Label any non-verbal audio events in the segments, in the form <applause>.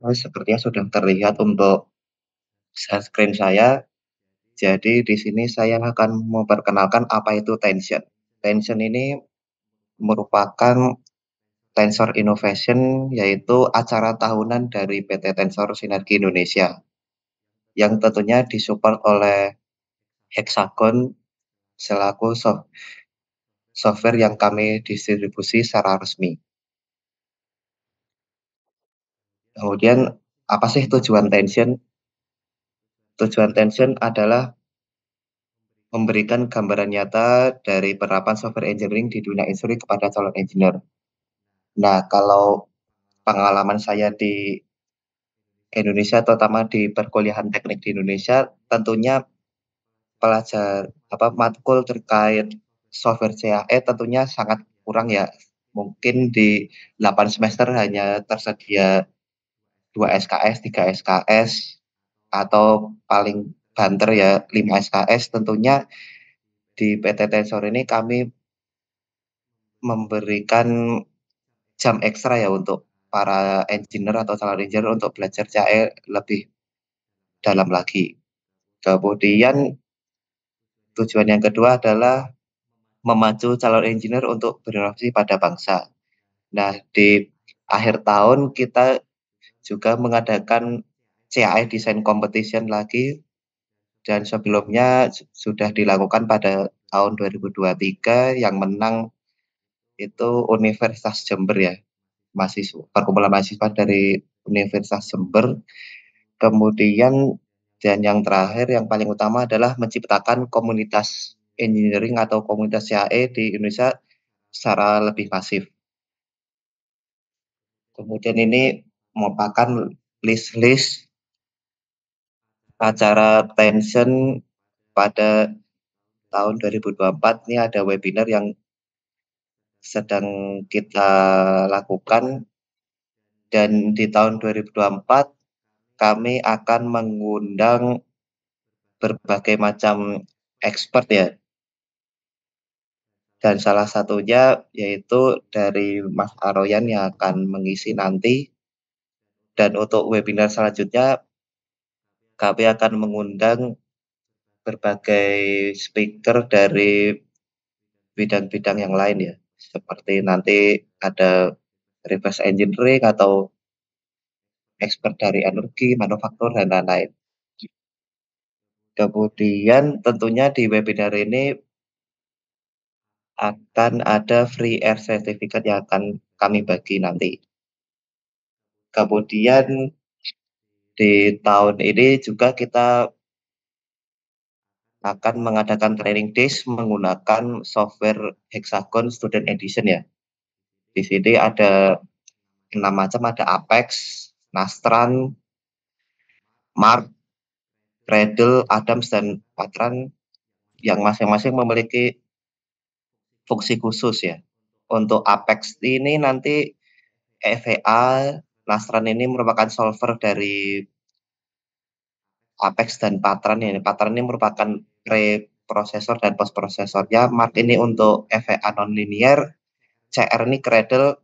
Oh, nah, sepertinya sudah terlihat untuk screen saya. Jadi di sini saya akan memperkenalkan apa itu tension. Tension ini merupakan Tensor Innovation yaitu acara tahunan dari PT Tensor Sinergi Indonesia yang tentunya disupport oleh Hexagon selaku software yang kami distribusi secara resmi. Kemudian apa sih tujuan tension? Tujuan tension adalah memberikan gambaran nyata dari penerapan software engineering di dunia industri kepada calon engineer. Nah, kalau pengalaman saya di Indonesia terutama di perkuliahan teknik di Indonesia tentunya pelajar apa matkul terkait software CAE tentunya sangat kurang ya. Mungkin di 8 semester hanya tersedia 2 SKS, 3 SKS, atau paling banter ya 5 SKS tentunya di PT Tensor ini kami memberikan jam ekstra ya untuk para engineer atau salary engineer untuk belajar CAE lebih dalam lagi. Kemudian tujuan yang kedua adalah memacu calon engineer untuk berinovasi pada bangsa. Nah, di akhir tahun kita juga mengadakan CAI Design Competition lagi dan sebelumnya sudah dilakukan pada tahun 2023 yang menang itu Universitas Jember ya mahasiswa perkumpulan mahasiswa dari Universitas Jember kemudian dan yang terakhir yang paling utama adalah menciptakan komunitas engineering atau komunitas CAE di Indonesia secara lebih masif kemudian ini merupakan list-list acara tension pada tahun 2024 ini ada webinar yang sedang kita lakukan dan di tahun 2024 kami akan mengundang berbagai macam expert ya dan salah satunya yaitu dari Mas Aroyan yang akan mengisi nanti dan untuk webinar selanjutnya, kami akan mengundang berbagai speaker dari bidang-bidang yang lain ya. Seperti nanti ada reverse engineering atau expert dari energi, manufaktur, dan lain-lain. Kemudian tentunya di webinar ini akan ada free air certificate yang akan kami bagi nanti. Kemudian di tahun ini juga kita akan mengadakan training days menggunakan software Hexagon Student Edition ya. Di sini ada enam macam ada Apex, Nastran, Mark, Redel, Adams dan Patran yang masing-masing memiliki fungsi khusus ya. Untuk Apex ini nanti EVA Nasran ini merupakan solver dari Apex dan Patran ini. Patran ini merupakan pre-prosesor dan post Ya, Mart ini untuk EVA nonlinear, CR ini Cradle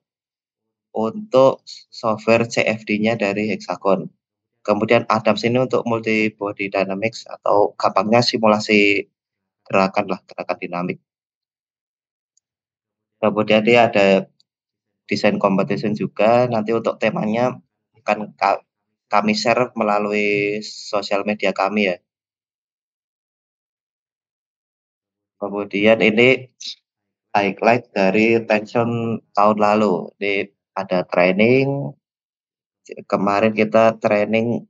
untuk software CFD-nya dari Hexagon. Kemudian Adams ini untuk multi body dynamics atau gampangnya simulasi gerakan lah, gerakan dinamik. Kemudian dia ada desain competition juga. Nanti untuk temanya akan kami share melalui sosial media kami ya. Kemudian ini highlight dari tension tahun lalu. di ada training. Kemarin kita training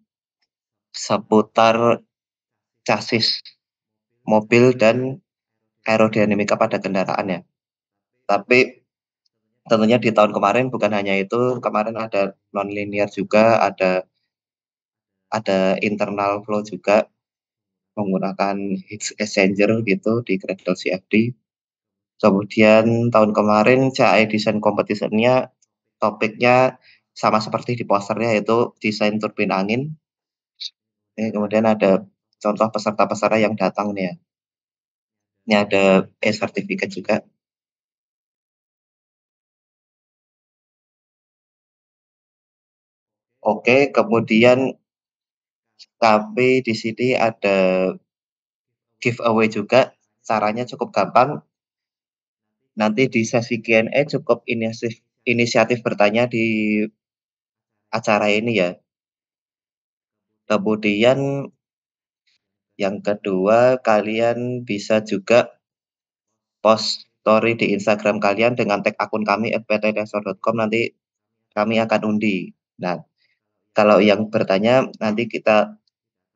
seputar chassis mobil dan aerodinamika pada kendaraan ya. Tapi tentunya di tahun kemarin bukan hanya itu, kemarin ada nonlinear juga, ada ada internal flow juga menggunakan heat exchanger gitu di Gradle CFD. Kemudian tahun kemarin CAE Design competition topiknya sama seperti di posternya yaitu desain turbin angin. Ini eh, kemudian ada contoh peserta-peserta yang datang nih ya. Ini ada e-certificate juga. Oke, kemudian tapi di sini ada giveaway juga. Caranya cukup gampang. Nanti di sesi Q&A cukup inisiatif, inisiatif bertanya di acara ini ya. Kemudian yang kedua, kalian bisa juga post story di Instagram kalian dengan tag akun kami @ptdesor.com nanti kami akan undi. Nah, kalau yang bertanya nanti kita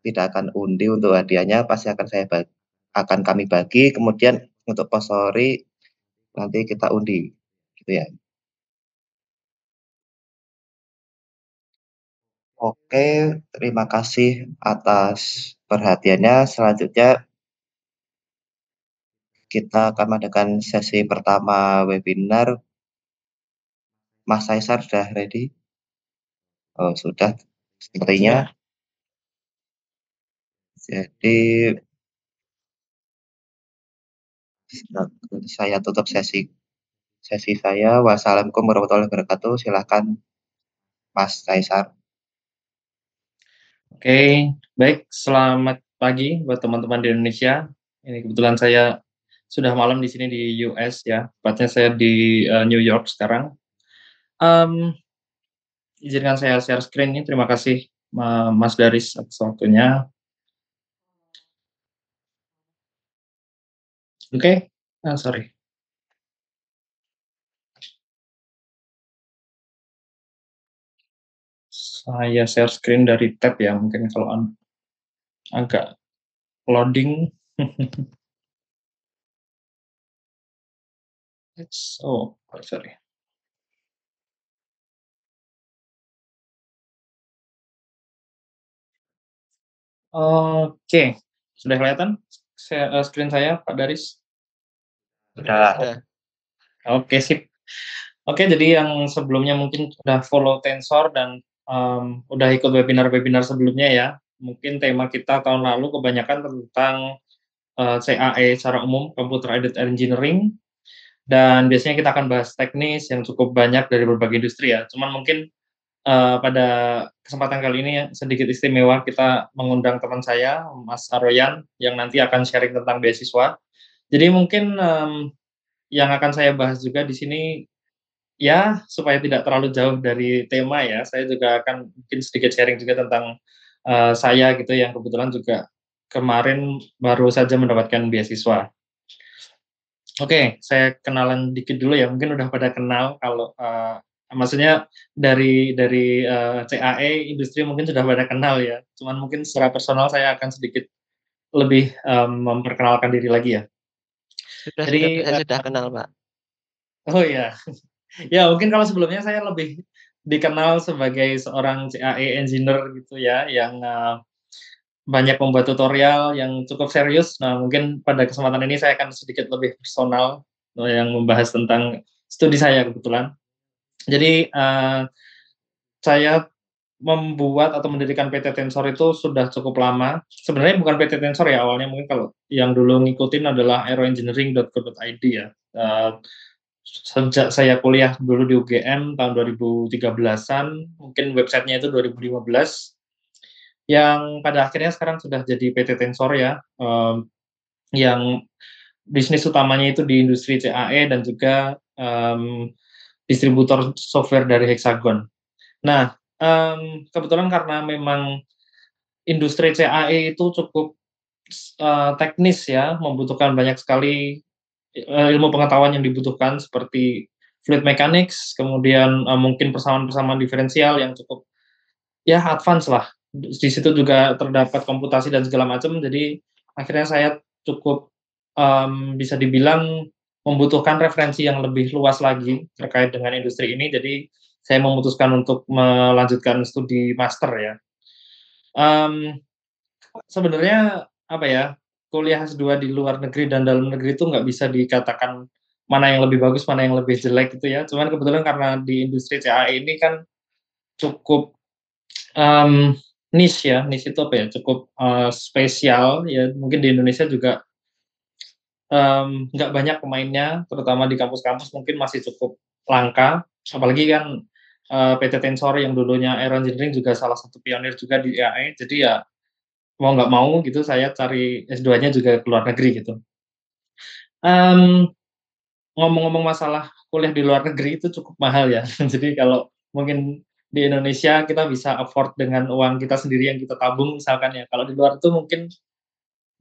tidak akan undi untuk hadiahnya pasti akan saya bagi, akan kami bagi kemudian untuk posori nanti kita undi gitu ya Oke, terima kasih atas perhatiannya. Selanjutnya kita akan mengadakan sesi pertama webinar. Mas Saisar sudah ready? Oh, sudah sepertinya jadi saya tutup sesi sesi saya wassalamualaikum warahmatullahi wabarakatuh silahkan Mas Kaisar Oke, baik. Selamat pagi buat teman-teman di Indonesia. Ini kebetulan saya sudah malam di sini di US ya. Tepatnya saya di uh, New York sekarang. Um, izinkan saya share screen ini. Terima kasih Mas Daris atas waktunya. Oke, okay. ah, sorry. Saya share screen dari tab ya, mungkin kalau an agak loading. so, <laughs> oh, sorry. Oke, sudah kelihatan saya, uh, eh, screen saya Pak Daris? Sudah. Oke, sip. Oke, jadi yang sebelumnya mungkin sudah follow Tensor dan um, udah ikut webinar-webinar sebelumnya ya. Mungkin tema kita tahun lalu kebanyakan tentang uh, eh, CAE secara umum, Computer Aided Engineering. Dan biasanya kita akan bahas teknis yang cukup banyak dari berbagai industri ya. Cuman mungkin uh, pada kesempatan kali ini sedikit istimewa kita mengundang teman saya Mas Aroyan yang nanti akan sharing tentang beasiswa. Jadi mungkin um, yang akan saya bahas juga di sini ya supaya tidak terlalu jauh dari tema ya. Saya juga akan mungkin sedikit sharing juga tentang uh, saya gitu yang kebetulan juga kemarin baru saja mendapatkan beasiswa. Oke, okay, saya kenalan dikit dulu ya. Mungkin udah pada kenal kalau uh, maksudnya dari dari uh, eh, CAE industri mungkin sudah pada kenal ya. Cuman mungkin secara personal saya akan sedikit lebih um, memperkenalkan diri lagi ya. Sudah, Jadi sudah, uh, sudah kenal pak. Oh ya, <laughs> ya mungkin kalau sebelumnya saya lebih dikenal sebagai seorang CAE engineer gitu ya, yang uh, banyak membuat tutorial yang cukup serius. Nah mungkin pada kesempatan ini saya akan sedikit lebih personal yang membahas tentang studi saya kebetulan. Jadi uh, saya membuat atau mendirikan PT Tensor itu sudah cukup lama. Sebenarnya bukan PT Tensor ya awalnya mungkin kalau yang dulu ngikutin adalah aeroengineering.co.id ya. Uh, sejak saya kuliah dulu di UGM tahun 2013-an, mungkin websitenya itu 2015. Yang pada akhirnya sekarang sudah jadi PT Tensor ya. Uh, yang bisnis utamanya itu di industri CAE dan juga um, distributor software dari Hexagon. Nah, um, kebetulan karena memang industri CAE itu cukup uh, teknis ya, membutuhkan banyak sekali uh, ilmu pengetahuan yang dibutuhkan seperti fluid mechanics, kemudian uh, mungkin persamaan-persamaan diferensial yang cukup ya advance lah. Di situ juga terdapat komputasi dan segala macam. Jadi akhirnya saya cukup um, bisa dibilang membutuhkan referensi yang lebih luas lagi terkait dengan industri ini. Jadi saya memutuskan untuk melanjutkan studi master ya. Um, sebenarnya apa ya kuliah S2 di luar negeri dan dalam negeri itu nggak bisa dikatakan mana yang lebih bagus, mana yang lebih jelek gitu ya. Cuman kebetulan karena di industri CAE ini kan cukup um, niche ya, niche itu apa ya, cukup uh, spesial ya. Mungkin di Indonesia juga nggak um, banyak pemainnya, terutama di kampus-kampus mungkin masih cukup langka. Apalagi kan uh, eh, PT Tensor yang dulunya Aero Engineering juga salah satu pionir juga di AI, Jadi ya mau nggak mau gitu saya cari S2-nya juga ke luar negeri gitu. Um, ngomong-ngomong masalah kuliah di luar negeri itu cukup mahal ya. <laughs> Jadi kalau mungkin di Indonesia kita bisa afford dengan uang kita sendiri yang kita tabung misalkan ya. Kalau di luar itu mungkin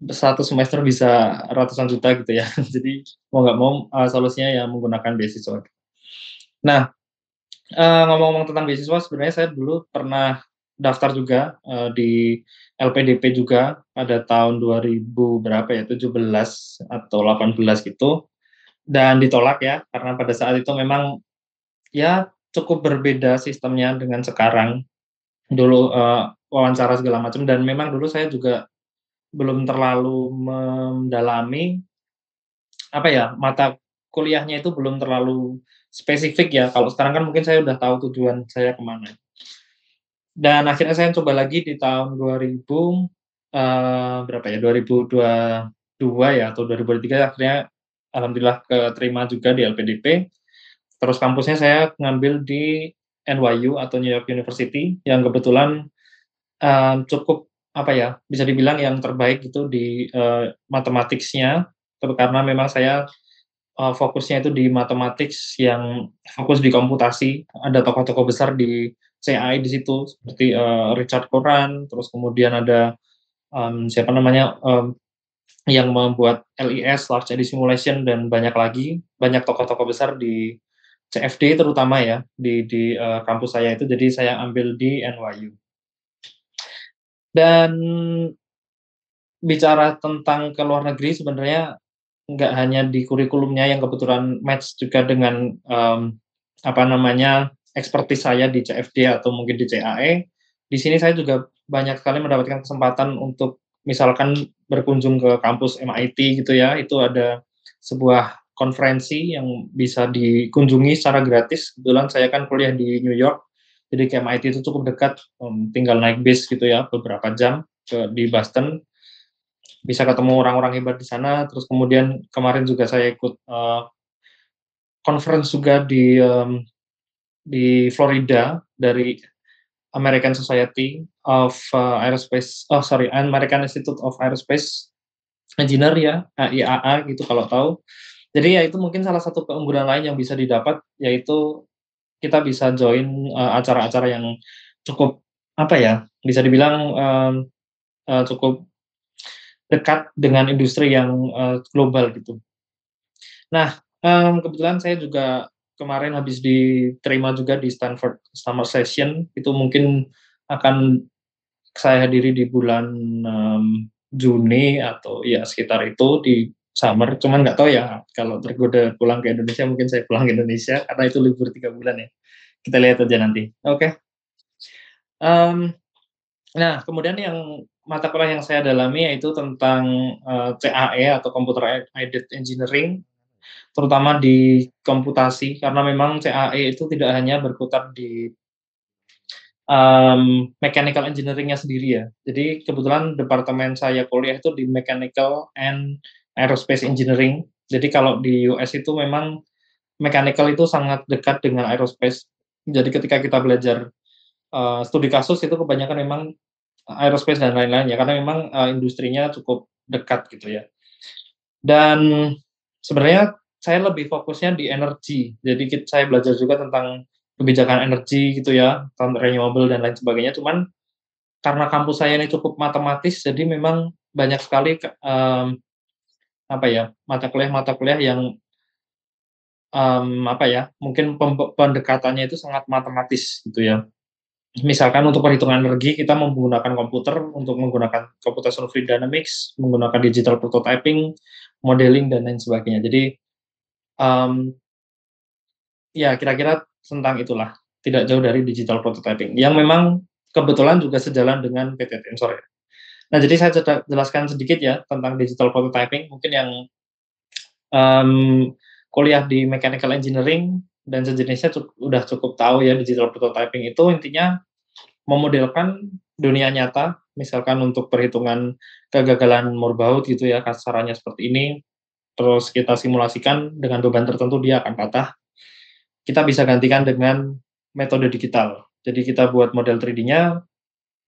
satu semester bisa ratusan juta gitu ya. <laughs> Jadi mau nggak mau uh, solusinya ya menggunakan beasiswa. Nah ngomong eh, ngomong-ngomong tentang beasiswa, sebenarnya saya dulu pernah daftar juga uh, di LPDP juga pada tahun 2000 berapa ya 17 atau 18 gitu dan ditolak ya karena pada saat itu memang ya cukup berbeda sistemnya dengan sekarang dulu uh, wawancara segala macam dan memang dulu saya juga belum terlalu mendalami apa ya mata kuliahnya itu belum terlalu spesifik ya kalau sekarang kan mungkin saya udah tahu tujuan saya kemana dan akhirnya saya coba lagi di tahun 2000 uh, eh, berapa ya 2022 ya atau 2023 akhirnya alhamdulillah keterima juga di LPDP terus kampusnya saya ngambil di NYU atau New York University yang kebetulan uh, cukup apa ya bisa dibilang yang terbaik itu di uh, eh, matematiknya karena memang saya uh, fokusnya itu di matematik yang fokus di komputasi ada tokoh-tokoh besar di CI di situ seperti uh, Richard Koran terus kemudian ada um, siapa namanya um, yang membuat LIS Large Edi Simulation dan banyak lagi banyak tokoh-tokoh besar di CFD terutama ya di di uh, kampus saya itu jadi saya ambil di NYU. Dan bicara tentang ke luar negeri sebenarnya nggak hanya di kurikulumnya yang kebetulan match juga dengan um, apa namanya ekspertis saya di CFD atau mungkin di CAE. Di sini saya juga banyak sekali mendapatkan kesempatan untuk misalkan berkunjung ke kampus MIT gitu ya. Itu ada sebuah konferensi yang bisa dikunjungi secara gratis. Kebetulan saya kan kuliah di New York jadi ke MIT itu cukup dekat um, tinggal naik bis gitu ya beberapa jam ke, di Boston bisa ketemu orang-orang hebat di sana terus kemudian kemarin juga saya ikut uh, conference juga di um, di Florida dari American Society of uh, Aerospace oh sorry American Institute of Aerospace Engineer ya IAA gitu kalau tahu jadi ya itu mungkin salah satu keunggulan lain yang bisa didapat yaitu kita bisa join eh, acara-acara uh, yang cukup apa ya bisa dibilang um, uh, cukup dekat dengan industri yang uh, global gitu. Nah um, kebetulan saya juga kemarin habis diterima juga di Stanford Summer Session itu mungkin akan saya hadiri di bulan um, Juni atau ya sekitar itu di summer cuman nggak tahu ya kalau tergoda pulang ke Indonesia mungkin saya pulang ke Indonesia karena itu libur tiga bulan ya kita lihat aja nanti oke okay. um, nah kemudian yang mata kuliah yang saya dalami yaitu tentang uh, eh, CAE atau Computer Aided Engineering terutama di komputasi karena memang CAE itu tidak hanya berkutat di um, mechanical engineeringnya sendiri ya. Jadi kebetulan departemen saya kuliah itu di mechanical and aerospace engineering. Jadi kalau di US itu memang mechanical itu sangat dekat dengan aerospace. Jadi ketika kita belajar uh, studi kasus itu kebanyakan memang aerospace dan lain-lain ya karena memang uh, industrinya cukup dekat gitu ya. Dan sebenarnya saya lebih fokusnya di energi. Jadi saya belajar juga tentang kebijakan energi gitu ya, tentang renewable dan lain sebagainya. Cuman karena kampus saya ini cukup matematis, jadi memang banyak sekali eh, apa ya mata kuliah mata kuliah yang um, apa ya mungkin pendekatannya itu sangat matematis gitu ya misalkan untuk perhitungan energi kita menggunakan komputer untuk menggunakan computational fluid dynamics menggunakan digital prototyping modeling dan lain sebagainya jadi um, ya kira-kira tentang itulah tidak jauh dari digital prototyping yang memang kebetulan juga sejalan dengan PT Tensor ya Nah, jadi saya coba jelaskan sedikit ya tentang digital prototyping. Mungkin yang um, kuliah di mechanical engineering dan sejenisnya cukup, cukup tahu ya digital prototyping itu intinya memodelkan dunia nyata, misalkan untuk perhitungan kegagalan murbaut gitu ya, kasarannya seperti ini, terus kita simulasikan dengan beban tertentu dia akan patah. Kita bisa gantikan dengan metode digital. Jadi kita buat model 3D-nya,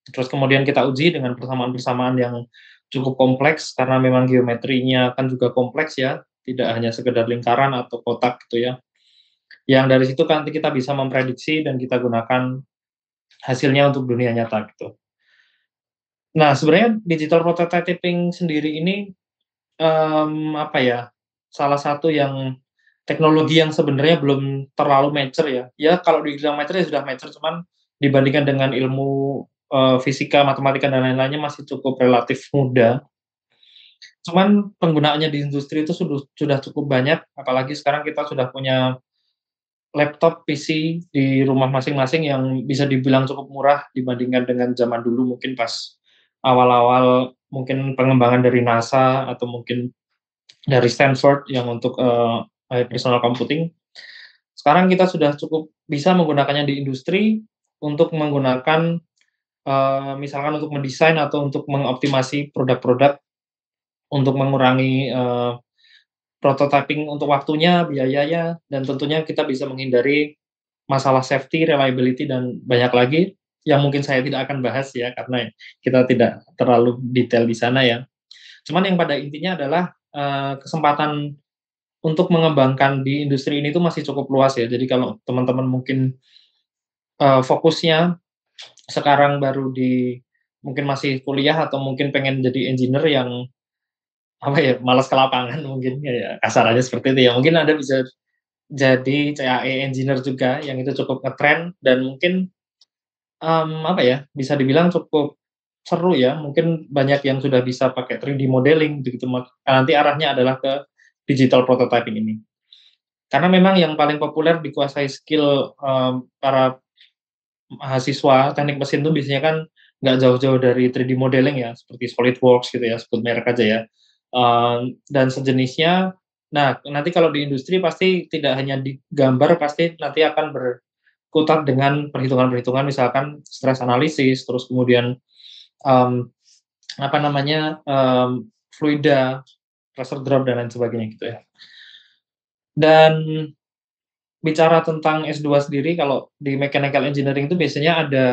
Terus kemudian kita uji dengan persamaan-persamaan yang cukup kompleks karena memang geometrinya kan juga kompleks ya, tidak hanya sekedar lingkaran atau kotak gitu ya. Yang dari situ kan kita bisa memprediksi dan kita gunakan hasilnya untuk dunia nyata gitu. Nah, sebenarnya digital prototyping sendiri ini um, apa ya? Salah satu yang teknologi yang sebenarnya belum terlalu mature ya. Ya kalau dibilang mature ya sudah mature cuman dibandingkan dengan ilmu Eh, fisika, matematika dan lain-lainnya masih cukup relatif muda. Cuman penggunaannya di industri itu sudah sudah cukup banyak, apalagi sekarang kita sudah punya laptop PC di rumah masing-masing yang bisa dibilang cukup murah dibandingkan dengan zaman dulu mungkin pas awal-awal mungkin pengembangan dari NASA atau mungkin dari Stanford yang untuk uh, personal computing. Sekarang kita sudah cukup bisa menggunakannya di industri untuk menggunakan Eh, misalkan untuk mendesain atau untuk mengoptimasi produk-produk untuk mengurangi uh, prototyping untuk waktunya, biayanya, dan tentunya kita bisa menghindari masalah safety, reliability, dan banyak lagi yang mungkin saya tidak akan bahas ya karena kita tidak terlalu detail di sana ya. Cuman yang pada intinya adalah uh, kesempatan untuk mengembangkan di industri ini itu masih cukup luas ya. Jadi kalau teman-teman mungkin uh, fokusnya sekarang baru di mungkin masih kuliah atau mungkin pengen jadi engineer yang apa ya malas ke lapangan <laughs> mungkin ya, ya, kasar aja seperti itu ya mungkin anda bisa jadi CAE engineer juga yang itu cukup ngetrend dan mungkin um, apa ya bisa dibilang cukup seru ya mungkin banyak yang sudah bisa pakai 3D modeling begitu nanti arahnya adalah ke digital prototyping ini karena memang yang paling populer dikuasai skill um, para mahasiswa teknik mesin tuh biasanya kan nggak jauh-jauh dari 3D modeling ya, seperti SolidWorks gitu ya, sebut merek aja ya. Um, dan sejenisnya, nah nanti kalau di industri pasti tidak hanya di gambar pasti nanti akan berkutat dengan perhitungan-perhitungan misalkan stress analisis, terus kemudian um, apa namanya um, fluida, pressure drop dan lain sebagainya gitu ya. Dan bicara tentang S2 sendiri kalau di mechanical engineering itu biasanya ada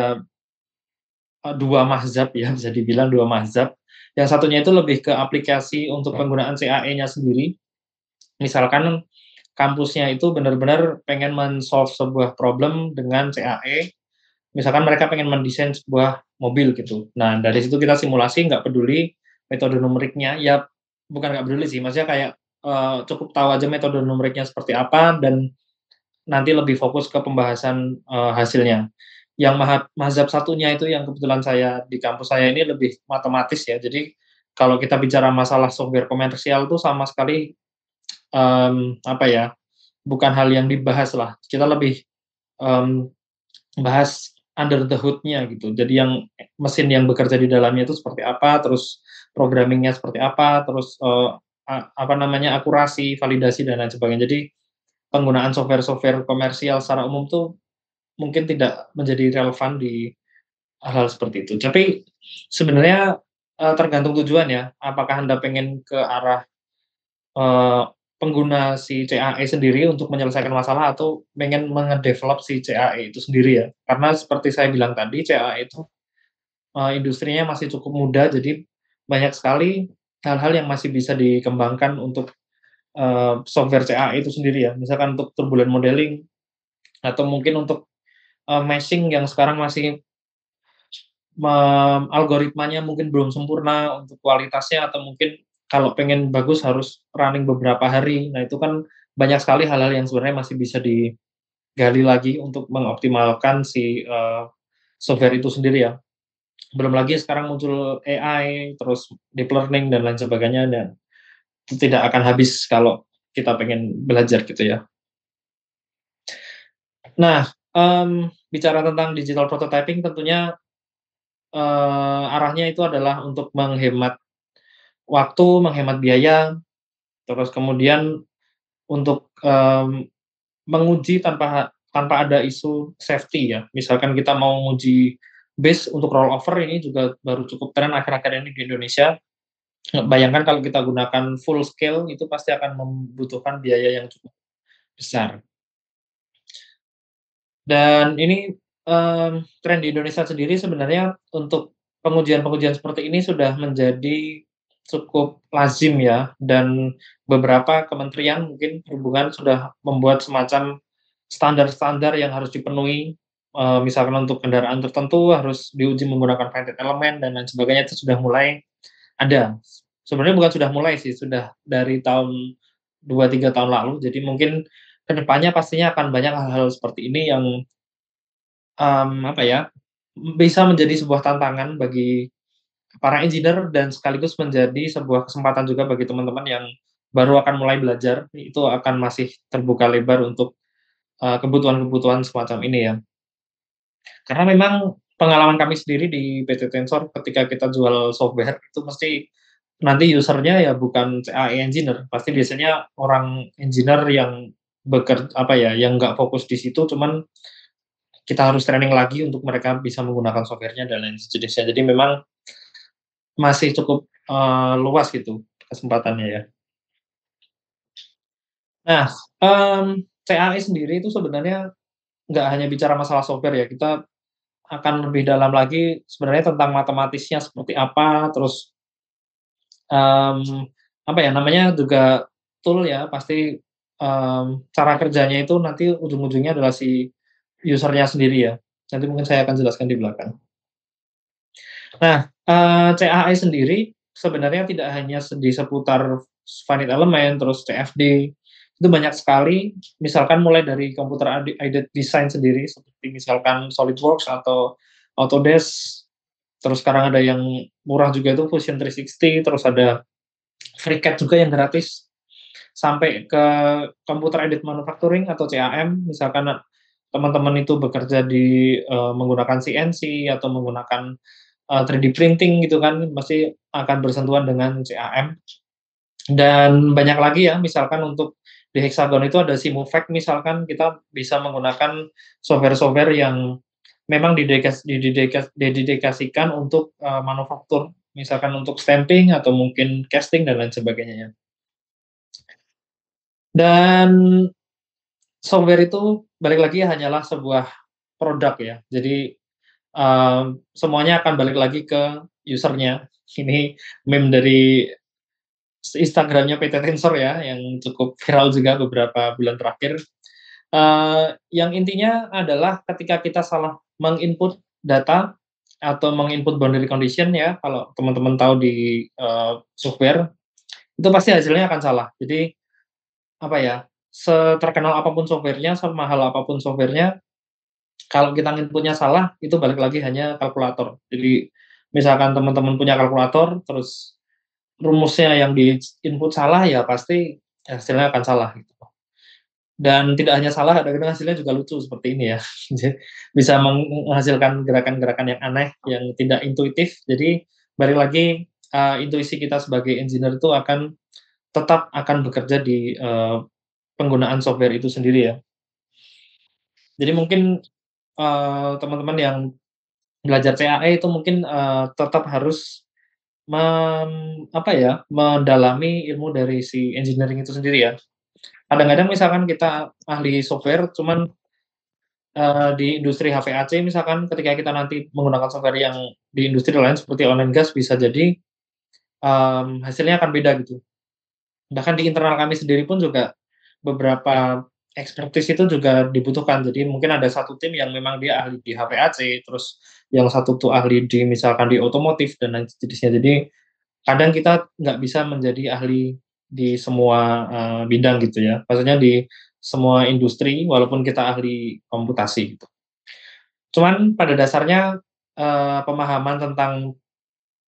eh, dua mazhab ya <laughs> bisa dibilang dua mazhab yang satunya itu lebih ke aplikasi untuk penggunaan CAE-nya sendiri misalkan kampusnya itu benar-benar pengen men-solve sebuah problem dengan CAE misalkan mereka pengen mendesain sebuah mobil gitu nah dari situ kita simulasi nggak peduli metode numeriknya ya bukan nggak peduli sih maksudnya kayak uh, cukup tahu aja metode numeriknya seperti apa dan nanti lebih fokus ke pembahasan uh, hasilnya. Yang mazhab satunya itu yang kebetulan saya di kampus saya ini lebih matematis ya. Jadi kalau kita bicara masalah software komersial itu sama sekali um, apa ya? Bukan hal yang dibahas lah. Kita lebih um, bahas under the hood-nya gitu. Jadi yang mesin yang bekerja di dalamnya itu seperti apa, terus programmingnya seperti apa, terus uh, apa namanya akurasi, validasi dan lain sebagainya. Jadi penggunaan software-software komersial secara umum tuh mungkin tidak menjadi relevan di hal-hal seperti itu. Tapi sebenarnya uh, tergantung tujuan ya. Apakah anda pengen ke arah uh, pengguna si CAE sendiri untuk menyelesaikan masalah atau pengen mengedevelop si CAE itu sendiri ya. Karena seperti saya bilang tadi, CAE itu uh, industrinya masih cukup muda, jadi banyak sekali hal-hal yang masih bisa dikembangkan untuk uh, software CA itu sendiri ya, misalkan untuk turbulent modeling atau mungkin untuk uh, meshing yang sekarang masih um, algoritmanya mungkin belum sempurna untuk kualitasnya atau mungkin kalau pengen bagus harus running beberapa hari. Nah, itu kan banyak sekali hal-hal yang sebenarnya masih bisa digali lagi untuk mengoptimalkan si uh, software itu sendiri ya. Belum lagi sekarang muncul AI, terus deep learning dan lain sebagainya dan tidak akan habis kalau kita pengen belajar gitu ya. Nah, um, bicara tentang digital prototyping tentunya uh, arahnya itu adalah untuk menghemat waktu, menghemat biaya, terus kemudian untuk um, menguji tanpa tanpa ada isu safety ya. Misalkan kita mau menguji base untuk rollover ini juga baru cukup tren akhir-akhir ini di Indonesia bayangkan kalau kita gunakan full scale itu pasti akan membutuhkan biaya yang cukup besar. Dan ini um, tren di Indonesia sendiri sebenarnya untuk pengujian-pengujian seperti ini sudah menjadi cukup lazim ya dan beberapa kementerian mungkin perhubungan sudah membuat semacam standar-standar yang harus dipenuhi e, misalkan untuk kendaraan tertentu harus diuji menggunakan patented element dan lain sebagainya itu sudah mulai ada sebenarnya bukan sudah mulai sih, sudah dari tahun 2-3 tahun lalu. Jadi mungkin kedepannya pastinya akan banyak hal-hal seperti ini yang um, apa ya bisa menjadi sebuah tantangan bagi para engineer dan sekaligus menjadi sebuah kesempatan juga bagi teman-teman yang baru akan mulai belajar itu akan masih terbuka lebar untuk eh, kebutuhan-kebutuhan semacam ini ya. Karena memang pengalaman kami sendiri di PT Tensor ketika kita jual software itu mesti nanti usernya ya bukan AI engineer, pasti biasanya orang engineer yang bekerja apa ya, yang nggak fokus di situ, cuman kita harus training lagi untuk mereka bisa menggunakan softwarenya dan lain sejenisnya. Jadi memang masih cukup uh, luas gitu kesempatannya ya. Nah, um, CAI sendiri itu sebenarnya nggak hanya bicara masalah software ya, kita akan lebih dalam lagi sebenarnya tentang matematisnya seperti apa, terus um, apa ya namanya juga tool ya pasti um, cara kerjanya itu nanti ujung-ujungnya adalah si usernya sendiri ya. Nanti mungkin saya akan jelaskan di belakang. Nah, uh, eh, CAI sendiri sebenarnya tidak hanya di seputar finite element, terus CFD, itu banyak sekali, misalkan mulai dari komputer aided design sendiri, seperti misalkan SolidWorks atau Autodesk, terus sekarang ada yang murah juga itu Fusion 360 terus ada FreeCAD juga yang gratis sampai ke komputer edit manufacturing atau CAM misalkan teman-teman itu bekerja di uh, menggunakan CNC atau menggunakan uh, eh, 3D printing gitu kan pasti akan bersentuhan dengan CAM dan banyak lagi ya misalkan untuk di hexagon itu ada Simufact, misalkan kita bisa menggunakan software-software yang memang didedikasikan untuk uh, manufaktur, misalkan untuk stamping atau mungkin casting dan lain sebagainya. Ya. Dan software itu balik lagi hanyalah sebuah produk ya. Jadi uh, semuanya akan balik lagi ke usernya. Ini meme dari Instagramnya PT Tensor ya, yang cukup viral juga beberapa bulan terakhir. Uh, yang intinya adalah ketika kita salah menginput data atau menginput boundary condition ya kalau teman-teman tahu di uh, software itu pasti hasilnya akan salah jadi apa ya seterkenal apapun softwarenya semahal apapun softwarenya kalau kita inputnya salah itu balik lagi hanya kalkulator jadi misalkan teman-teman punya kalkulator terus rumusnya yang di input salah ya pasti hasilnya akan salah gitu dan tidak hanya salah kadang hasilnya juga lucu seperti ini ya <laughs> bisa menghasilkan gerakan-gerakan yang aneh yang tidak intuitif jadi balik lagi uh, intuisi kita sebagai engineer itu akan tetap akan bekerja di uh, penggunaan software itu sendiri ya jadi mungkin eh, teman-teman uh, yang belajar CAE itu mungkin uh, tetap harus mem, apa ya mendalami ilmu dari si engineering itu sendiri ya kadang-kadang misalkan kita ahli software cuman uh, di industri HVAC misalkan ketika kita nanti menggunakan software yang di industri lain seperti online gas bisa jadi um, hasilnya akan beda gitu bahkan di internal kami sendiri pun juga beberapa expertise itu juga dibutuhkan jadi mungkin ada satu tim yang memang dia ahli di HVAC terus yang satu tuh ahli di misalkan di otomotif dan lain sejenisnya jadi kadang kita nggak bisa menjadi ahli di semua uh, bidang gitu ya. Maksudnya di semua industri walaupun kita ahli komputasi gitu. Cuman pada dasarnya uh, pemahaman tentang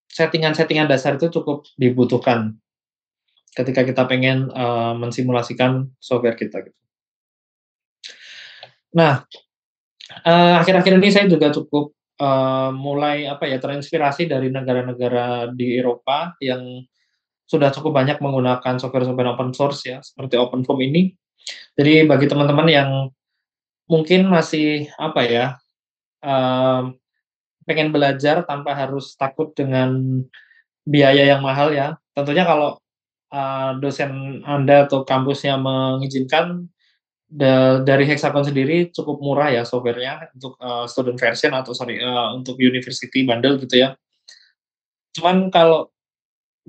settingan-settingan dasar itu cukup dibutuhkan ketika kita pengen uh, mensimulasikan software kita gitu. Nah, akhir-akhir uh, ini saya juga cukup uh, mulai apa ya terinspirasi dari negara-negara di Eropa yang sudah cukup banyak menggunakan software-software open source ya, seperti OpenFOAM ini. Jadi bagi teman-teman yang mungkin masih apa ya, um, pengen belajar tanpa harus takut dengan biaya yang mahal ya. Tentunya kalau uh, dosen Anda atau kampusnya mengizinkan, dari Hexagon sendiri cukup murah ya softwarenya untuk uh, student version atau sorry uh, untuk university bundle gitu ya. Cuman kalau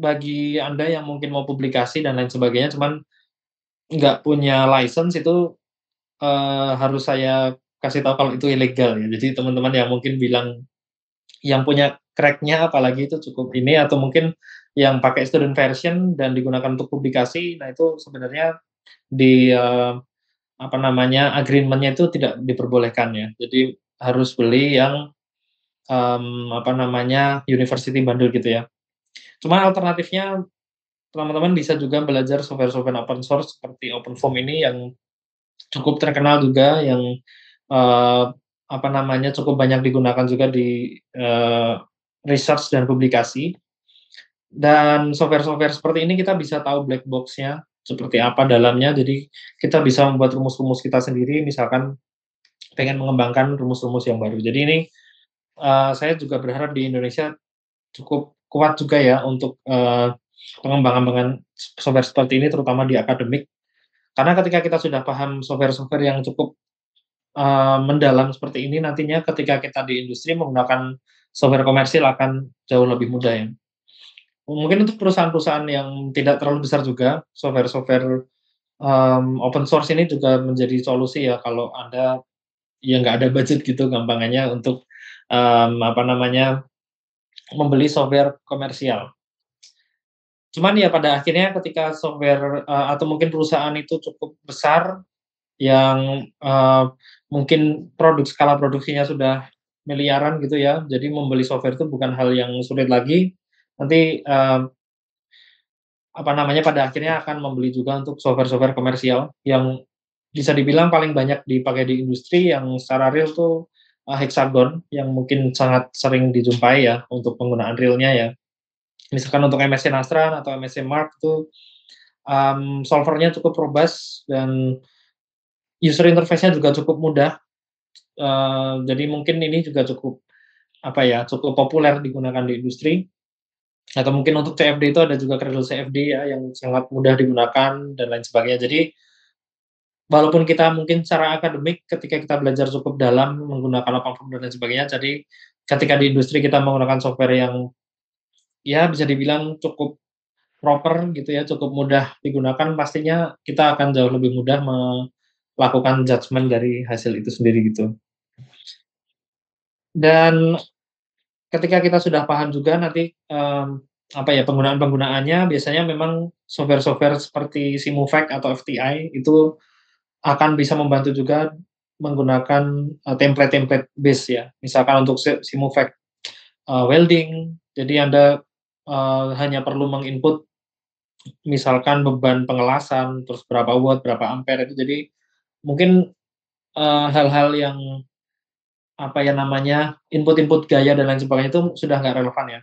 bagi Anda yang mungkin mau publikasi dan lain sebagainya, cuman nggak punya license itu uh, harus saya kasih tahu kalau itu ilegal ya. Jadi teman-teman yang mungkin bilang yang punya cracknya apalagi itu cukup ini atau mungkin yang pakai student version dan digunakan untuk publikasi, nah itu sebenarnya di uh, apa namanya agreementnya itu tidak diperbolehkan ya. Jadi harus beli yang um, apa namanya university bundle gitu ya cuma alternatifnya teman-teman bisa juga belajar software-software open source seperti Open OpenFOAM ini yang cukup terkenal juga yang uh, apa namanya cukup banyak digunakan juga di uh, research dan publikasi. Dan software-software seperti ini kita bisa tahu black box-nya seperti apa dalamnya. Jadi kita bisa membuat rumus-rumus kita sendiri misalkan pengen mengembangkan rumus-rumus yang baru. Jadi ini uh, saya juga berharap di Indonesia cukup kuat juga ya untuk uh, pengembangan software seperti ini terutama di akademik karena ketika kita sudah paham software-software yang cukup uh, mendalam seperti ini nantinya ketika kita di industri menggunakan software komersil akan jauh lebih mudah ya mungkin untuk perusahaan-perusahaan yang tidak terlalu besar juga software-software um, open source ini juga menjadi solusi ya kalau anda yang nggak ada budget gitu gampangannya untuk um, apa namanya membeli software komersial. Cuman ya pada akhirnya ketika software uh, atau mungkin perusahaan itu cukup besar yang uh, mungkin produk skala produksinya sudah miliaran gitu ya, jadi membeli software itu bukan hal yang sulit lagi. Nanti uh, apa namanya pada akhirnya akan membeli juga untuk software-software komersial yang bisa dibilang paling banyak dipakai di industri yang secara real tuh uh, hexagon yang mungkin sangat sering dijumpai ya untuk penggunaan realnya ya. Misalkan untuk MSC Nastran atau MSC Mark itu um, solvernya cukup robust dan user interface-nya juga cukup mudah. Uh, jadi mungkin ini juga cukup apa ya cukup populer digunakan di industri atau mungkin untuk CFD itu ada juga kredit CFD ya yang sangat mudah digunakan dan lain sebagainya. Jadi walaupun kita mungkin secara akademik ketika kita belajar cukup dalam menggunakan platform dan lain sebagainya jadi ketika di industri kita menggunakan software yang ya bisa dibilang cukup proper gitu ya cukup mudah digunakan pastinya kita akan jauh lebih mudah melakukan judgement dari hasil itu sendiri gitu dan ketika kita sudah paham juga nanti um, apa ya penggunaan penggunaannya biasanya memang software-software seperti Simufact atau FTI itu akan bisa membantu juga menggunakan template eh, template-template base ya. Misalkan untuk Simufact uh, eh, welding, jadi Anda uh, hanya perlu menginput misalkan beban pengelasan, terus berapa watt, berapa ampere itu. Jadi mungkin hal-hal uh, yang apa ya namanya input-input gaya dan lain sebagainya itu sudah nggak relevan ya.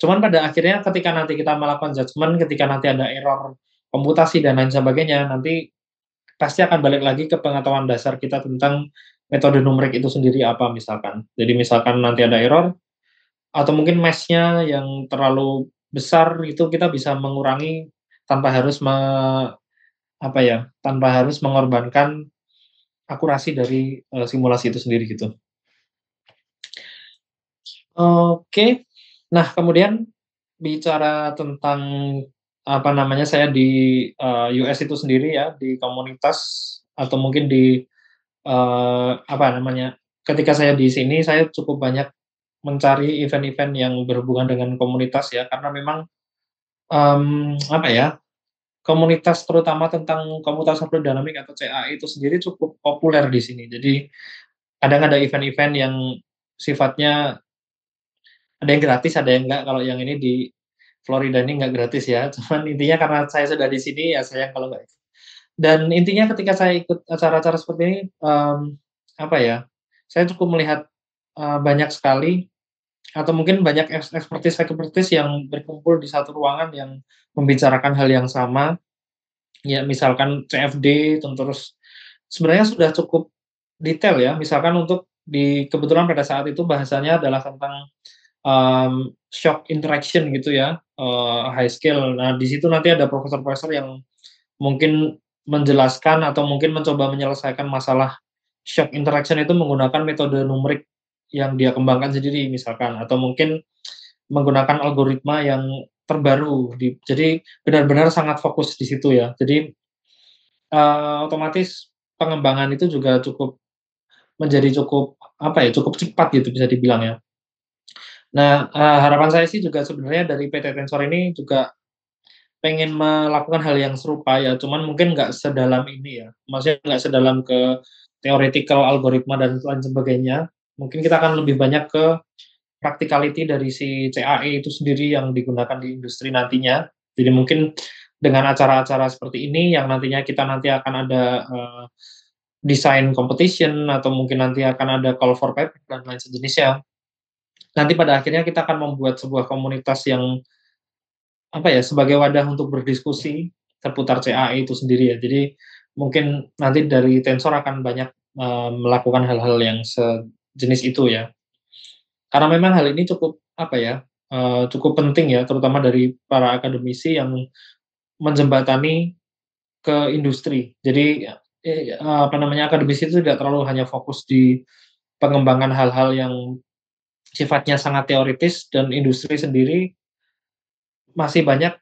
Cuman pada akhirnya ketika nanti kita melakukan judgement, ketika nanti ada error komputasi dan lain sebagainya, nanti pasti akan balik lagi ke pengetahuan dasar kita tentang metode numerik itu sendiri apa misalkan. Jadi misalkan nanti ada error atau mungkin mesh-nya yang terlalu besar itu kita bisa mengurangi tanpa harus me, apa ya, tanpa harus mengorbankan akurasi dari uh, simulasi itu sendiri gitu. Oke. Okay. Nah, kemudian bicara tentang apa namanya saya di uh, eh, US itu sendiri ya di komunitas atau mungkin di uh, apa namanya ketika saya di sini saya cukup banyak mencari event-event yang berhubungan dengan komunitas ya karena memang um, apa ya komunitas terutama tentang komunitas dynamic atau CAI itu sendiri cukup populer di sini jadi kadang ada event-event yang sifatnya ada yang gratis ada yang enggak kalau yang ini di Florida ini nggak gratis ya. <laughs> Cuman intinya karena saya sudah di sini ya sayang kalau nggak. Dan intinya ketika saya ikut acara-acara seperti ini, um, apa ya? Saya cukup melihat uh, banyak sekali atau mungkin banyak ekspertis ekspertis yang berkumpul di satu ruangan yang membicarakan hal yang sama. Ya misalkan CFD terus sebenarnya sudah cukup detail ya. Misalkan untuk di kebetulan pada saat itu bahasanya adalah tentang um, shock interaction gitu ya uh, high scale. Nah di situ nanti ada profesor-profesor yang mungkin menjelaskan atau mungkin mencoba menyelesaikan masalah shock interaction itu menggunakan metode numerik yang dia kembangkan sendiri misalkan atau mungkin menggunakan algoritma yang terbaru. Di, jadi benar-benar sangat fokus di situ ya. Jadi uh, otomatis pengembangan itu juga cukup menjadi cukup apa ya cukup cepat gitu bisa dibilang ya Nah, uh, harapan saya sih juga sebenarnya dari PT Tensor ini juga pengen melakukan hal yang serupa ya, cuman mungkin nggak sedalam ini ya, maksudnya nggak sedalam ke theoretical algoritma dan lain sebagainya. Mungkin kita akan lebih banyak ke practicality dari si CAE itu sendiri yang digunakan di industri nantinya. Jadi mungkin dengan acara-acara seperti ini yang nantinya kita nanti akan ada uh, eh, design competition atau mungkin nanti akan ada call for paper dan lain sejenisnya nanti pada akhirnya kita akan membuat sebuah komunitas yang apa ya sebagai wadah untuk berdiskusi terputar Cai itu sendiri ya. Jadi mungkin nanti dari Tensor akan banyak uh, melakukan hal-hal yang sejenis itu ya. Karena memang hal ini cukup apa ya uh, cukup penting ya, terutama dari para akademisi yang menjembatani ke industri. Jadi eh, apa namanya akademisi itu tidak terlalu hanya fokus di pengembangan hal-hal yang sifatnya sangat teoritis dan industri sendiri masih banyak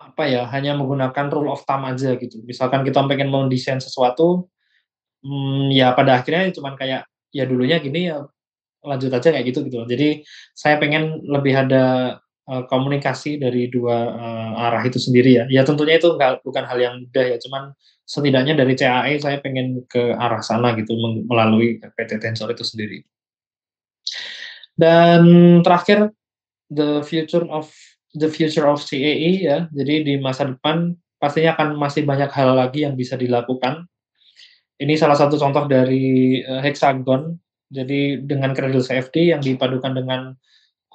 apa ya hanya menggunakan rule of thumb aja gitu. Misalkan kita pengen mendesain sesuatu, hmm, ya pada akhirnya cuman kayak ya dulunya gini ya lanjut aja kayak gitu gitu. Jadi saya pengen lebih ada uh, komunikasi dari dua uh, arah itu sendiri ya. Ya tentunya itu enggak, bukan hal yang mudah ya. Cuman setidaknya dari CAE saya pengen ke arah sana gitu melalui PT Tensor itu sendiri. Dan terakhir the future of the future of CAE ya. Jadi di masa depan pastinya akan masih banyak hal lagi yang bisa dilakukan. Ini salah satu contoh dari uh, hexagon. Jadi dengan cradle safety yang dipadukan dengan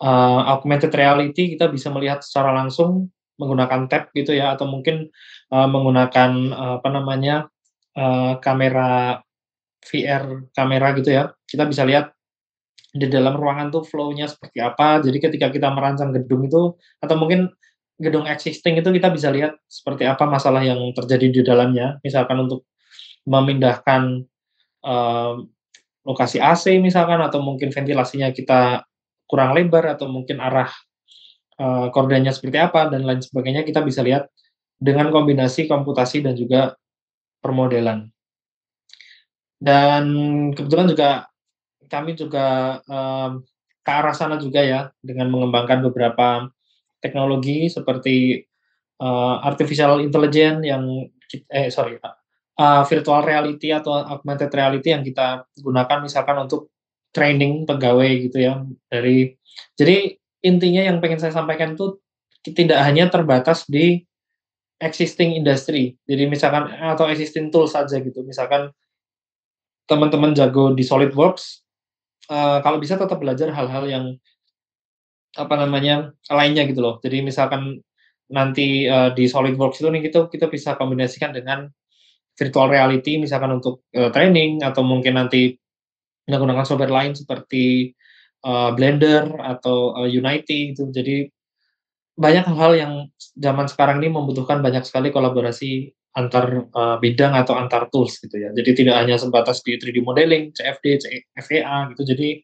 uh, augmented reality kita bisa melihat secara langsung menggunakan tab gitu ya atau mungkin uh, menggunakan uh, apa namanya uh, kamera VR kamera gitu ya kita bisa lihat di dalam ruangan tuh flow-nya seperti apa. Jadi ketika kita merancang gedung itu atau mungkin gedung existing itu kita bisa lihat seperti apa masalah yang terjadi di dalamnya. Misalkan untuk memindahkan um, lokasi AC misalkan atau mungkin ventilasinya kita kurang lebar atau mungkin arah uh, eh, kordanya seperti apa dan lain sebagainya kita bisa lihat dengan kombinasi komputasi dan juga permodelan. Dan kebetulan juga kami juga um, ke arah sana juga ya dengan mengembangkan beberapa teknologi seperti uh, artificial intelligence yang eh sorry uh, virtual reality atau augmented reality yang kita gunakan misalkan untuk training pegawai gitu ya dari jadi intinya yang pengen saya sampaikan itu tidak hanya terbatas di existing industry jadi misalkan atau existing tools saja gitu misalkan teman-teman jago di SolidWorks Eh, kalau bisa tetap belajar hal-hal yang apa namanya lainnya gitu loh. Jadi misalkan nanti uh, di SolidWorks itu nih kita gitu, kita bisa kombinasikan dengan virtual reality misalkan untuk uh, training atau mungkin nanti menggunakan software lain seperti uh, Blender atau uh, Unity itu. Jadi banyak hal yang zaman sekarang ini membutuhkan banyak sekali kolaborasi antar uh, bidang atau antar tools gitu ya. Jadi tidak hanya sebatas di 3D modeling, CFD, FEA gitu. Jadi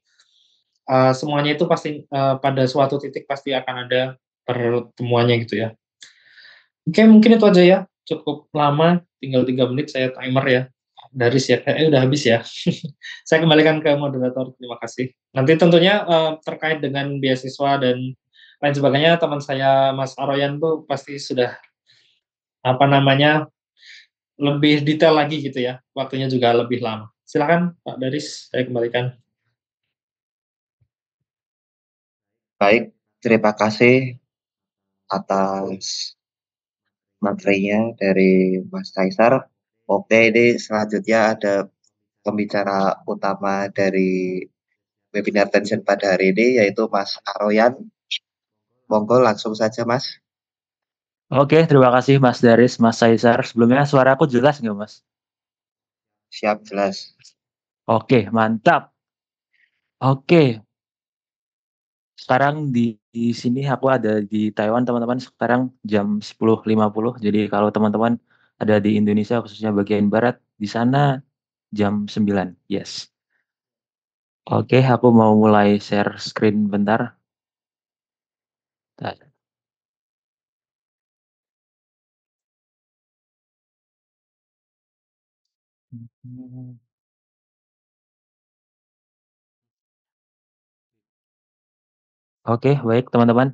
uh, semuanya itu pasti uh, pada suatu titik pasti akan ada pertemuannya gitu ya. Oke, mungkin itu aja ya. Cukup lama, tinggal tiga menit saya timer ya. Dari siap, eh udah habis ya. <laughs> saya kembalikan ke moderator, terima kasih. Nanti tentunya uh, terkait dengan beasiswa dan lain sebagainya teman saya Mas Aroyan tuh pasti sudah apa namanya lebih detail lagi gitu ya waktunya juga lebih lama silakan Pak Daris saya kembalikan baik terima kasih atas materinya dari Mas Kaisar Oke, ini selanjutnya ada pembicara utama dari webinar tension pada hari ini yaitu Mas Aroyan Monggo langsung saja Mas. Oke, terima kasih Mas Daris, Mas Saisar. Sebelumnya suara aku jelas nggak Mas? Siap, jelas. Oke, mantap. Oke. Sekarang di, di sini aku ada di Taiwan, teman-teman. Sekarang jam 10.50. Jadi kalau teman-teman ada di Indonesia, khususnya bagian barat, di sana jam 9. Yes. Oke, aku mau mulai share screen bentar. Tak. Mm. Oke, baik teman-teman.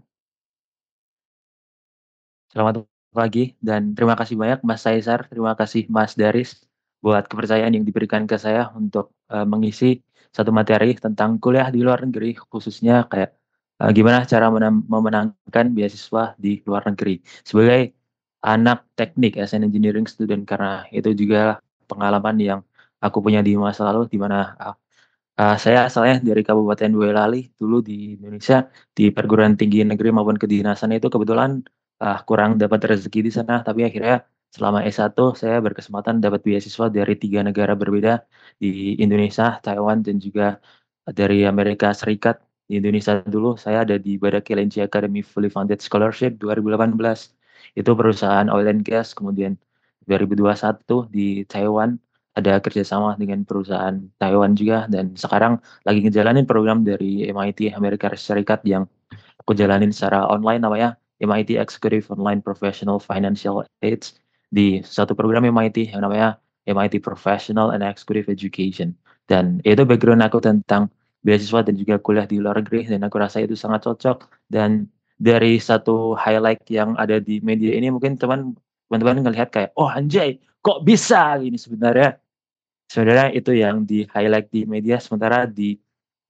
Selamat pagi dan terima kasih banyak Mas Saisar, terima kasih Mas Daris buat kepercayaan yang diberikan ke saya untuk, uh, mengisi satu materi tentang kuliah di luar negeri khususnya kayak uh, gimana cara memenangkan beasiswa di luar negeri sebagai anak teknik as an engineering student karena itu juga pengalaman yang aku punya di masa lalu di mana uh, uh, saya asalnya dari Kabupaten Boyolali dulu di Indonesia di perguruan tinggi negeri maupun kedinasan itu kebetulan uh, kurang dapat rezeki di sana tapi akhirnya selama S1 saya berkesempatan dapat beasiswa dari tiga negara berbeda di Indonesia, Taiwan dan juga dari Amerika Serikat di Indonesia dulu saya ada di Badak LNG Academy Fully Funded Scholarship 2018 itu perusahaan oil and gas kemudian 2021 di Taiwan ada kerjasama dengan perusahaan Taiwan juga dan sekarang lagi ngejalanin program dari MIT Amerika Serikat yang aku jalanin secara online namanya MIT Executive Online Professional Financial Aids di satu program MIT yang namanya MIT Professional and Executive Education dan itu background aku tentang beasiswa dan juga kuliah di luar negeri dan aku rasa itu sangat cocok dan dari satu highlight yang ada di media ini mungkin teman teman-teman ngelihat kayak oh anjay kok bisa ini sebenarnya sebenarnya itu yang di highlight di media sementara di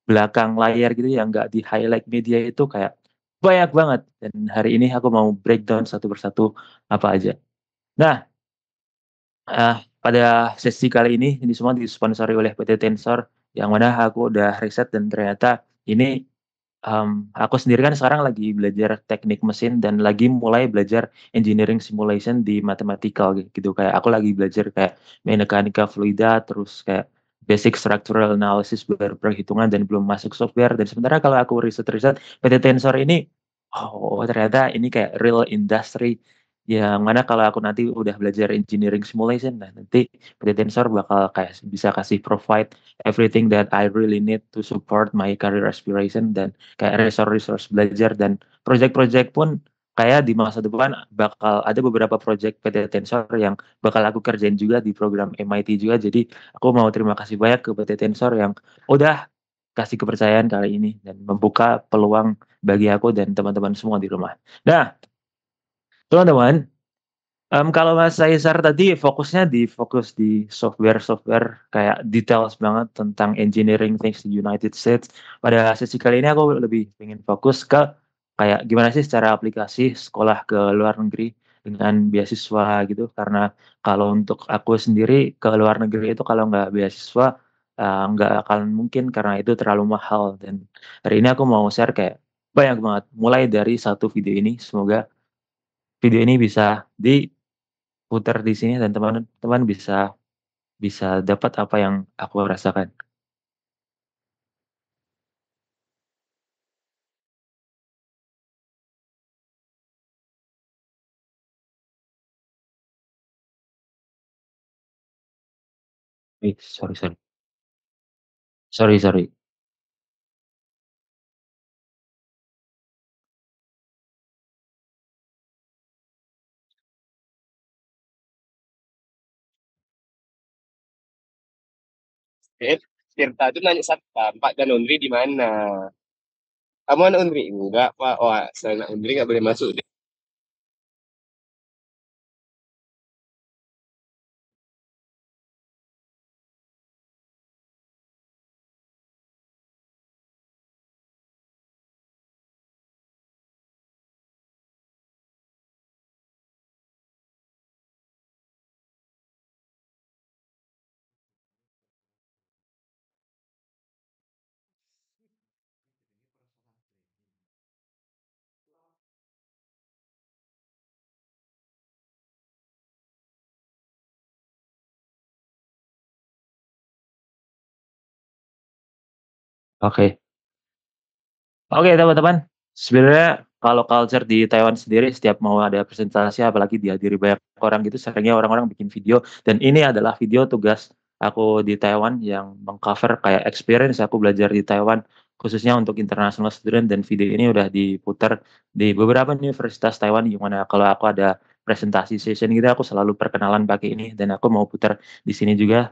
belakang layar gitu yang nggak di highlight media itu kayak banyak banget dan hari ini aku mau breakdown satu persatu apa aja nah uh, pada sesi kali ini ini semua disponsori oleh PT Tensor yang mana aku udah riset dan ternyata ini um, aku sendiri kan sekarang lagi belajar teknik mesin dan lagi mulai belajar engineering simulation di mathematical gitu kayak aku lagi belajar kayak mekanika fluida terus kayak basic structural analysis baru perhitungan dan belum masuk software dan sementara kalau aku riset-riset PT Tensor ini oh ternyata ini kayak real industry ya mana kalau aku nanti udah belajar engineering simulation nah nanti PT Tensor bakal kayak bisa kasih provide everything that I really need to support my career aspiration dan kayak resource-resource belajar dan project-project pun kayak di masa depan bakal ada beberapa project PT Tensor yang bakal aku kerjain juga di program MIT juga jadi aku mau terima kasih banyak ke PT Tensor yang udah kasih kepercayaan kali ini dan membuka peluang bagi aku dan teman-teman semua di rumah. Nah, teman-teman um, kalau Mas Caesar tadi fokusnya di fokus di software-software kayak details banget tentang engineering things di United States. Pada sesi kali ini aku lebih ingin fokus ke kayak gimana sih secara aplikasi sekolah ke luar negeri dengan beasiswa gitu karena kalau untuk aku sendiri ke luar negeri itu kalau nggak beasiswa uh, nggak akan mungkin karena itu terlalu mahal dan hari ini aku mau share kayak banyak banget mulai dari satu video ini semoga video ini bisa diputar di sini dan teman-teman bisa bisa dapat apa yang aku rasakan. Eh, sorry, sorry. Sorry, sorry. Beb, Tirta itu nanya satu Pak dan Undri di mana? Kamu anak Undri? Enggak, Pak. Oh, saya anak Undri nggak boleh masuk deh. Oke. Oke, teman-teman. Sebenarnya kalau culture di Taiwan sendiri setiap mau ada presentasi apalagi dihadiri banyak orang gitu seringnya orang-orang bikin video dan ini adalah video tugas aku di Taiwan yang mengcover kayak experience aku belajar di Taiwan khususnya untuk international student dan video ini udah diputar di beberapa universitas Taiwan mana kalau aku ada presentasi session gitu aku selalu perkenalan pakai ini dan aku mau putar di sini juga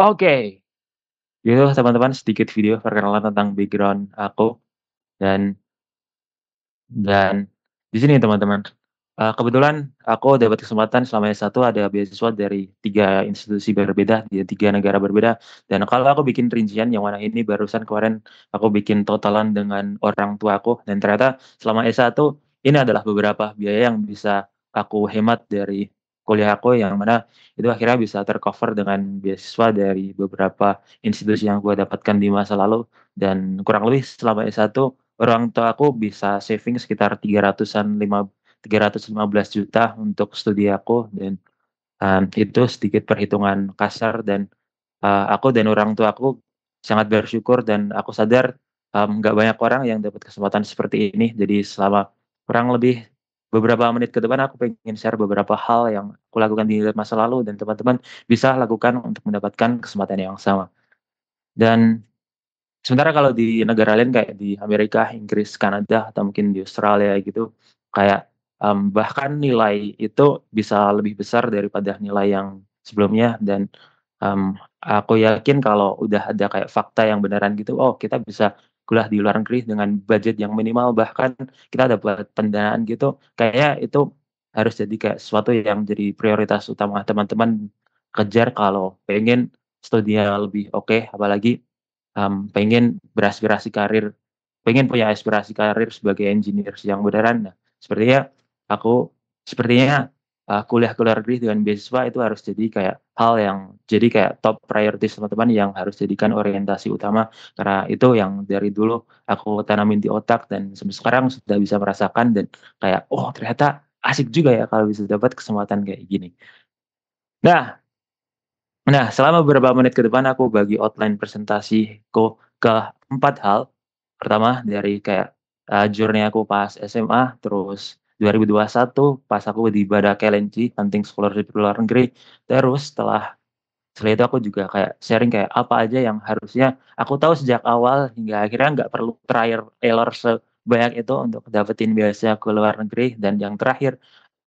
Oke. Gitu teman-teman sedikit video perkenalan tentang background aku dan dan di sini teman-teman. Uh, kebetulan aku dapat kesempatan selama S1 ada beasiswa dari tiga institusi berbeda, di tiga negara berbeda. Dan kalau aku bikin rincian yang mana ini barusan kemarin aku bikin totalan dengan orang tua aku. Dan ternyata selama S1 ini adalah beberapa biaya yang bisa aku hemat dari kuliah aku yang mana itu akhirnya bisa tercover dengan beasiswa dari beberapa institusi yang gue dapatkan di masa lalu dan kurang lebih selama S1 orang tua aku bisa saving sekitar 300-an 5 315 juta untuk studi aku dan um, itu sedikit perhitungan kasar dan uh, aku dan orang tua aku sangat bersyukur dan aku sadar ehm, nggak um, banyak orang yang dapat kesempatan seperti ini jadi selama kurang lebih beberapa menit ke depan aku pengen share beberapa hal yang aku lakukan di masa lalu dan teman-teman bisa lakukan untuk mendapatkan kesempatan yang sama. Dan sementara kalau di negara lain kayak di Amerika, Inggris, Kanada atau mungkin di Australia gitu kayak um, bahkan nilai itu bisa lebih besar daripada nilai yang sebelumnya dan um, aku yakin kalau udah ada kayak fakta yang beneran gitu, oh kita bisa kuliah di luar negeri dengan budget yang minimal bahkan kita dapat pendanaan gitu kayaknya itu harus jadi kayak sesuatu yang jadi prioritas utama teman-teman kejar kalau pengen studi yang lebih oke okay, apalagi um, pengen beraspirasi karir pengen punya aspirasi karir sebagai engineer yang beneran nah sepertinya aku sepertinya kuliah eh, kuliah ke dengan beasiswa itu harus jadi kayak hal yang jadi kayak top priority teman-teman yang harus jadikan orientasi utama karena itu yang dari dulu aku tanamin di otak dan sekarang sudah bisa merasakan dan kayak oh ternyata asik juga ya kalau bisa dapat kesempatan kayak gini. Nah, nah selama beberapa menit ke depan aku bagi outline presentasi ke empat hal. Pertama dari kayak uh, eh, journey aku pas SMA, terus 2021 pas aku di ibadah KLNG hunting scholarship di luar negeri terus setelah setelah itu aku juga kayak sharing kayak apa aja yang harusnya aku tahu sejak awal hingga akhirnya nggak perlu trial error sebanyak itu untuk dapetin biasanya ke luar negeri dan yang terakhir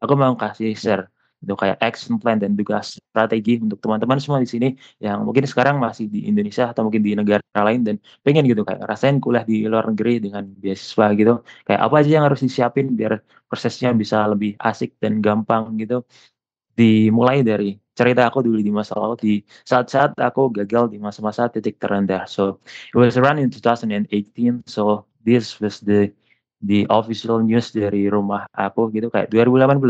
aku mau kasih share itu kayak action plan dan juga strategi untuk teman-teman semua di sini yang mungkin sekarang masih di Indonesia atau mungkin di negara lain dan pengen gitu kayak rasain kuliah di luar negeri dengan beasiswa gitu kayak apa aja yang harus disiapin biar prosesnya bisa lebih asik dan gampang gitu dimulai dari cerita aku dulu di masa lalu di saat-saat aku gagal di masa-masa titik terendah. So it was around in 2018. So this was the the official news dari rumah aku gitu kayak 2018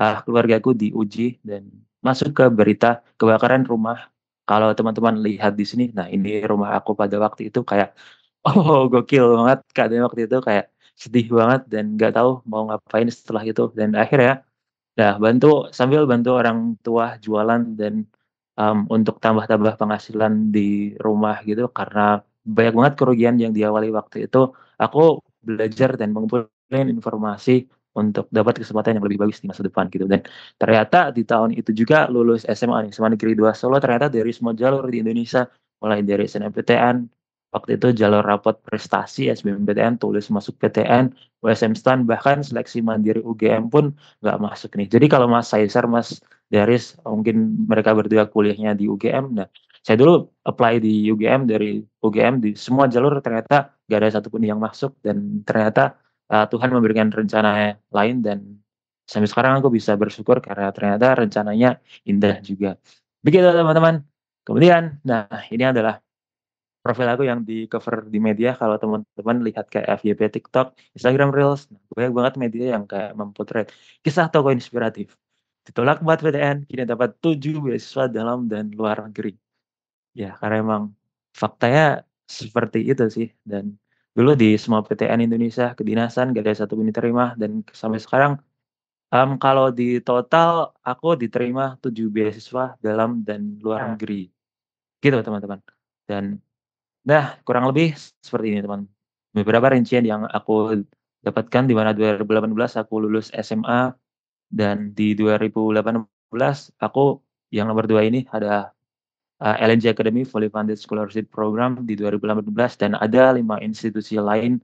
uh, eh, aku diuji dan masuk ke berita kebakaran rumah. Kalau teman-teman lihat di sini, nah ini rumah aku pada waktu itu kayak <laughs> oh gokil banget keadaan waktu itu kayak sedih banget dan nggak tahu mau ngapain setelah itu dan akhirnya nah bantu sambil bantu orang tua jualan dan um, untuk tambah-tambah penghasilan di rumah gitu karena banyak banget kerugian yang diawali waktu itu aku belajar dan mengumpulkan informasi untuk dapat kesempatan yang lebih bagus di masa depan gitu dan ternyata di tahun itu juga lulus SMA nih SMA Negeri 2 Solo ternyata dari semua jalur di Indonesia mulai dari SNMPTN waktu itu jalur rapat prestasi SBMPTN tulis masuk PTN USM STAN bahkan seleksi mandiri UGM pun nggak masuk nih jadi kalau Mas Saisar Mas Daris mungkin mereka berdua kuliahnya di UGM nah saya dulu apply di UGM dari UGM di semua jalur ternyata gak ada satupun yang masuk dan ternyata uh, Tuhan memberikan rencana lain dan sampai sekarang aku bisa bersyukur karena ternyata rencananya indah juga. Begitu teman-teman. Kemudian, nah ini adalah profil aku yang di cover di media kalau teman-teman lihat kayak FYP TikTok, Instagram Reels, nah, banyak banget media yang kayak memotret kisah tokoh inspiratif. Ditolak buat PTN, kini dapat 7 beasiswa dalam dan luar negeri. Ya, karena emang faktanya seperti itu sih dan dulu di semua PTN Indonesia kedinasan gak ada satu pun diterima dan sampai sekarang um, kalau di total aku diterima tujuh beasiswa dalam dan luar nah. negeri gitu teman-teman dan nah kurang lebih seperti ini teman beberapa rincian yang aku dapatkan di mana 2018 aku lulus SMA dan di 2018 aku yang nomor dua ini ada uh, eh, LNG Academy Fully Funded Scholarship Program di 2018 dan ada lima institusi lain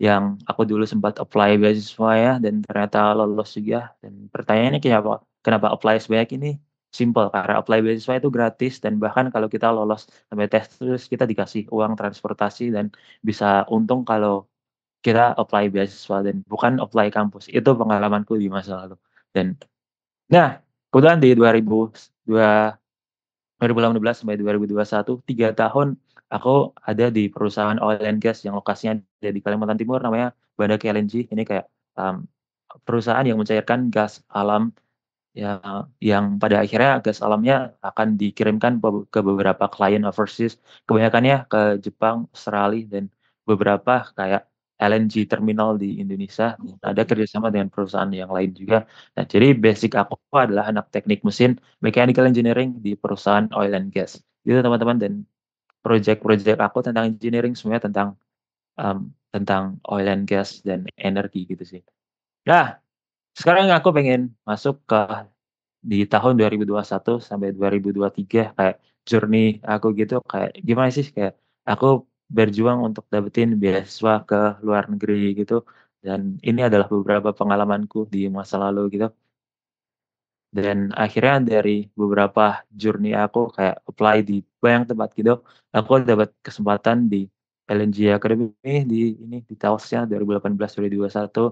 yang aku dulu sempat apply beasiswa ya dan ternyata lolos juga dan pertanyaannya kenapa kenapa apply sebanyak ini simple karena apply beasiswa itu gratis dan bahkan kalau kita lolos sampai tes terus kita dikasih uang transportasi dan bisa untung kalau kita apply beasiswa dan bukan apply kampus itu pengalamanku di masa lalu dan nah kebetulan di 2002 2018 sampai 2021 tiga tahun aku ada di perusahaan oil and gas yang lokasinya ada di Kalimantan Timur namanya Banda LNG ini kayak um, perusahaan yang mencairkan gas alam ya yang pada akhirnya gas alamnya akan dikirimkan ke beberapa klien overseas kebanyakannya ke Jepang, Australia dan beberapa kayak LNG terminal di Indonesia. Hmm. Ada kerjasama dengan perusahaan yang lain juga. Nah, jadi basic aku adalah anak teknik mesin mechanical engineering di perusahaan oil and gas. Gitu teman-teman dan project-project aku tentang engineering semuanya tentang um, tentang oil and gas dan energi gitu sih. Nah, sekarang aku pengen masuk ke di tahun 2021 sampai 2023 kayak journey aku gitu kayak gimana sih kayak aku berjuang untuk dapetin beasiswa ke luar negeri gitu dan ini adalah beberapa pengalamanku di masa lalu gitu dan akhirnya dari beberapa journey aku kayak apply di banyak tempat gitu aku dapat kesempatan di LNG Academy di ini di Taosnya 2018 2021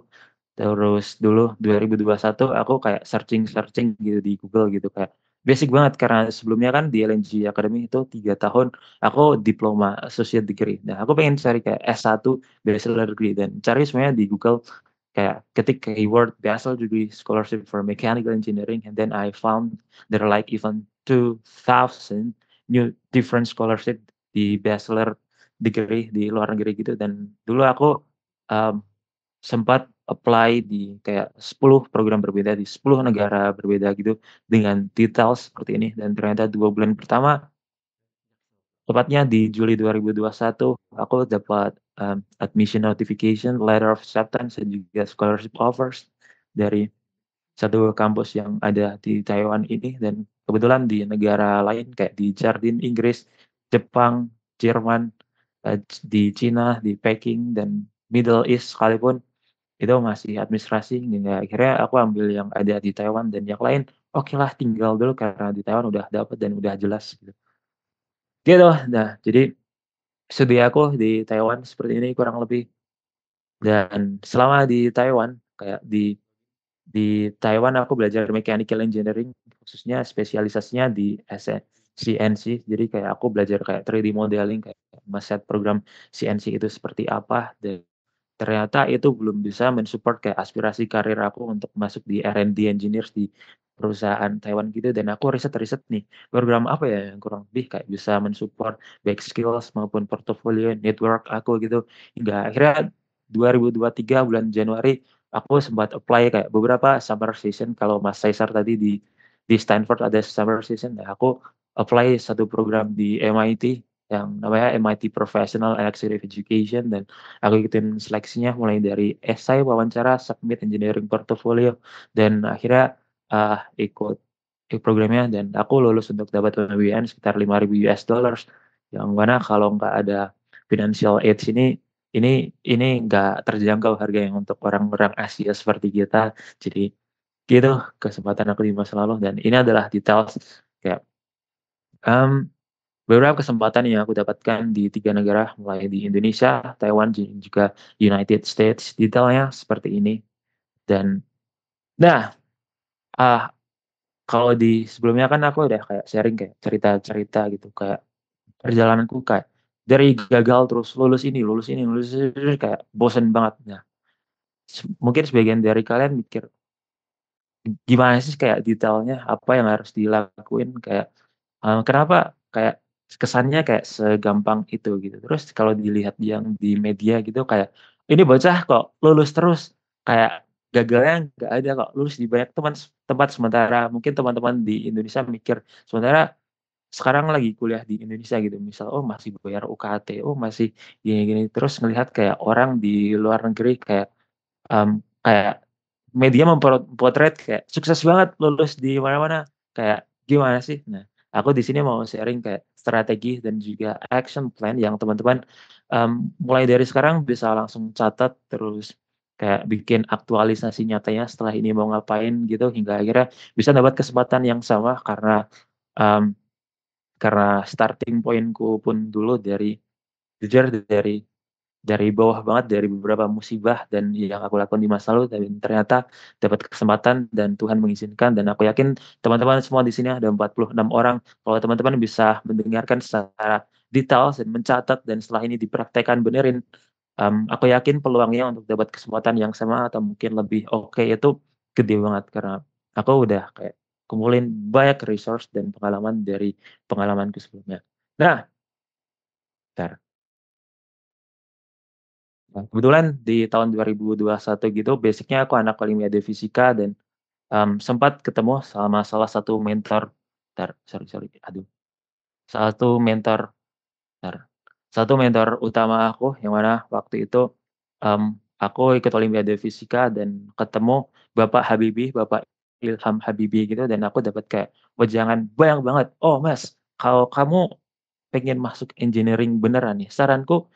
terus dulu 2021 aku kayak searching searching gitu di Google gitu kayak basic banget karena sebelumnya kan di LNG Academy itu tiga tahun aku diploma associate degree. Nah aku pengen cari kayak S1 bachelor degree dan cari semuanya di Google kayak ketik keyword bachelor degree scholarship for mechanical engineering and then I found there are like even 2000 new different scholarship di bachelor degree di luar negeri gitu dan dulu aku um, sempat apply di kayak 10 program berbeda di 10 negara berbeda gitu dengan details seperti ini dan ternyata dua bulan pertama tepatnya di Juli 2021 aku dapat um, admission notification letter of acceptance dan juga scholarship offers dari satu kampus yang ada di Taiwan ini dan kebetulan di negara lain kayak di Jardin Inggris, Jepang, Jerman, eh, di Cina, di Peking dan Middle East sekalipun itu masih administrasi hingga ya, akhirnya aku ambil yang ada di Taiwan dan yang lain oke okay lah tinggal dulu karena di Taiwan udah dapat dan udah jelas gitu gitu nah jadi studi aku di Taiwan seperti ini kurang lebih dan selama di Taiwan kayak di di Taiwan aku belajar mechanical engineering khususnya spesialisasinya di CNC e, jadi kayak aku belajar kayak 3D modeling kayak meset program CNC itu seperti apa dan ternyata itu belum bisa mensupport kayak aspirasi karir aku untuk masuk di R&D engineers di perusahaan Taiwan gitu dan aku riset-riset nih program apa ya yang kurang lebih kayak bisa mensupport back skills maupun portfolio network aku gitu hingga akhirnya 2023 bulan Januari aku sempat apply kayak beberapa summer season kalau Mas Caesar tadi di di Stanford ada summer season ya nah aku apply satu program di MIT yang namanya MIT Professional Executive Education dan aku ikutin seleksinya mulai dari esai, wawancara, submit engineering portfolio dan akhirnya uh, ah, ikut ikut programnya dan aku lulus untuk dapat pembiayaan sekitar 5000 US dollars yang mana kalau nggak ada financial aid ini ini ini nggak terjangkau harga yang untuk orang-orang Asia seperti kita jadi gitu kesempatan aku di masa lalu dan ini adalah details kayak um, beberapa kesempatan yang aku dapatkan di tiga negara mulai di Indonesia, Taiwan juga United States detailnya seperti ini dan nah ah kalau di sebelumnya kan aku udah kayak sharing kayak cerita-cerita gitu kayak perjalananku kayak dari gagal terus lulus ini lulus ini lulus ini kayak bosen banget nah mungkin sebagian dari kalian mikir gimana sih kayak detailnya apa yang harus dilakuin kayak um, kenapa kayak kesannya kayak segampang itu gitu. Terus kalau dilihat yang di media gitu kayak ini bocah kok lulus terus kayak gagalnya nggak ada kok lulus di banyak teman tempat sementara mungkin teman-teman di Indonesia mikir sementara sekarang lagi kuliah di Indonesia gitu misal oh masih bayar UKT oh masih gini-gini terus melihat kayak orang di luar negeri kayak um, kayak media mempotret kayak sukses banget lulus di mana-mana kayak gimana sih nah aku di sini mau sharing kayak strategi dan juga action plan yang teman-teman um, mulai dari sekarang bisa langsung catat terus kayak bikin aktualisasi nyatanya setelah ini mau ngapain gitu hingga akhirnya bisa dapat kesempatan yang sama karena um, karena starting pointku pun dulu dari jujur dari dari bawah banget dari beberapa musibah dan yang aku lakukan di masa lalu tapi ternyata dapat kesempatan dan Tuhan mengizinkan dan aku yakin teman-teman semua di sini ada 46 orang kalau teman-teman bisa mendengarkan secara detail dan mencatat dan setelah ini dipraktekkan benerin um, aku yakin peluangnya untuk dapat kesempatan yang sama atau mungkin lebih oke okay, itu gede banget karena aku udah kayak kumpulin banyak resource dan pengalaman dari pengalamanku sebelumnya nah bentar Kan. kebetulan di tahun 2021 gitu basicnya aku anak olimpiade fisika dan um, sempat ketemu sama salah satu mentor ter sorry sorry aduh salah satu mentor ter satu mentor utama aku yang mana waktu itu um, aku ikut olimpiade fisika dan ketemu bapak Habibi bapak Ilham Habibi gitu dan aku dapat kayak wejangan banyak banget oh mas kalau kamu pengen masuk engineering beneran nih saranku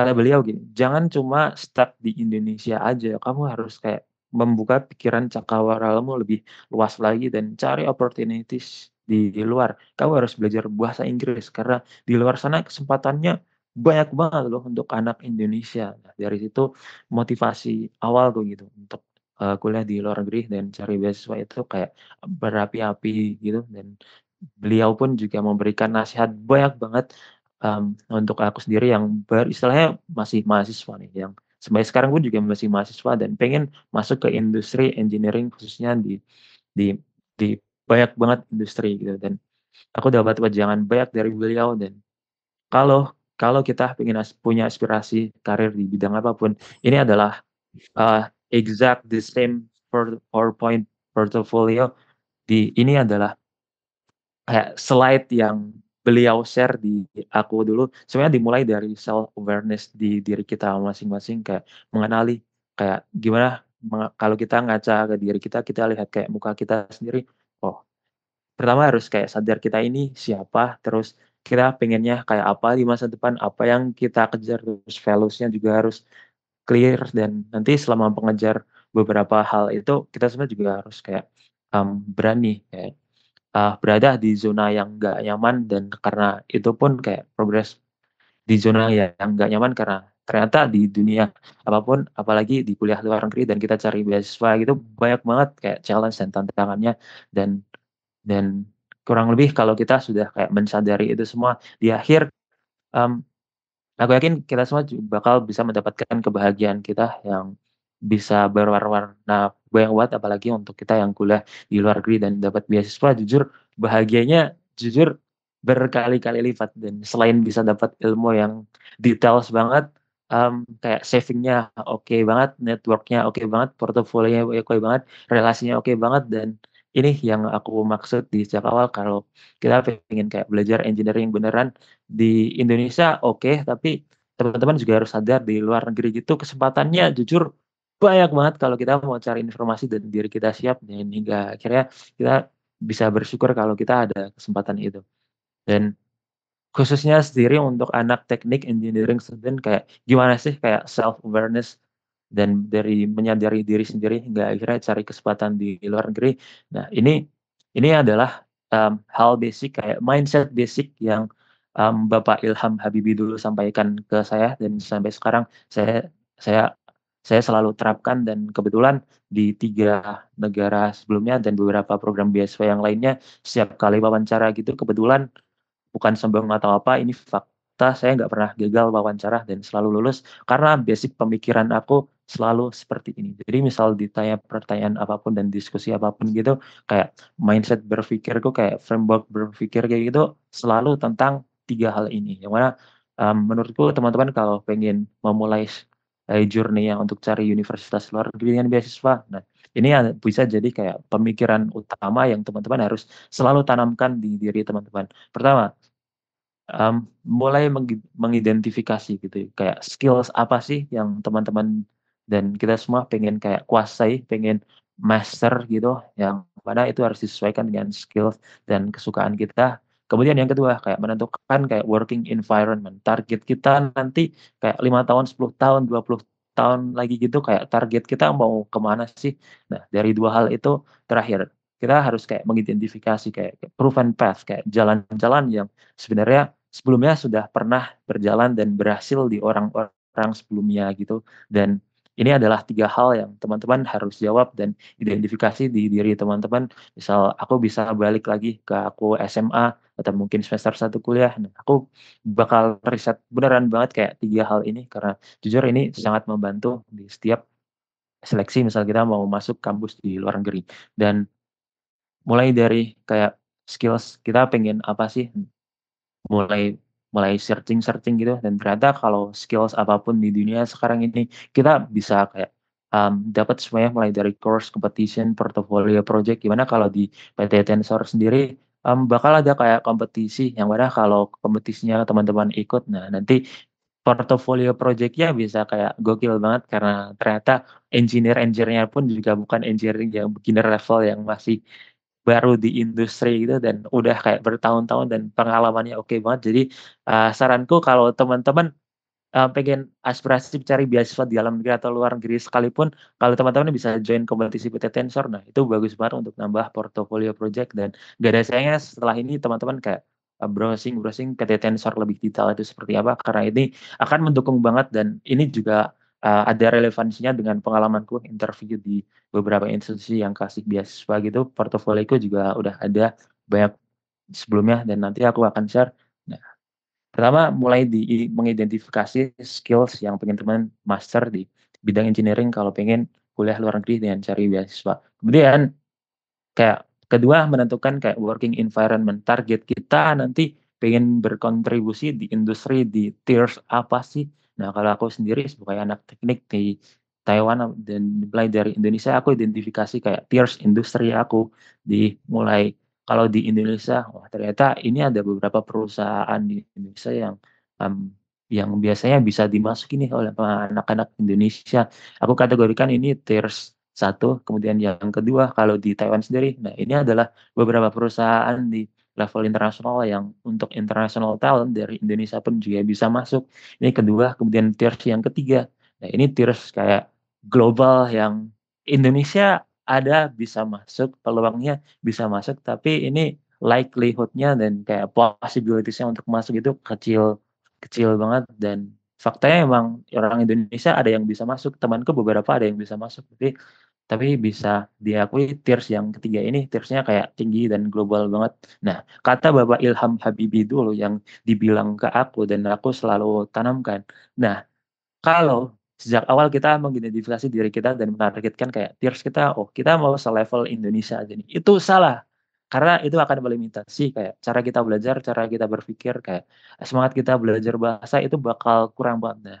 kata beliau gini, jangan cuma stuck di Indonesia aja, kamu harus kayak membuka pikiran cakrawalamu lebih luas lagi dan cari opportunities di, di luar. Kamu harus belajar bahasa Inggris karena di luar sana kesempatannya banyak banget loh untuk anak Indonesia. Nah, dari situ motivasi awal gue gitu untuk uh, kuliah di luar negeri dan cari beasiswa itu kayak berapi-api gitu dan beliau pun juga memberikan nasihat banyak banget um, untuk aku sendiri yang istilahnya masih mahasiswa nih yang sebenarnya sekarang gue juga masih mahasiswa dan pengen masuk ke industri engineering khususnya di di di banyak banget industri gitu dan aku dapat wajangan banyak dari beliau dan kalau kalau kita ingin punya aspirasi karir di bidang apapun ini adalah uh, exact the same PowerPoint portfolio di ini adalah kayak slide yang beliau share di aku dulu sebenarnya dimulai dari self awareness di diri kita masing-masing kayak mengenali kayak gimana kalau kita ngaca ke diri kita kita lihat kayak muka kita sendiri oh pertama harus kayak sadar kita ini siapa terus kita pengennya kayak apa di masa depan apa yang kita kejar terus valuesnya juga harus clear dan nanti selama pengejar beberapa hal itu kita sebenarnya juga harus kayak um, berani kayak uh, berada di zona yang gak nyaman dan karena itu pun kayak progres di zona yang nggak nyaman karena ternyata di dunia apapun apalagi di kuliah luar negeri dan kita cari beasiswa gitu banyak banget kayak challenge dan tantangannya dan dan kurang lebih kalau kita sudah kayak mensadari itu semua di akhir um, aku yakin kita semua bakal bisa mendapatkan kebahagiaan kita yang bisa berwarna banyak banget apalagi untuk kita yang kuliah di luar negeri dan dapat beasiswa jujur bahagianya jujur berkali-kali lipat dan selain bisa dapat ilmu yang details banget um, kayak savingnya oke okay banget networknya oke okay banget portofolionya oke okay banget relasinya oke okay banget dan ini yang aku maksud di sejak awal kalau kita ingin kayak belajar engineering beneran di Indonesia oke okay, tapi teman-teman juga harus sadar di luar negeri gitu kesempatannya jujur banyak banget kalau kita mau cari informasi dan diri kita siap dan ya hingga akhirnya kita bisa bersyukur kalau kita ada kesempatan itu dan khususnya sendiri untuk anak teknik engineering student kayak gimana sih kayak self awareness dan dari menyadari diri sendiri hingga akhirnya cari kesempatan di luar negeri nah ini ini adalah um, hal basic kayak mindset basic yang um, Bapak Ilham Habibie dulu sampaikan ke saya dan sampai sekarang saya saya saya selalu terapkan dan kebetulan di tiga negara sebelumnya dan beberapa program beasiswa yang lainnya setiap kali wawancara gitu kebetulan bukan sombong atau apa ini fakta saya nggak pernah gagal wawancara dan selalu lulus karena basic pemikiran aku selalu seperti ini jadi misal ditanya pertanyaan apapun dan diskusi apapun gitu kayak mindset berpikirku kayak framework berpikir kayak gitu selalu tentang tiga hal ini yang mana um, menurutku teman-teman kalau pengen memulai uh, eh, journey yang untuk cari universitas luar negeri dengan beasiswa. Nah, ini bisa jadi kayak pemikiran utama yang teman-teman harus selalu tanamkan di diri teman-teman. Pertama, um, mulai meng mengidentifikasi gitu, ya, kayak skills apa sih yang teman-teman dan kita semua pengen kayak kuasai, pengen master gitu, yang mana itu harus disesuaikan dengan skills dan kesukaan kita Kemudian yang kedua kayak menentukan kayak working environment. Target kita nanti kayak lima tahun, 10 tahun, 20 tahun lagi gitu kayak target kita mau kemana sih? Nah dari dua hal itu terakhir kita harus kayak mengidentifikasi kayak proven path kayak jalan-jalan yang sebenarnya sebelumnya sudah pernah berjalan dan berhasil di orang-orang sebelumnya gitu dan ini adalah tiga hal yang teman-teman harus jawab dan identifikasi di diri teman-teman. Misal aku bisa balik lagi ke aku SMA atau mungkin semester satu kuliah. Nah, aku bakal riset beneran banget kayak tiga hal ini karena jujur ini sangat membantu di setiap seleksi misal kita mau masuk kampus di luar negeri dan mulai dari kayak skills kita pengen apa sih mulai mulai searching searching gitu dan ternyata kalau skills apapun di dunia sekarang ini kita bisa kayak um, dapat semuanya mulai dari course competition portfolio project gimana kalau di PT Tensor sendiri um, bakal ada kayak kompetisi yang mana kalau kompetisinya teman-teman ikut, nah nanti portofolio projectnya bisa kayak gokil banget karena ternyata engineer engineer pun juga bukan engineering yang beginner level yang masih baru di industri gitu dan udah kayak bertahun-tahun dan pengalamannya oke banget. Jadi, uh, saranku kalau teman-teman uh, pengen aspirasi cari beasiswa di dalam negeri atau luar negeri sekalipun kalau teman-teman bisa join kompetisi PT Tensor nah itu bagus banget untuk nambah portofolio project dan gak ada sayangnya setelah ini teman-teman kayak eh, browsing browsing PT Tensor lebih detail itu seperti apa karena ini akan mendukung banget dan ini juga uh, ada relevansinya dengan pengalamanku interview di beberapa institusi yang kasih beasiswa gitu portofolioku juga udah ada banyak sebelumnya dan nanti aku akan share nah Pertama, mulai di mengidentifikasi skills yang pengen teman master di bidang engineering kalau pengen kuliah luar negeri dengan cari beasiswa. Kemudian kayak kedua menentukan kayak working environment target kita nanti pengen berkontribusi di industri di tiers apa sih. Nah, kalau aku sendiri sebagai anak teknik di Taiwan dan mulai dari Indonesia aku identifikasi kayak tiers industri aku di mulai kalau di Indonesia wah ternyata ini ada beberapa perusahaan di Indonesia yang um, yang biasanya bisa dimasuki nih oleh anak-anak Indonesia. Aku kategorikan ini tiers satu, kemudian yang kedua kalau di Taiwan sendiri, nah ini adalah beberapa perusahaan di level internasional yang untuk internasional talent dari Indonesia pun juga bisa masuk. Ini kedua, kemudian tiers yang ketiga. Nah ini tiers kayak global yang Indonesia ada bisa masuk peluangnya bisa masuk tapi ini likelihoodnya dan kayak possibilitiesnya untuk masuk itu kecil kecil banget dan faktanya emang orang Indonesia ada yang bisa masuk temanku beberapa ada yang bisa masuk tapi tapi bisa diakui tiers yang ketiga ini tiersnya kayak tinggi dan global banget. Nah, kata Bapak Ilham Habibie dulu yang dibilang ke aku dan aku selalu tanamkan. Nah, kalau sejak awal kita mengidentifikasi diri kita dan menargetkan kayak tiers kita oh kita mau selevel Indonesia aja nih itu salah karena itu akan melimitasi kayak cara kita belajar cara kita berpikir kayak semangat kita belajar bahasa itu bakal kurang banget nah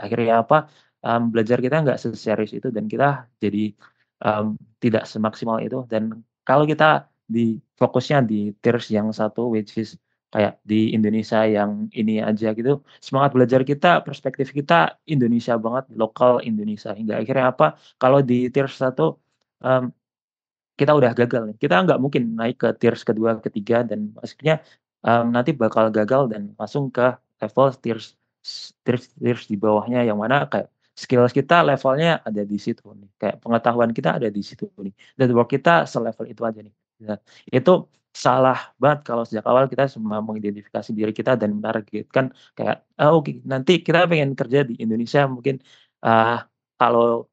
akhirnya apa um, belajar kita nggak seserius itu dan kita jadi um, tidak semaksimal itu dan kalau kita di fokusnya di tiers yang satu which is kayak di Indonesia yang ini aja gitu semangat belajar kita perspektif kita Indonesia banget lokal Indonesia hingga akhirnya apa kalau di tier satu um, kita udah gagal nih kita nggak mungkin naik ke tier kedua ketiga dan maksudnya um, nanti bakal gagal dan langsung ke level tier tier tier di bawahnya yang mana kayak skills kita levelnya ada di situ nih kayak pengetahuan kita ada di situ nih dan work kita selevel itu aja nih nah, itu salah banget kalau sejak awal kita semua mengidentifikasi diri kita dan menargetkan kayak ah, oke okay, nanti kita pengen kerja di Indonesia mungkin uh, kalau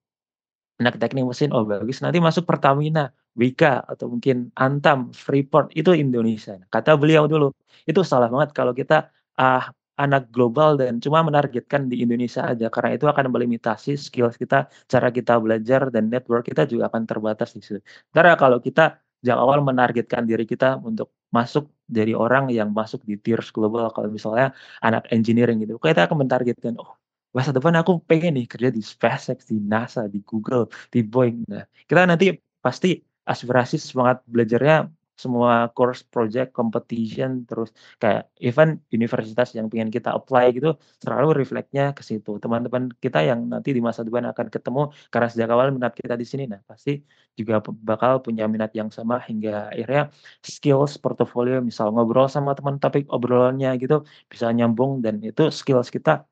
anak teknik mesin oh bagus nanti masuk Pertamina Wika atau mungkin Antam Freeport itu Indonesia kata beliau dulu itu salah banget kalau kita ah uh, anak global dan cuma menargetkan di Indonesia aja karena itu akan melimitasi skills kita cara kita belajar dan network kita juga akan terbatas di situ. Karena kalau kita sejak awal menargetkan diri kita untuk masuk dari orang yang masuk di tiers global kalau misalnya anak engineering gitu kita akan menargetkan oh masa depan aku pengen nih kerja di SpaceX di NASA di Google di Boeing nah kita nanti pasti aspirasi semangat belajarnya semua course project competition terus kayak event universitas yang pengen kita apply gitu selalu refleksnya ke situ teman-teman kita yang nanti di masa depan akan ketemu karena sejak awal minat kita di sini nah pasti juga bakal punya minat yang sama hingga akhirnya skills portfolio misal ngobrol sama teman tapi obrolannya gitu bisa nyambung dan itu skills kita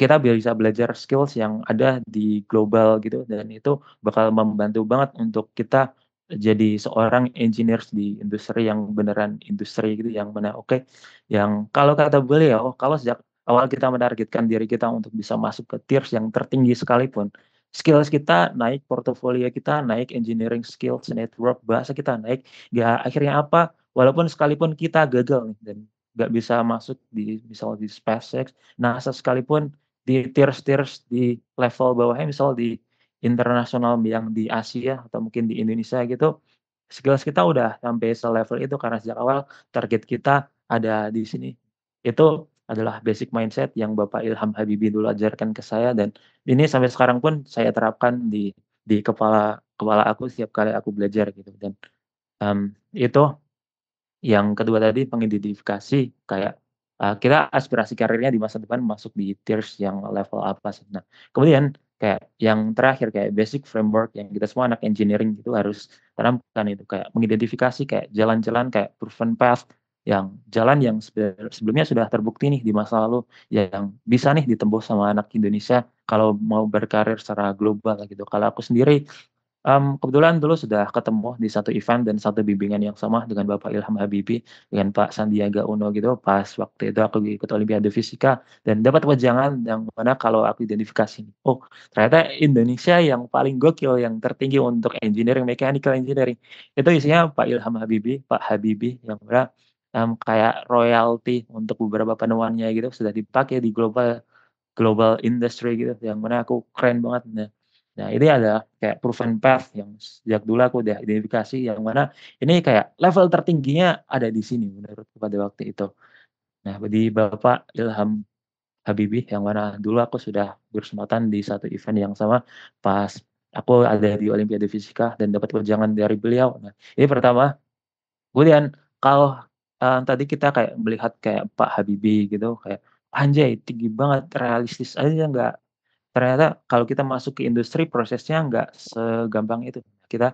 kita bisa belajar skills yang ada di global gitu dan itu bakal membantu banget untuk kita jadi seorang engineer di industri yang beneran industri gitu yang benar oke okay, yang kalau kata beliau ya, oh, kalau sejak awal kita menargetkan diri kita untuk bisa masuk ke tiers yang tertinggi sekalipun skills kita naik portofolio kita naik engineering skills network bahasa kita naik gak ya akhirnya apa walaupun sekalipun kita gagal nih dan gak bisa masuk di misal di SpaceX NASA sekalipun di tiers-tiers di level bawahnya misal di internasional yang di Asia atau mungkin di Indonesia gitu skills kita udah sampai selevel itu karena sejak awal target kita ada di sini itu adalah basic mindset yang Bapak Ilham Habibie dulu ajarkan ke saya dan ini sampai sekarang pun saya terapkan di di kepala kepala aku setiap kali aku belajar gitu dan um, itu yang kedua tadi pengidentifikasi kayak uh, kita aspirasi karirnya di masa depan masuk di tiers yang level apa sih nah kemudian kayak yang terakhir kayak basic framework yang kita semua anak engineering itu harus tanamkan itu kayak mengidentifikasi kayak jalan-jalan kayak proven path yang jalan yang sebelumnya sudah terbukti nih di masa lalu yang bisa nih ditembus sama anak Indonesia kalau mau berkarir secara global gitu. Kalau aku sendiri Um, kebetulan dulu sudah ketemu di satu event dan satu bimbingan yang sama dengan Bapak Ilham Habibie dengan Pak Sandiaga Uno gitu. Pas waktu itu aku ikut Olimpiade Fisika dan dapat wajangan yang mana kalau aku identifikasi, oh ternyata Indonesia yang paling gokil yang tertinggi untuk engineering, mechanical engineering itu isinya Pak Ilham Habibie, Pak Habibie yang mana um, kayak royalty untuk beberapa penemuannya gitu sudah dipakai di global global industry gitu yang mana aku keren banget nah Nah, ini ada kayak proven path yang sejak dulu aku udah identifikasi yang mana ini kayak level tertingginya ada di sini menurut pada waktu itu. Nah, bagi Bapak Ilham Habibi yang mana dulu aku sudah bersempatan di satu event yang sama pas aku ada di Olimpiade Fisika dan dapat wejangan dari beliau. Nah, ini pertama. Kemudian kalau uh, tadi kita kayak melihat kayak Pak Habibi gitu kayak anjay tinggi banget realistis aja nggak ternyata kalau kita masuk ke industri prosesnya nggak segampang itu. Kita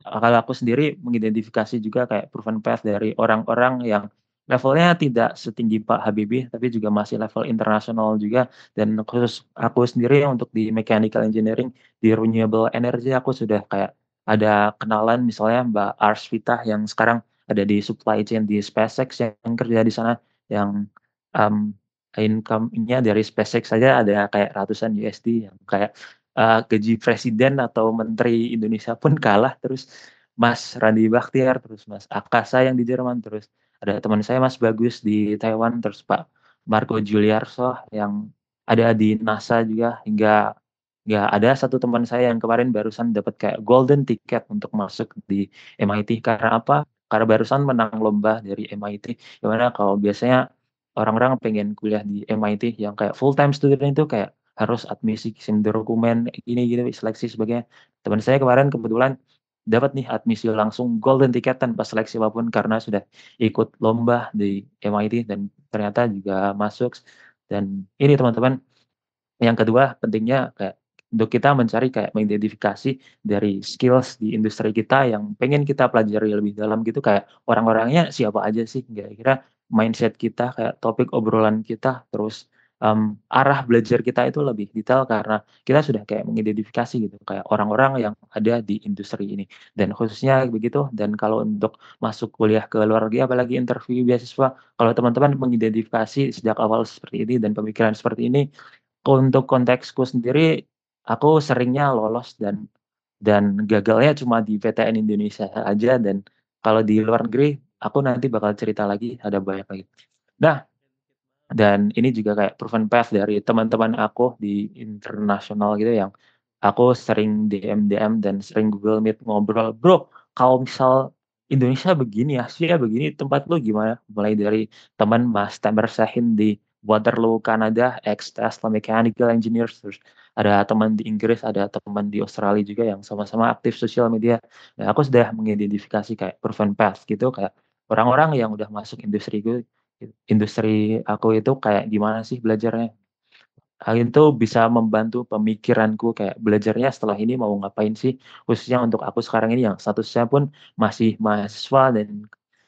kalau aku sendiri mengidentifikasi juga kayak proven path dari orang-orang yang levelnya tidak setinggi Pak Habibie tapi juga masih level internasional juga dan khusus aku sendiri untuk di mechanical engineering di renewable energy aku sudah kayak ada kenalan misalnya Mbak Arsvita yang sekarang ada di supply chain di SpaceX yang kerja di sana yang um, income-nya dari SpaceX saja ada kayak ratusan USD yang kayak uh, gaji presiden atau menteri Indonesia pun <laughs> kalah terus Mas Randi Baktiar terus Mas Akasa yang di Jerman terus ada teman saya Mas Bagus di Taiwan terus Pak Marco Giuliarso yang ada di NASA juga hingga nggak ya, ada satu teman saya yang kemarin barusan dapat kayak golden ticket untuk masuk di MIT karena apa? Karena barusan menang lomba dari MIT. Gimana kalau biasanya orang-orang pengen kuliah di MIT yang kayak full time student itu kayak harus admisi kirim dokumen ini gitu seleksi sebagainya teman saya kemarin kebetulan dapat nih admisi langsung golden ticket tanpa seleksi apapun karena sudah ikut lomba di MIT dan ternyata juga masuk dan ini teman-teman yang kedua pentingnya kayak untuk kita mencari kayak mengidentifikasi dari skills di industri kita yang pengen kita pelajari lebih dalam gitu kayak orang-orangnya siapa aja sih kira-kira mindset kita, kayak topik obrolan kita, terus um, arah belajar kita itu lebih detail karena kita sudah kayak mengidentifikasi gitu kayak orang-orang yang ada di industri ini dan khususnya begitu dan kalau untuk masuk kuliah ke luar negeri apalagi interview beasiswa kalau teman-teman mengidentifikasi sejak awal seperti ini dan pemikiran seperti ini untuk konteksku sendiri aku seringnya lolos dan dan gagalnya cuma di PTN Indonesia aja dan kalau di luar negeri aku nanti bakal cerita lagi ada banyak lagi. Nah, dan ini juga kayak proven path dari teman-teman aku di internasional gitu yang aku sering DM DM dan sering Google Meet ngobrol, bro. Kalau misal Indonesia begini, Asia begini, tempat lu gimana? Mulai dari teman Mas Tamer Sahin di Waterloo, Kanada, ex Tesla Mechanical Engineers, terus ada teman di Inggris, ada teman di Australia juga yang sama-sama aktif sosial media. Nah, aku sudah mengidentifikasi kayak proven path gitu, kayak orang-orang yang udah masuk industri gue industri aku itu kayak gimana sih belajarnya hal itu bisa membantu pemikiranku kayak belajarnya setelah ini mau ngapain sih khususnya untuk aku sekarang ini yang statusnya pun masih mahasiswa dan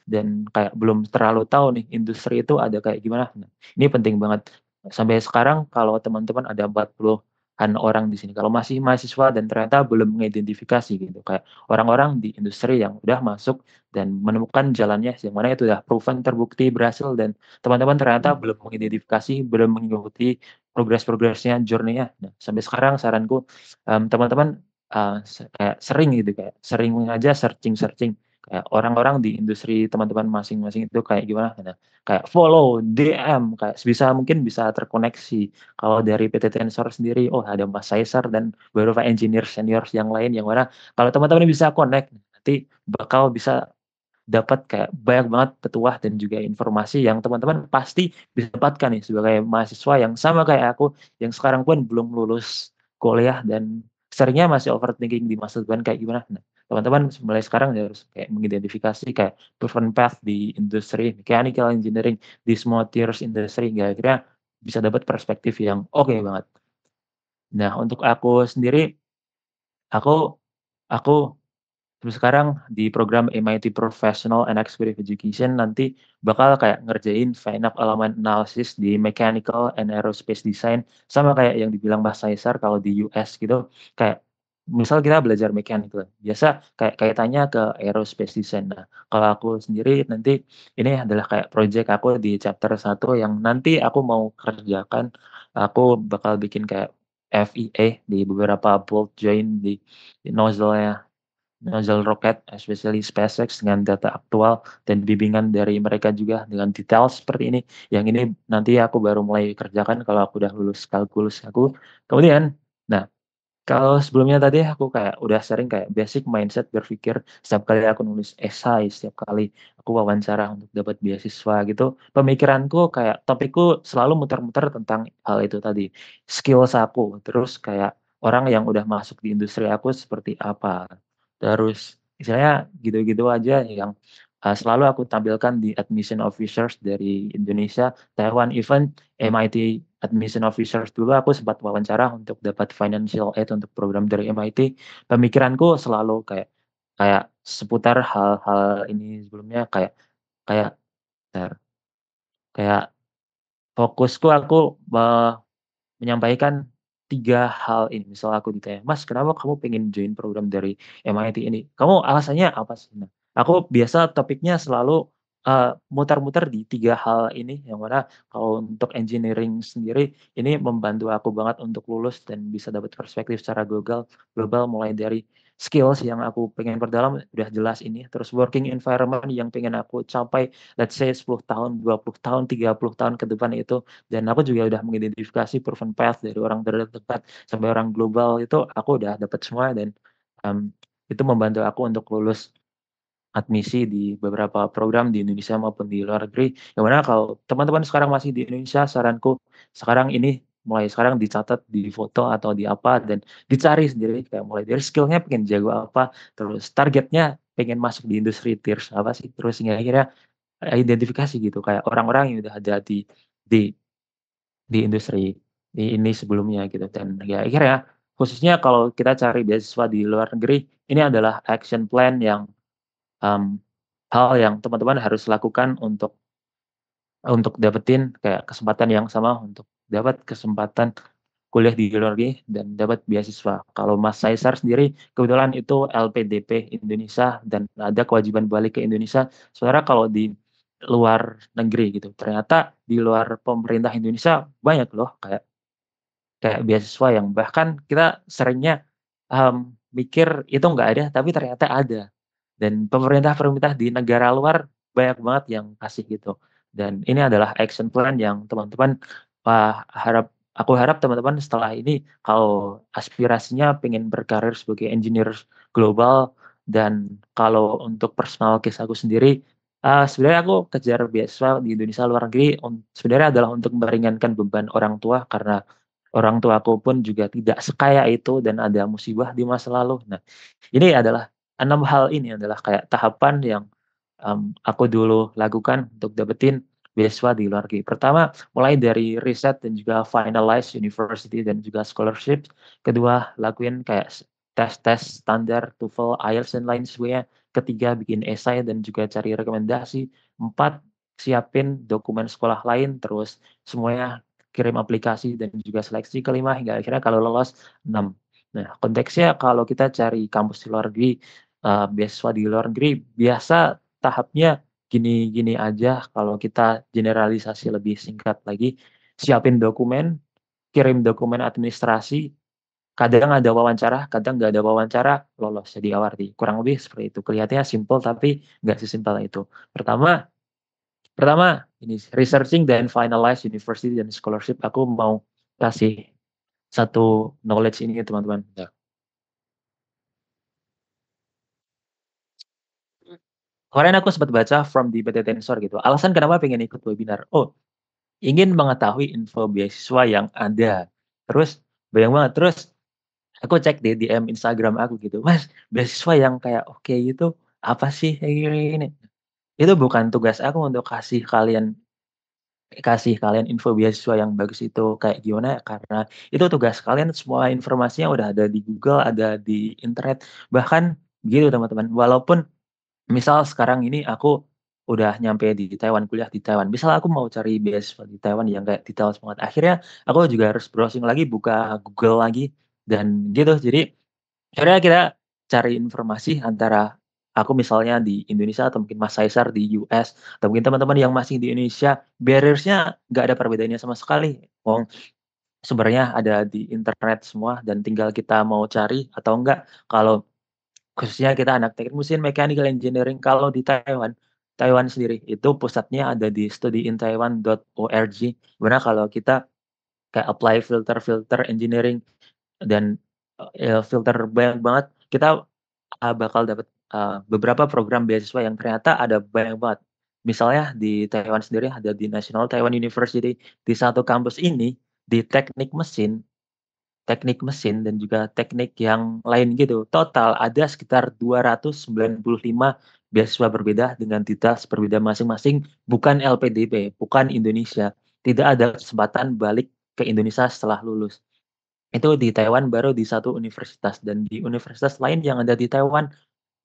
dan kayak belum terlalu tahu nih industri itu ada kayak gimana nah, ini penting banget sampai sekarang kalau teman-teman ada 40 kan orang di sini. Kalau masih mahasiswa dan ternyata belum mengidentifikasi gitu kayak orang-orang di industri yang udah masuk dan menemukan jalannya yang mana itu udah proven terbukti berhasil dan teman-teman ternyata hmm. belum mengidentifikasi, belum mengikuti progres-progresnya, journey-nya. Nah, sampai sekarang saranku teman mmm, teman-teman uh, kayak sering gitu kayak sering aja searching-searching kayak orang-orang di industri teman-teman masing-masing itu kayak gimana nah, kayak follow DM kayak bisa mungkin bisa terkoneksi kalau dari PT Tensor sendiri oh ada Mas Caesar dan beberapa engineer senior yang lain yang mana kalau teman-teman bisa connect nanti bakal bisa dapat kayak banyak banget petuah dan juga informasi yang teman-teman pasti bisa dapatkan nih sebagai mahasiswa yang sama kayak aku yang sekarang pun belum lulus kuliah dan seringnya masih overthinking di masa depan kayak gimana. Nah, teman-teman mulai sekarang ya harus kayak mengidentifikasi kayak proven path di industri mechanical engineering di semua tiers industri, nggak akhirnya bisa dapat perspektif yang oke okay banget. Nah untuk aku sendiri aku aku sekarang di program MIT Professional and Executive Education nanti bakal kayak ngerjain final element analysis di mechanical and aerospace design sama kayak yang dibilang bahasa Caesar kalau di US gitu kayak misal kita belajar mekanik lah. Biasa kayak kaitannya ke aerospace design. Nah, kalau aku sendiri nanti ini adalah kayak project aku di chapter 1 yang nanti aku mau kerjakan aku bakal bikin kayak FEA di beberapa bolt joint di, nozzle ya nozzle roket, especially SpaceX dengan data aktual dan bimbingan dari mereka juga dengan detail seperti ini. Yang ini nanti aku baru mulai kerjakan kalau aku udah lulus kalkulus aku. Kemudian kalau sebelumnya tadi aku kayak udah sering kayak basic mindset berpikir setiap kali aku nulis esai, setiap kali aku wawancara untuk dapat beasiswa gitu, pemikiranku kayak topikku selalu muter-muter tentang hal itu tadi. Skills aku, terus kayak orang yang udah masuk di industri aku seperti apa. Terus istilahnya gitu-gitu aja yang uh, selalu aku tampilkan di admission officers dari Indonesia, Taiwan, even MIT admission officers dulu aku sempat wawancara untuk dapat financial aid untuk program dari MIT pemikiranku selalu kayak kayak seputar hal-hal ini sebelumnya kayak kayak kayak fokusku aku uh, menyampaikan tiga hal ini misal aku ditanya mas kenapa kamu pengen join program dari MIT ini kamu alasannya apa sih nah aku biasa topiknya selalu muter eh, muter-muter di tiga hal ini, yang mana kalau untuk engineering sendiri, ini membantu aku banget untuk lulus dan bisa dapat perspektif secara global global mulai dari skills yang aku pengen perdalam udah jelas ini, terus working environment yang pengen aku capai let's say 10 tahun, 20 tahun, 30 tahun ke depan itu, dan aku juga udah mengidentifikasi proven path dari orang terdekat sampai orang global itu aku udah dapat semua dan, um, itu membantu aku untuk lulus admisi di beberapa program di Indonesia maupun di luar negeri. Yang mana kalau teman-teman sekarang masih di Indonesia, saranku sekarang ini mulai sekarang dicatat di foto atau di apa dan dicari sendiri kayak mulai dari skillnya pengen jago apa terus targetnya pengen masuk di industri tiers apa sih terus hingga akhirnya identifikasi gitu kayak orang-orang yang udah ada di di di industri di ini sebelumnya gitu dan ya akhirnya khususnya kalau kita cari beasiswa di luar negeri ini adalah action plan yang um, hal yang teman-teman harus lakukan untuk untuk dapetin kayak kesempatan yang sama untuk dapat kesempatan kuliah di luar negeri dan dapat beasiswa. Kalau Mas Saisar sendiri kebetulan itu LPDP Indonesia dan ada kewajiban balik ke Indonesia. Sebenarnya kalau di luar negeri gitu, ternyata di luar pemerintah Indonesia banyak loh kayak kayak beasiswa yang bahkan kita seringnya um, mikir itu enggak ada tapi ternyata ada dan pemerintah-pemerintah di negara luar banyak banget yang kasih gitu. Dan ini adalah action plan yang teman-teman uh, harap aku harap teman-teman setelah ini kalau aspirasinya pengen berkarir sebagai engineer global dan kalau untuk personal case aku sendiri uh, sebenarnya aku kejar beasiswa di Indonesia luar negeri um, sebenarnya adalah untuk meringankan beban orang tua karena orang tua aku pun juga tidak sekaya itu dan ada musibah di masa lalu. Nah, ini adalah enam hal ini adalah kayak tahapan yang um, aku dulu lakukan untuk dapetin beasiswa di luar negeri. Pertama, mulai dari riset dan juga finalize university dan juga scholarship. Kedua, lakuin kayak tes-tes standar TOEFL, IELTS dan lain sebagainya. Ketiga, bikin esai dan juga cari rekomendasi. Empat, siapin dokumen sekolah lain terus semuanya kirim aplikasi dan juga seleksi kelima hingga akhirnya kalau lolos enam. Nah, konteksnya kalau kita cari kampus di luar negeri uh, beasiswa di luar negeri biasa tahapnya gini-gini aja kalau kita generalisasi lebih singkat lagi siapin dokumen kirim dokumen administrasi kadang ada wawancara kadang nggak ada wawancara lolos jadi awardi kurang lebih seperti itu kelihatannya simple tapi nggak sesimpel itu pertama pertama ini researching dan finalize university dan scholarship aku mau kasih satu knowledge ini ya, teman-teman ya. kemarin aku sempat baca from di PT Tensor gitu. Alasan kenapa pengen ikut webinar? Oh, ingin mengetahui info beasiswa yang ada. Terus bayang banget. Terus aku cek di DM Instagram aku gitu, Mas, beasiswa yang kayak oke okay gitu apa sih ini? ini. Itu bukan tugas aku untuk kasih kalian kasih kalian info beasiswa yang bagus itu kayak gimana karena itu tugas kalian semua informasinya udah ada di Google ada di internet bahkan gitu teman-teman walaupun misal sekarang ini aku udah nyampe di Taiwan kuliah di Taiwan. Misal aku mau cari beasiswa di Taiwan yang kayak detail banget. Akhirnya aku juga harus browsing lagi, buka Google lagi dan gitu. Jadi akhirnya kita cari informasi antara aku misalnya di Indonesia atau mungkin Mas Caesar di US atau mungkin teman-teman yang masih di Indonesia, barriersnya nggak ada perbedaannya sama sekali. Wong sebenarnya ada di internet semua dan tinggal kita mau cari atau enggak. Kalau khususnya kita anak teknik mesin mechanical engineering kalau di Taiwan Taiwan sendiri itu pusatnya ada di studyinTaiwan.org benar kalau kita kayak apply filter filter engineering dan uh, filter banyak banget kita uh, bakal dapat uh, ah, beberapa program beasiswa yang ternyata ada banyak banget misalnya di Taiwan sendiri ada di National Taiwan University di satu kampus ini di teknik mesin teknik mesin dan juga teknik yang lain gitu. Total ada sekitar 295 beasiswa berbeda dengan titas berbeda masing-masing, bukan LPDP, bukan Indonesia. Tidak ada kesempatan balik ke Indonesia setelah lulus. Itu di Taiwan baru di satu universitas dan di universitas lain yang ada di Taiwan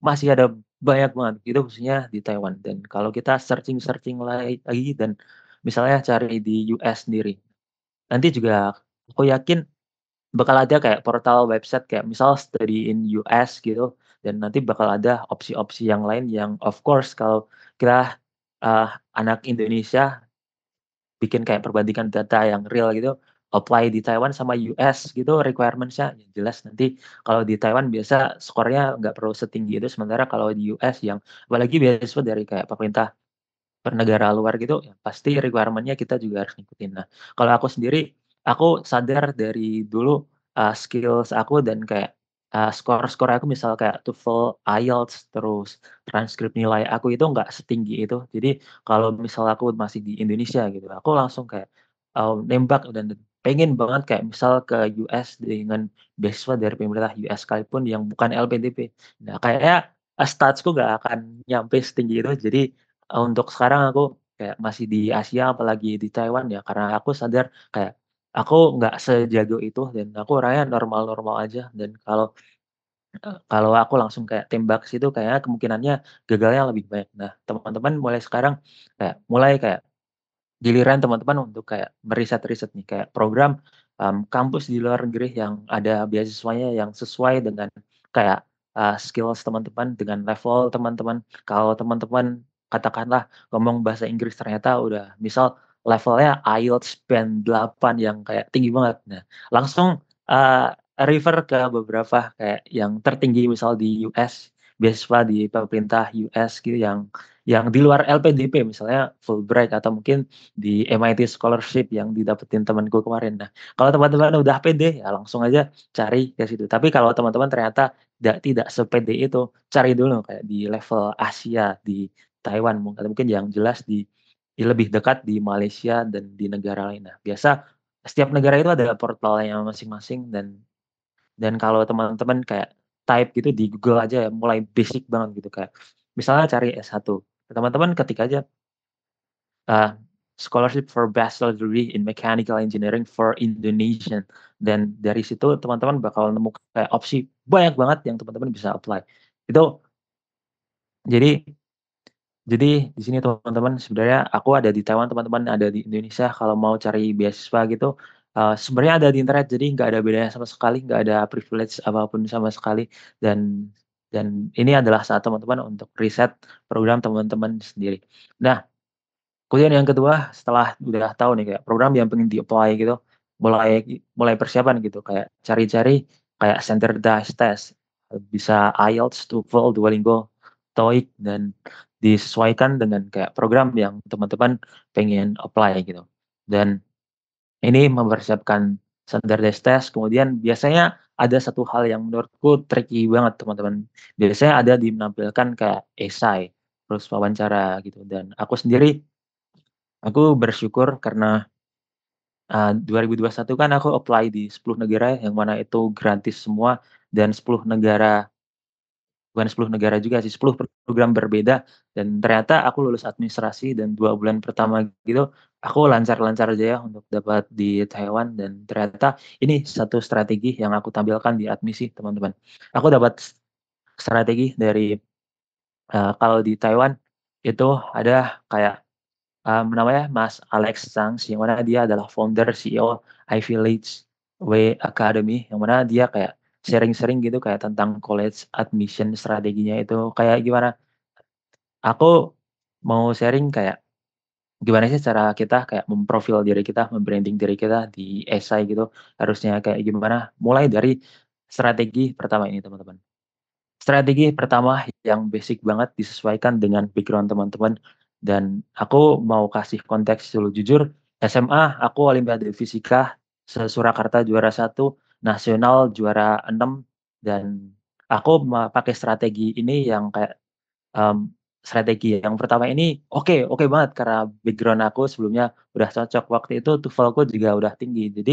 masih ada banyak banget gitu khususnya di Taiwan dan kalau kita searching searching lagi dan misalnya cari di US sendiri nanti juga aku yakin bakal ada kayak portal website kayak misal study in US gitu dan nanti bakal ada opsi-opsi yang lain yang of course kalau kita uh, anak Indonesia bikin kayak perbandingan data yang real gitu apply di Taiwan sama US gitu requirementsnya yang jelas nanti kalau di Taiwan biasa skornya nggak perlu setinggi itu sementara kalau di US yang apalagi biasa dari kayak pemerintah negara luar gitu ya pasti requirementnya kita juga harus ngikutin nah kalau aku sendiri aku sadar dari dulu uh, skills aku dan kayak uh, skor-skor aku misal kayak TOEFL, IELTS, terus transkrip nilai aku itu nggak setinggi itu. Jadi kalau misal aku masih di Indonesia gitu, aku langsung kayak uh, nembak dan pengen banget kayak misal ke US dengan beasiswa dari pemerintah US sekalipun yang bukan LPDP. Nah kayaknya statsku nggak akan nyampe setinggi itu. Jadi untuk sekarang aku kayak masih di Asia apalagi di Taiwan ya karena aku sadar kayak aku nggak sejago itu dan aku orangnya normal-normal aja dan kalau eh, kalau aku langsung kayak tembak situ kayaknya kemungkinannya gagalnya lebih banyak. Nah, teman-teman mulai sekarang kayak mulai kayak giliran teman-teman untuk kayak meriset-riset nih kayak program um, kampus di luar negeri yang ada beasiswanya yang sesuai dengan kayak uh, skills teman-teman dengan level teman-teman. Kalau teman-teman katakanlah ngomong bahasa Inggris ternyata udah misal levelnya IELTS band 8 yang kayak tinggi banget. Nah, langsung uh, refer ke beberapa kayak yang tertinggi misal di US, beasiswa di pemerintah US gitu yang yang di luar LPDP misalnya Fulbright atau mungkin di MIT scholarship yang didapetin temanku kemarin. Nah, kalau teman-teman udah pede ya langsung aja cari ke situ. Tapi kalau teman-teman ternyata tidak tidak sepede itu, cari dulu kayak di level Asia di Taiwan mungkin mungkin yang jelas di lebih dekat di Malaysia dan di negara lain. Nah, biasa setiap negara itu ada portalnya masing-masing dan dan kalau teman-teman kayak type gitu di Google aja ya, mulai basic banget gitu kayak misalnya cari S1. Teman-teman ketik aja uh, scholarship for bachelor degree in mechanical engineering for Indonesian. Dan dari situ teman-teman bakal nemu kayak opsi banyak banget yang teman-teman bisa apply. Itu jadi jadi di sini teman-teman sebenarnya aku ada di Taiwan, teman-teman ada di Indonesia. Kalau mau cari beasiswa gitu, uh, sebenarnya ada di internet. Jadi nggak ada bedanya sama sekali, nggak ada privilege apapun sama sekali. Dan dan ini adalah saat teman-teman untuk riset program teman-teman sendiri. Nah, kemudian yang kedua setelah udah tahu nih kayak program yang pengen di-apply gitu, mulai mulai persiapan gitu kayak cari-cari kayak standardized test bisa IELTS, TOEFL, Duolingo, TOEIC dan disesuaikan dengan kayak program yang teman-teman pengen apply gitu. Dan ini mempersiapkan standardized test, kemudian biasanya ada satu hal yang menurutku tricky banget teman-teman. Biasanya ada dinampilkan kayak esai, terus wawancara gitu. Dan aku sendiri, aku bersyukur karena eh, uh, 2021 kan aku apply di 10 negara yang mana itu gratis semua dan 10 negara bukan 10 negara juga sih 10 program berbeda dan ternyata aku lulus administrasi dan dua bulan pertama gitu aku lancar-lancar aja ya untuk dapat di Taiwan dan ternyata ini satu strategi yang aku tampilkan di admisi teman-teman aku dapat strategi dari uh, kalau di Taiwan itu ada kayak um, namanya Mas Alex Sang yang mana dia adalah founder CEO Ivy Leeds Way Academy yang mana dia kayak sharing-sharing gitu kayak tentang college admission strateginya itu kayak gimana? Aku mau sharing kayak gimana sih cara kita kayak memprofil diri kita, membranding diri kita di esai gitu. Harusnya kayak gimana? Mulai dari strategi pertama ini, teman-teman. Strategi pertama yang basic banget disesuaikan dengan pikiran teman-teman dan aku mau kasih konteks dulu jujur SMA aku Olimpiade Fisika Surakarta juara satu nasional juara 6 dan aku pakai strategi ini yang kayak um, strategi yang pertama ini oke okay, oke okay banget karena background aku sebelumnya udah cocok waktu itu tuvalku juga udah tinggi jadi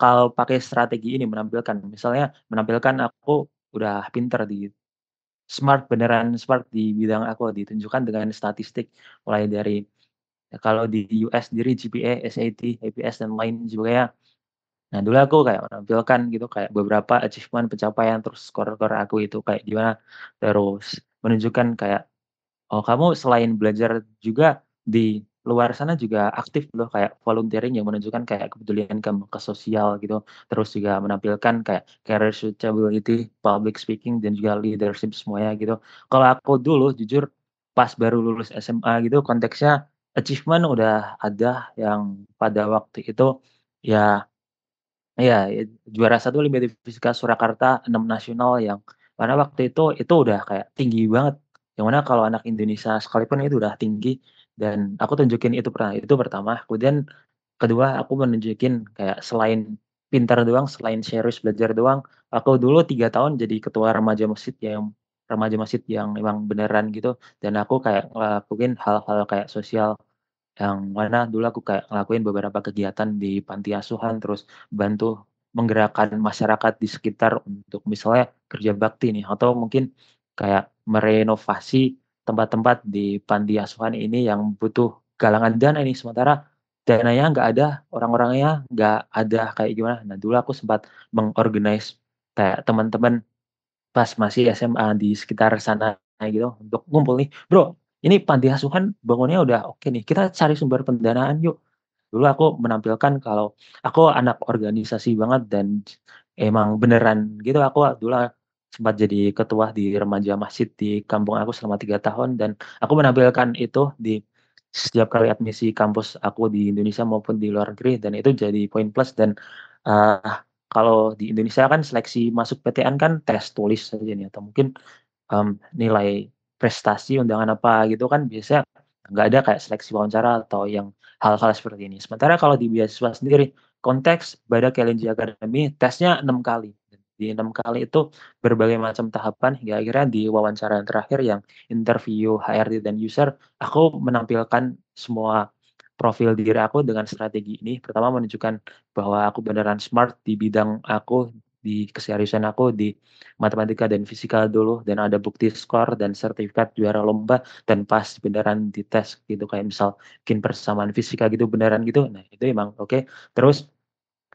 kalau pakai strategi ini menampilkan misalnya menampilkan aku udah pinter di smart beneran smart di bidang aku ditunjukkan dengan statistik mulai dari ya, kalau di US sendiri GPA, SAT, APS dan lain sebagainya Nah dulu aku kayak menampilkan gitu kayak beberapa achievement pencapaian terus skor-skor aku itu kayak gimana terus menunjukkan kayak oh kamu selain belajar juga di luar sana juga aktif loh kayak volunteering yang menunjukkan kayak kepedulian kamu ke sosial gitu terus juga menampilkan kayak career suitability, public speaking dan juga leadership semuanya gitu. Kalau aku dulu jujur pas baru lulus SMA gitu konteksnya achievement udah ada yang pada waktu itu ya Iya, ya, juara satu Olimpiade Fisika Surakarta 6 nasional yang pada waktu itu itu udah kayak tinggi banget. Yang mana kalau anak Indonesia sekalipun itu udah tinggi dan aku tunjukin itu pernah itu pertama. Kemudian kedua aku menunjukin kayak selain pintar doang, selain serius belajar doang, aku dulu tiga tahun jadi ketua remaja masjid yang remaja masjid yang emang beneran gitu dan aku kayak ngelakuin hal-hal kayak sosial yang mana dulu aku kayak ngelakuin beberapa kegiatan di panti asuhan, terus bantu menggerakkan masyarakat di sekitar untuk misalnya kerja bakti nih, atau mungkin kayak merenovasi tempat-tempat di panti asuhan ini yang butuh galangan dana ini sementara dananya nggak ada, orang-orangnya nggak ada kayak gimana. Nah dulu aku sempat mengorganize kayak teman-teman pas masih SMA di sekitar sana gitu untuk ngumpul nih, bro ini panti asuhan bangunnya udah oke okay nih kita cari sumber pendanaan yuk dulu aku menampilkan kalau aku anak organisasi banget dan emang beneran gitu aku dulu sempat jadi ketua di remaja masjid di kampung aku selama tiga tahun dan aku menampilkan itu di setiap kali admisi kampus aku di Indonesia maupun di luar negeri dan itu jadi poin plus dan uh, kalau di Indonesia kan seleksi masuk PTN kan tes tulis saja nih atau mungkin um, nilai prestasi undangan apa gitu kan biasanya nggak ada kayak seleksi wawancara atau yang hal-hal seperti ini. Sementara kalau di beasiswa sendiri konteks pada Kelinji Academy tesnya enam kali. Di enam kali itu berbagai macam tahapan hingga akhirnya di wawancara yang terakhir yang interview HRD dan user, aku menampilkan semua profil diri aku dengan strategi ini. Pertama menunjukkan bahwa aku beneran smart di bidang aku di keseriusan aku di matematika dan fisika dulu dan ada bukti skor dan sertifikat juara lomba dan pas beneran di tes gitu kayak misal bikin persamaan fisika gitu beneran gitu nah itu emang oke okay. terus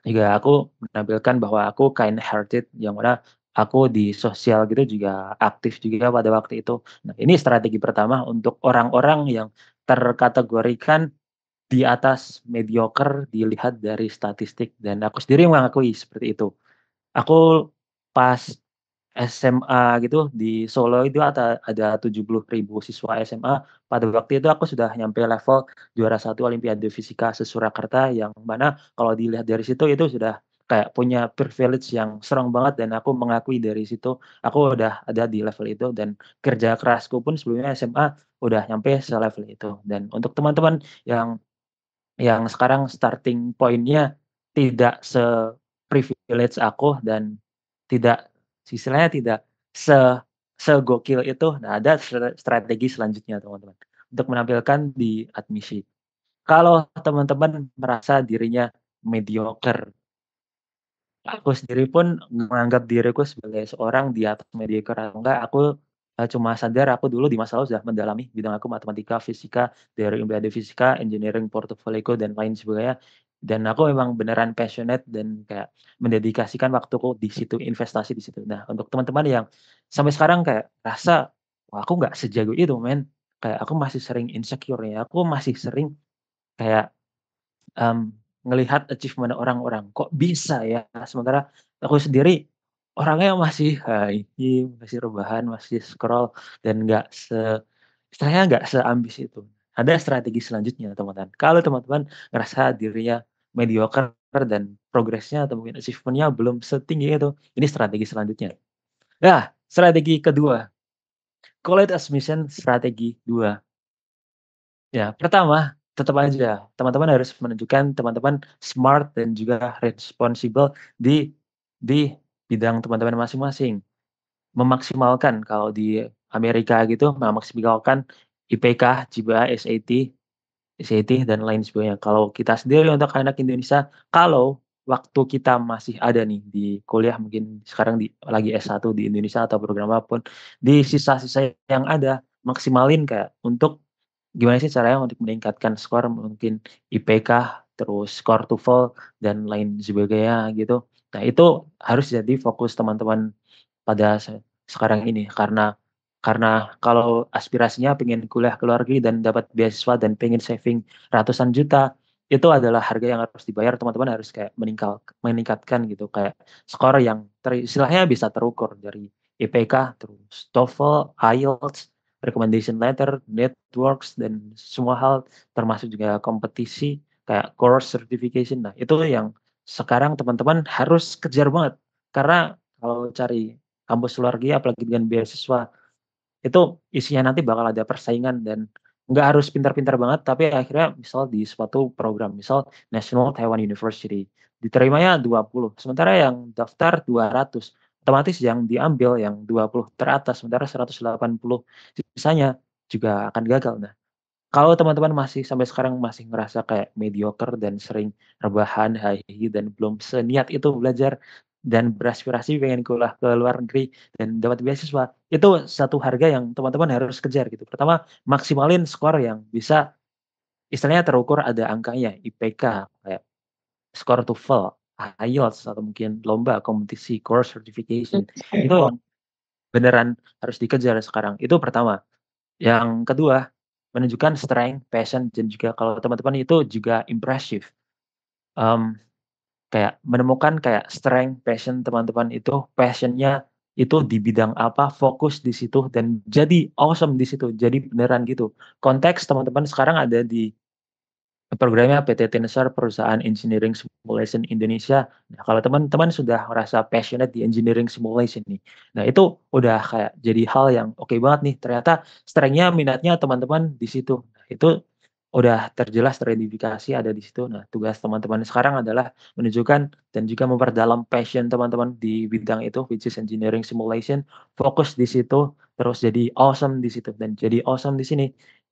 juga aku menampilkan bahwa aku kind hearted yang mana aku di sosial gitu juga aktif juga pada waktu itu. Nah, ini strategi pertama untuk orang-orang yang terkategorikan di atas mediocre dilihat dari statistik dan aku sendiri mengakui seperti itu. Aku pas SMA gitu di Solo itu ada ada 70.000 siswa SMA. Pada waktu itu aku sudah nyampe level juara satu Olimpiade Fisika surakarta yang mana kalau dilihat dari situ itu sudah kayak punya privilege yang serong banget dan aku mengakui dari situ aku udah ada di level itu dan kerja kerasku pun sebelumnya SMA udah nyampe se-level itu. Dan untuk teman-teman yang yang sekarang starting pointnya tidak se village aku dan tidak sisanya tidak se gokil itu nah ada strategi selanjutnya teman-teman untuk menampilkan di admisi kalau teman-teman merasa dirinya mediocre aku sendiri pun menganggap diriku sebagai seorang di atas mediocre atau enggak aku eh, cuma sadar aku dulu di masa lalu sudah mendalami bidang aku matematika, fisika, teori olimpiade fisika, engineering portofolio dan lain sebagainya dan aku memang beneran passionate dan kayak mendedikasikan waktuku di situ investasi di situ nah untuk teman-teman yang sampai sekarang kayak rasa Wah, aku nggak sejago itu men kayak aku masih sering insecure ya aku masih sering kayak um, ngelihat achievement orang-orang kok bisa ya sementara aku sendiri orangnya masih hai masih rebahan masih scroll dan nggak se istilahnya nggak seambis itu ada strategi selanjutnya teman-teman kalau teman-teman ngerasa dirinya mediocre dan progresnya atau mungkin achievementnya belum setinggi itu. Ini strategi selanjutnya. Nah, strategi kedua. Call it as mission strategi dua. Ya, pertama, tetap aja teman-teman harus menunjukkan teman-teman smart dan juga responsible di di bidang teman-teman masing-masing. Memaksimalkan kalau di Amerika gitu, memaksimalkan IPK, JIBA, SAT, ICT dan lain sebagainya. Kalau kita sendiri untuk anak Indonesia, kalau waktu kita masih ada nih di kuliah mungkin sekarang di lagi S1 di Indonesia atau program apapun, di sisa-sisa yang ada maksimalin kayak untuk gimana sih caranya untuk meningkatkan skor mungkin IPK terus skor TOEFL dan lain sebagainya gitu. Nah, itu harus jadi fokus teman-teman pada sekarang ini karena karena kalau aspirasinya pengen kuliah ke luar negeri dan dapat beasiswa dan pengen saving ratusan juta itu adalah harga yang harus dibayar teman-teman harus kayak meningkat meningkatkan gitu kayak skor yang ter, istilahnya bisa terukur dari IPK terus TOEFL, IELTS, recommendation letter, networks dan semua hal termasuk juga kompetisi kayak course certification nah itu yang sekarang teman-teman harus kejar banget karena kalau cari kampus luar negeri apalagi dengan beasiswa itu isinya nanti bakal ada persaingan dan nggak harus pintar-pintar banget tapi akhirnya misal di suatu program misal National Taiwan University diterimanya 20 sementara yang daftar 200 otomatis yang diambil yang 20 teratas sementara 180 sisanya juga akan gagal nah kalau teman-teman masih sampai sekarang masih ngerasa kayak mediocre dan sering rebahan hahihi dan belum seniat itu belajar dan beraspirasi pengen kuliah ke luar negeri dan dapat beasiswa itu satu harga yang teman-teman harus kejar gitu pertama maksimalin skor yang bisa istilahnya terukur ada angkanya IPK kayak skor TOEFL IELTS atau mungkin lomba kompetisi course certification mm-hmm. itu beneran harus dikejar sekarang itu pertama yang kedua menunjukkan strength passion dan juga kalau teman-teman itu juga impresif um, mmm, kayak menemukan kayak strength passion teman-teman itu passionnya itu di bidang apa fokus di situ dan jadi awesome di situ jadi beneran gitu konteks teman-teman sekarang ada di programnya PT Tensor perusahaan engineering simulation Indonesia nah kalau teman-teman sudah merasa passionate di engineering simulation nih nah itu udah kayak jadi hal yang oke okay banget nih ternyata strengthnya minatnya teman-teman di situ nah, itu udah terjelas, teridentifikasi ada di situ. Nah, tugas teman-teman sekarang adalah menunjukkan dan juga memperdalam passion teman-teman di bidang itu, which is engineering simulation. Fokus di situ, terus jadi awesome di situ dan jadi awesome di sini.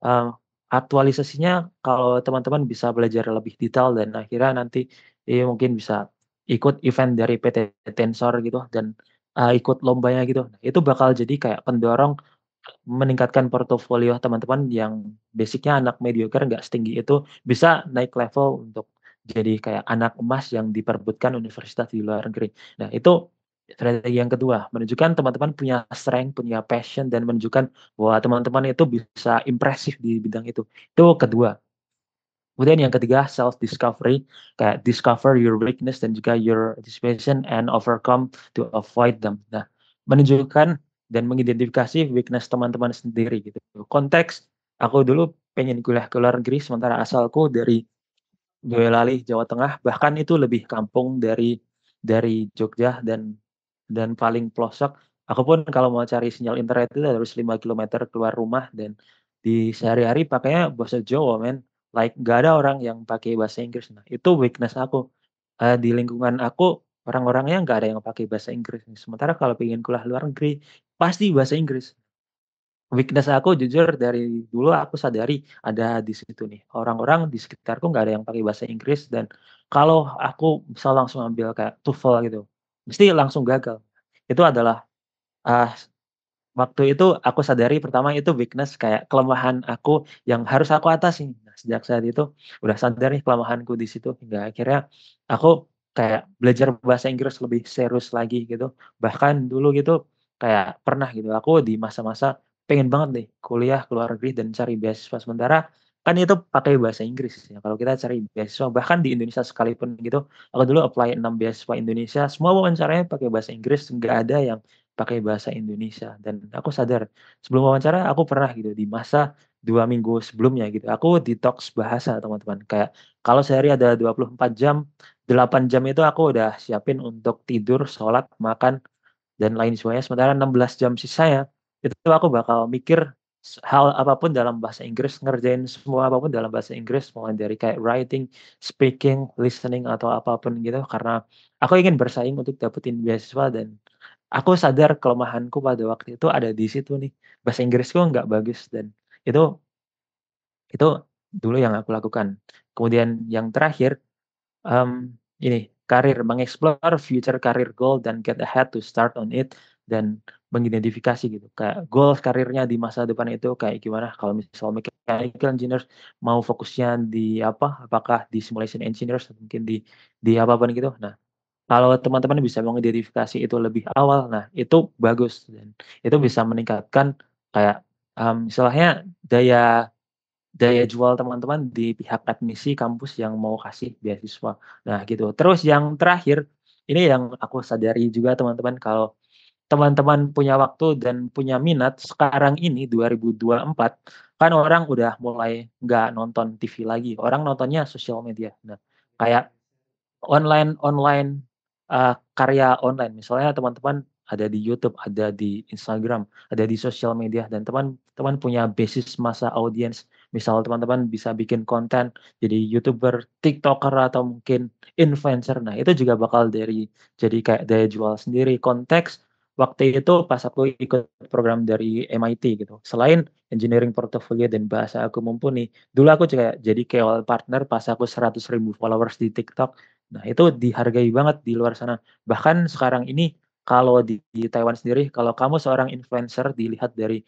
Uh, aktualisasinya kalau teman-teman bisa belajar lebih detail dan akhirnya nanti eh, mungkin bisa ikut event dari PT Tensor gitu dan uh, ikut lombanya gitu. Nah, itu bakal jadi kayak pendorong meningkatkan portofolio teman-teman yang basicnya anak mediocre nggak setinggi itu bisa naik level untuk jadi kayak anak emas yang diperbutkan universitas di luar negeri. Nah itu strategi yang kedua menunjukkan teman-teman punya strength, punya passion dan menunjukkan bahwa teman-teman itu bisa impresif di bidang itu. Itu kedua. Kemudian yang ketiga self discovery kayak discover your weakness dan juga your anticipation and overcome to avoid them. Nah menunjukkan dan mengidentifikasi weakness teman-teman sendiri gitu. Konteks aku dulu pengen kuliah ke luar negeri sementara asalku dari Boyolali Jawa Tengah bahkan itu lebih kampung dari dari Jogja dan dan paling pelosok aku pun kalau mau cari sinyal internet itu harus 5 km keluar rumah dan di sehari-hari pakainya bahasa Jawa men like gak ada orang yang pakai bahasa Inggris nah itu weakness aku uh, di lingkungan aku orang-orangnya nggak ada yang pakai bahasa Inggris sementara kalau pengen kuliah luar negeri pasti bahasa Inggris weakness aku jujur dari dulu aku sadari ada di situ nih orang-orang di sekitarku nggak ada yang pakai bahasa Inggris dan kalau aku bisa langsung ambil kayak TOEFL gitu mesti langsung gagal itu adalah uh, waktu itu aku sadari pertama itu weakness kayak kelemahan aku yang harus aku atasi. Nah, sejak saat itu udah sadar nih kelemahanku di situ hingga akhirnya aku kayak belajar bahasa Inggris lebih serius lagi gitu. Bahkan dulu gitu kayak pernah gitu aku di masa-masa pengen banget nih kuliah keluar negeri dan cari beasiswa sementara kan itu pakai bahasa Inggris ya kalau kita cari beasiswa bahkan di Indonesia sekalipun gitu aku dulu apply 6 beasiswa Indonesia semua wawancaranya pakai bahasa Inggris nggak ada yang pakai bahasa Indonesia dan aku sadar sebelum wawancara aku pernah gitu di masa dua minggu sebelumnya gitu aku detox bahasa teman-teman kayak kalau sehari ada 24 jam 8 jam itu aku udah siapin untuk tidur sholat makan dan lain sebagainya. Sementara 16 jam sisa ya itu aku bakal mikir hal apapun dalam bahasa Inggris, ngerjain semua apapun dalam bahasa Inggris, mulai dari kayak writing, speaking, listening atau apapun gitu karena aku ingin bersaing untuk dapetin beasiswa dan aku sadar kelemahanku pada waktu itu ada di situ nih. Bahasa Inggrisku nggak bagus dan itu itu dulu yang aku lakukan. Kemudian yang terakhir um, ini karir, mengeksplor future career goal dan get ahead to start on it dan mengidentifikasi gitu kayak goal karirnya di masa depan itu kayak gimana kalau misal mechanical engineer mau fokusnya di apa apakah di simulation engineer atau mungkin di di apa apa gitu nah kalau teman-teman bisa mengidentifikasi itu lebih awal nah itu bagus dan itu bisa meningkatkan kayak um, istilahnya daya daya jual teman-teman di pihak admisi kampus yang mau kasih beasiswa. Nah, gitu. Terus yang terakhir, ini yang aku sadari juga teman-teman kalau teman-teman punya waktu dan punya minat sekarang ini 2024 kan orang udah mulai nggak nonton TV lagi orang nontonnya sosial media nah kayak online online uh, karya online misalnya teman-teman ada di YouTube, ada di Instagram, ada di sosial media dan teman-teman punya basis masa audiens Misal teman-teman bisa bikin konten jadi YouTuber, TikToker atau mungkin influencer. Nah, itu juga bakal dari jadi kayak daya jual sendiri. Konteks waktu itu pas aku ikut program dari MIT gitu. Selain engineering portfolio dan bahasa aku mumpuni, dulu aku juga jadi KOL partner pas aku 100 ribu followers di TikTok. Nah itu dihargai banget di luar sana. Bahkan sekarang ini kalau di, di Taiwan sendiri, kalau kamu seorang influencer dilihat dari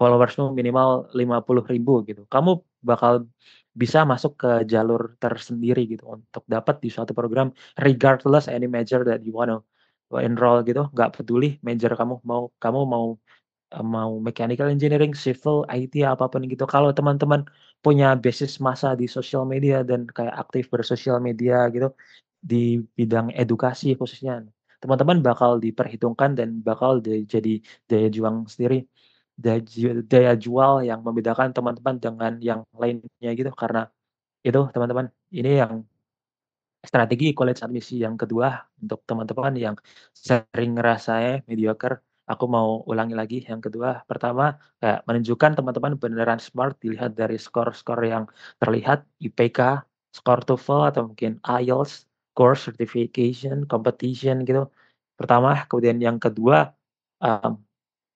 followersmu minimal 50 ribu gitu. Kamu bakal bisa masuk ke jalur tersendiri gitu untuk dapat di suatu program regardless any major that you wanna enroll gitu Gak peduli major kamu mau kamu mau eh, mau mechanical engineering, civil, IT apapun gitu. Kalau teman-teman punya basis masa di sosial media dan kayak aktif bersosial media gitu di bidang edukasi khususnya, teman-teman bakal diperhitungkan dan bakal jadi daya juang sendiri daya jual yang membedakan teman-teman dengan yang lainnya gitu karena itu teman-teman ini yang strategi college admisi yang kedua untuk teman-teman yang sering ngerasa mediocre aku mau ulangi lagi yang kedua pertama kayak menunjukkan teman-teman beneran smart dilihat dari skor-skor yang terlihat IPK skor TOEFL atau mungkin IELTS course certification competition gitu pertama kemudian yang kedua um,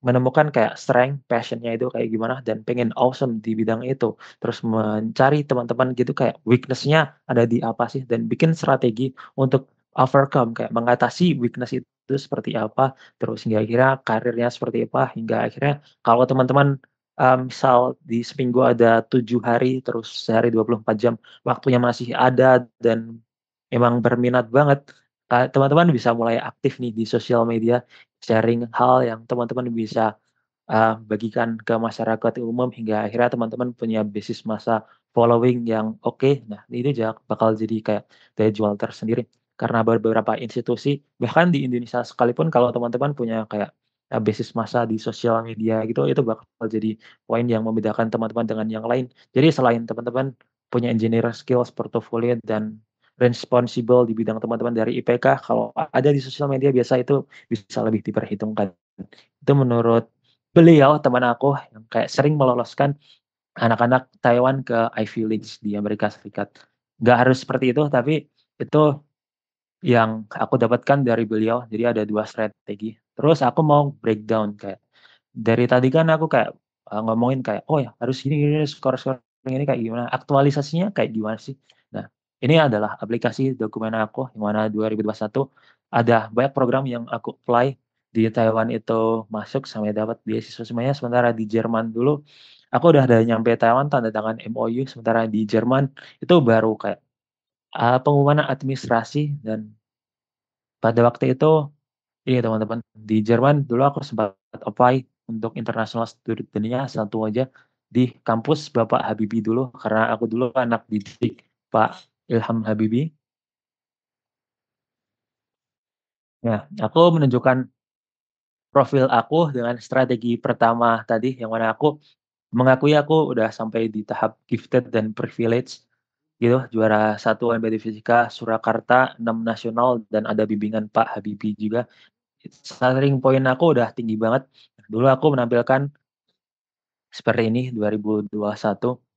menemukan kayak strength, passionnya itu kayak gimana dan pengen awesome di bidang itu. Terus mencari teman-teman gitu kayak weaknessnya ada di apa sih dan bikin strategi untuk overcome kayak mengatasi weakness itu seperti apa terus hingga akhirnya karirnya seperti apa hingga akhirnya kalau teman-teman um, misal di seminggu ada tujuh hari terus sehari 24 jam waktunya masih ada dan emang berminat banget teman-teman bisa mulai aktif nih di sosial media sharing hal yang teman-teman bisa uh, bagikan ke masyarakat umum hingga akhirnya teman-teman punya basis masa following yang oke. Okay. Nah, ini juga bakal jadi kayak daya jual tersendiri karena beberapa institusi bahkan di Indonesia sekalipun kalau teman-teman punya kayak uh, basis masa di sosial media gitu itu bakal jadi poin yang membedakan teman-teman dengan yang lain. Jadi selain teman-teman punya engineer skills, portfolio dan responsible di bidang teman-teman dari IPK kalau ada di sosial media biasa itu bisa lebih diperhitungkan itu menurut beliau teman aku yang kayak sering meloloskan anak-anak Taiwan ke Ivy League di Amerika Serikat nggak harus seperti itu tapi itu yang aku dapatkan dari beliau jadi ada dua strategi terus aku mau breakdown kayak dari tadi kan aku kayak eh, ngomongin kayak oh ya harus ini, ini skor skor ini kayak gimana aktualisasinya kayak gimana sih ini adalah aplikasi dokumen aku di mana 2021 ada banyak program yang aku apply di Taiwan itu masuk sampai dapat beasiswa semuanya sementara di Jerman dulu aku udah ada nyampe Taiwan tanda tangan MOU sementara di Jerman itu baru kayak uh, pengumuman administrasi dan pada waktu itu iya teman-teman di Jerman dulu aku sempat apply untuk international student dunia satu aja di kampus Bapak Habibie dulu karena aku dulu anak didik Pak Ilham Habibi. Ya, aku menunjukkan profil aku dengan strategi pertama tadi yang mana aku mengakui aku udah sampai di tahap gifted dan privilege gitu juara satu MBT Fisika Surakarta enam nasional dan ada bimbingan Pak Habibi juga starting point aku udah tinggi banget dulu aku menampilkan seperti ini 2021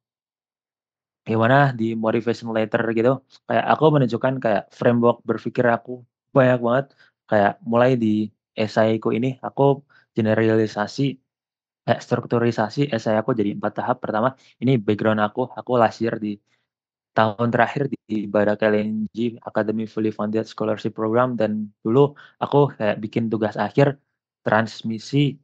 gimana di motivation letter gitu kayak aku menunjukkan kayak framework berpikir aku banyak banget kayak mulai di ku ini aku generalisasi eh, strukturisasi esai aku jadi empat tahap pertama ini background aku aku lahir di tahun terakhir di Badak LNG Academy Fully Funded Scholarship Program dan dulu aku kayak bikin tugas akhir transmisi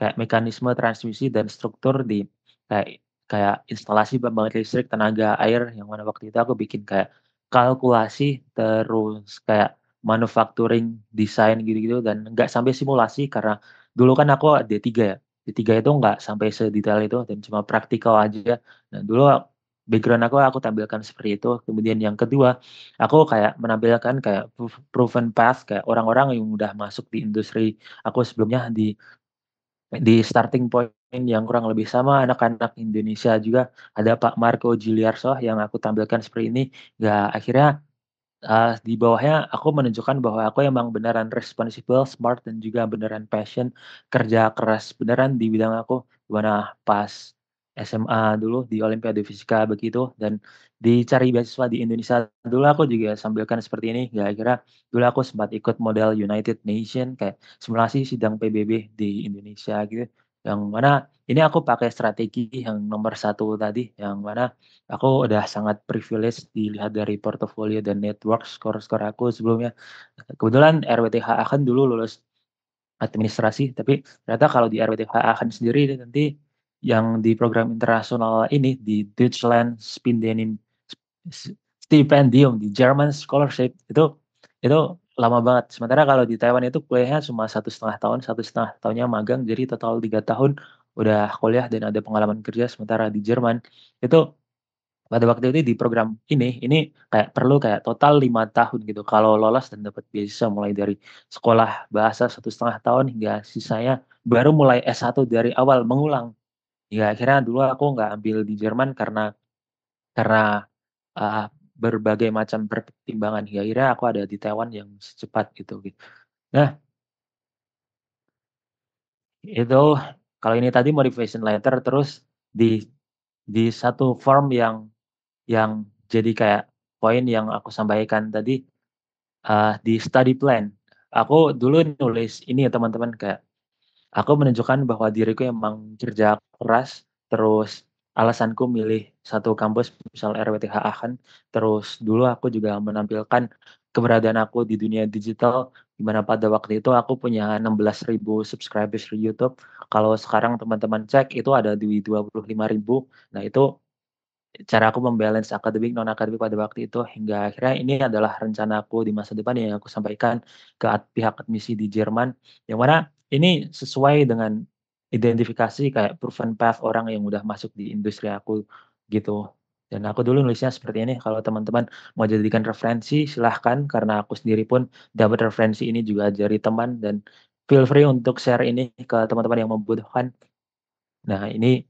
kayak mekanisme transmisi dan struktur di kayak kayak instalasi pembangkit listrik tenaga air yang mana waktu itu aku bikin kayak kalkulasi terus kayak manufacturing desain gitu-gitu dan nggak sampai simulasi karena dulu kan aku D3 ya D3 itu nggak sampai sedetail itu dan cuma praktikal aja nah dulu background aku aku tampilkan seperti itu kemudian yang kedua aku kayak menampilkan kayak proven path kayak orang-orang yang udah masuk di industri aku sebelumnya di di starting point yang kurang lebih sama anak-anak Indonesia juga ada Pak Marco Giliarsoh yang aku tampilkan seperti ini ya akhirnya uh, di bawahnya aku menunjukkan bahwa aku emang beneran responsible, smart dan juga beneran passion kerja keras beneran di bidang aku gimana pas SMA dulu di Olimpiade Fisika begitu dan dicari beasiswa di Indonesia dulu aku juga sambilkan seperti ini gak kira dulu aku sempat ikut model United Nation kayak simulasi sidang PBB di Indonesia gitu yang mana ini aku pakai strategi yang nomor satu tadi yang mana aku udah sangat privilege dilihat dari portofolio dan network skor-skor aku sebelumnya kebetulan RWTH akan dulu lulus administrasi tapi ternyata kalau di RWTH akan sendiri nanti yang di program internasional ini di Deutschland Spindenin stipendium di German scholarship itu itu lama banget. Sementara kalau di Taiwan itu kuliahnya cuma satu setengah tahun, satu setengah tahunnya magang, jadi total tiga tahun udah kuliah dan ada pengalaman kerja. Sementara di Jerman itu pada waktu itu di program ini, ini kayak perlu kayak total lima tahun gitu. Kalau lolos dan dapat beasiswa mulai dari sekolah bahasa satu setengah tahun hingga sisanya baru mulai S1 dari awal mengulang. Ya akhirnya dulu aku nggak ambil di Jerman karena karena uh, berbagai macam pertimbangan hingga akhirnya aku ada di Taiwan yang secepat gitu. gitu. Nah, itu kalau ini tadi motivation letter terus di di satu form yang yang jadi kayak poin yang aku sampaikan tadi uh, di study plan. Aku dulu nulis ini ya teman-teman kayak aku menunjukkan bahwa diriku emang kerja keras terus alasanku milih satu kampus misal RWTH kan terus dulu aku juga menampilkan keberadaan aku di dunia digital di mana pada waktu itu aku punya 16.000 subscribers di YouTube kalau sekarang teman-teman cek itu ada di 25.000 nah itu cara aku membalance akademik non akademik pada waktu itu hingga akhirnya ini adalah rencana aku di masa depan yang aku sampaikan ke pihak admisi di Jerman yang mana ini sesuai dengan Identifikasi kayak proven path orang yang udah masuk di industri aku gitu. Dan aku dulu nulisnya seperti ini, kalau teman-teman mau jadikan referensi silahkan karena aku sendiri pun dapat referensi ini juga dari teman dan feel free untuk share ini ke teman-teman yang membutuhkan. Nah ini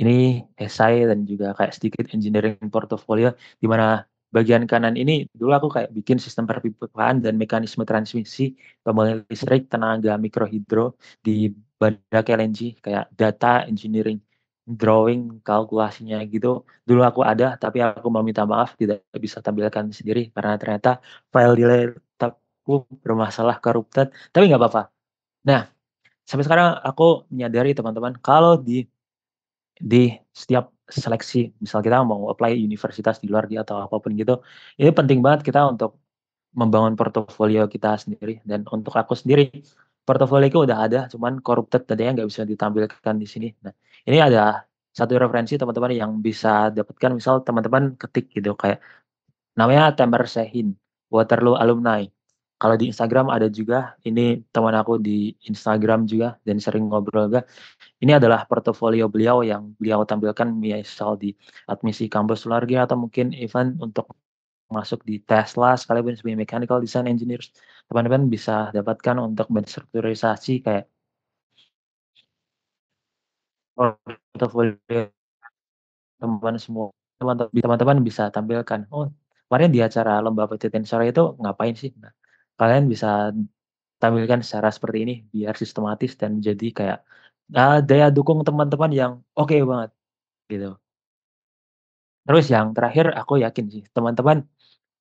ini esai dan juga kayak sedikit engineering portfolio di mana bagian kanan ini dulu aku kayak bikin sistem perpipaan dan mekanisme transmisi pembangkit listrik tenaga mikrohidro di Badak LNG kayak data engineering drawing kalkulasinya gitu dulu aku ada tapi aku mau minta maaf tidak bisa tampilkan sendiri karena ternyata file di laptopku bermasalah corrupted tapi nggak apa-apa nah sampai sekarang aku menyadari teman-teman kalau di di setiap seleksi misal kita mau apply universitas di luar dia atau apapun gitu ini penting banget kita untuk membangun portofolio kita sendiri dan untuk aku sendiri portofolio itu udah ada cuman corrupted tadinya nggak bisa ditampilkan di sini nah ini ada satu referensi teman-teman yang bisa dapatkan misal teman-teman ketik gitu kayak namanya Tamer Sehin Waterloo alumni kalau di Instagram ada juga ini teman aku di Instagram juga dan sering ngobrol juga ini adalah portofolio beliau yang beliau tampilkan misal di admisi kampus luar negeri atau mungkin event untuk masuk di Tesla sekalipun sebagai mechanical design engineers teman-teman bisa dapatkan untuk menstrukturisasi kayak portofolio teman teman semua teman-teman bisa tampilkan oh kemarin di acara lomba PT Tensor itu ngapain sih nah, kalian bisa tampilkan secara seperti ini biar sistematis dan jadi kayak uh, daya dukung teman-teman yang oke okay banget gitu. Terus yang terakhir aku yakin sih teman-teman,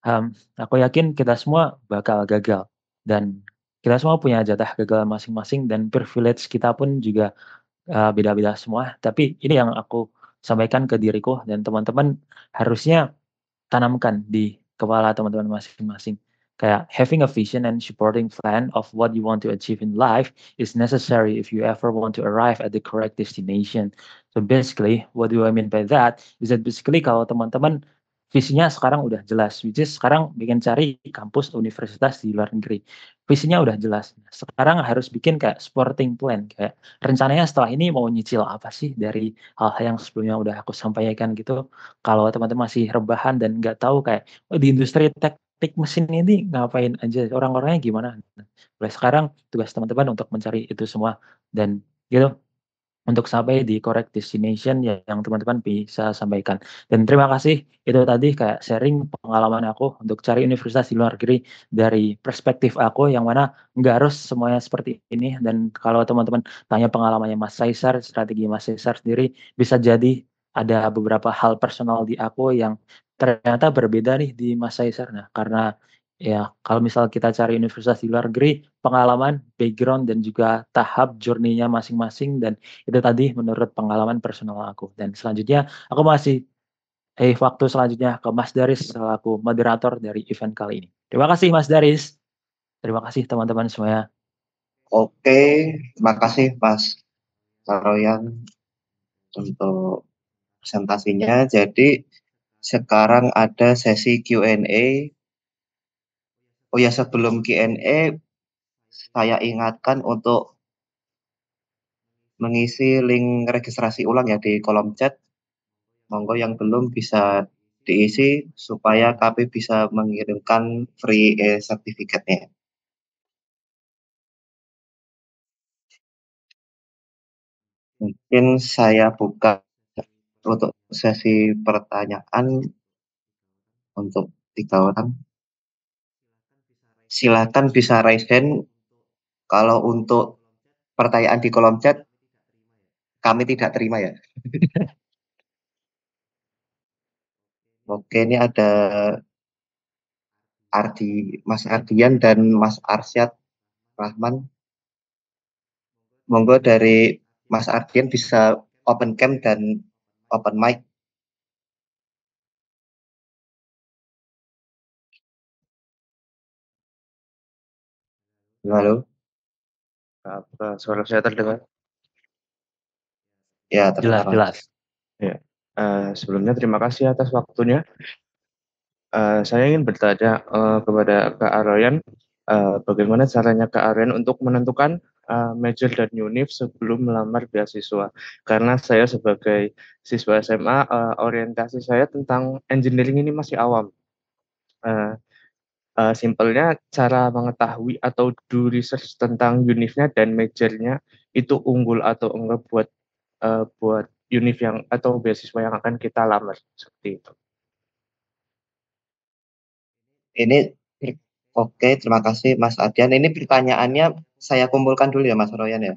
um, aku yakin kita semua bakal gagal dan kita semua punya jatah gagal masing-masing dan privilege kita pun juga ah, beda-beda uh, beda -beda semua. Tapi ini yang aku sampaikan ke diriku dan teman-teman harusnya tanamkan di kepala teman-teman masing-masing kayak having a vision and supporting plan of what you want to achieve in life is necessary if you ever want to arrive at the correct destination. So basically, what do I mean by that? Is that basically kalau teman-teman visinya sekarang udah jelas, which is sekarang bikin cari kampus universitas di luar negeri. Visinya udah jelas. Sekarang harus bikin kayak supporting plan, kayak rencananya setelah ini mau nyicil apa sih dari hal-hal yang sebelumnya udah aku sampaikan gitu. Kalau teman-teman masih rebahan dan nggak tahu kayak oh, di industri tech teknik mesin ini ngapain aja, orang-orangnya gimana. Mulai nah, sekarang tugas teman-teman untuk mencari itu semua dan gitu untuk sampai di correct destination ya, yang teman-teman bisa sampaikan. Dan terima kasih itu tadi kayak sharing pengalaman aku untuk cari universitas di luar negeri dari perspektif aku yang mana nggak harus semuanya seperti ini. Dan kalau teman-teman tanya pengalamannya Mas Caesar, strategi Mas Caesar sendiri bisa jadi ada beberapa hal personal di aku yang ternyata berbeda nih di Mas Caesar. nah karena ya kalau misal kita cari universitas di luar negeri pengalaman background dan juga tahap journey-nya masing-masing dan itu tadi menurut pengalaman personal aku dan selanjutnya aku masih eh waktu selanjutnya ke Mas Daris selaku moderator dari event kali ini terima kasih Mas Daris terima kasih teman-teman semuanya oke terima kasih Mas Saroyan untuk presentasinya jadi sekarang ada sesi Q&A. Oh ya, sebelum Q&A, saya ingatkan untuk mengisi link registrasi ulang ya di kolom chat. Monggo yang belum bisa diisi supaya KB bisa mengirimkan free e certificate Mungkin saya buka untuk sesi pertanyaan untuk tiga orang. silakan bisa raise hand. Kalau untuk pertanyaan di kolom chat, kami tidak terima ya. <laughs> Oke, ini ada Ardi, Mas Ardian dan Mas Arsyad Rahman. Monggo dari Mas Ardian bisa open cam dan open mic Halo. Apa suara saya terdengar? Ya, terdengar. Jelas, jelas. Ya. Uh, sebelumnya terima kasih atas waktunya. Uh, saya ingin bertanya uh, kepada Kak Aryan, uh, bagaimana caranya Kak Aryan untuk menentukan Eh, major dan UNIF sebelum melamar beasiswa. Karena saya sebagai siswa SMA, uh, eh, orientasi saya tentang engineering ini masih awam. Uh, uh, simpelnya cara mengetahui atau do research tentang univnya dan majornya itu unggul atau enggak buat uh, buat unif yang atau beasiswa yang akan kita lamar seperti itu. Ini oke, terima kasih Mas Adian. Ini pertanyaannya saya kumpulkan dulu ya Mas Royan ya.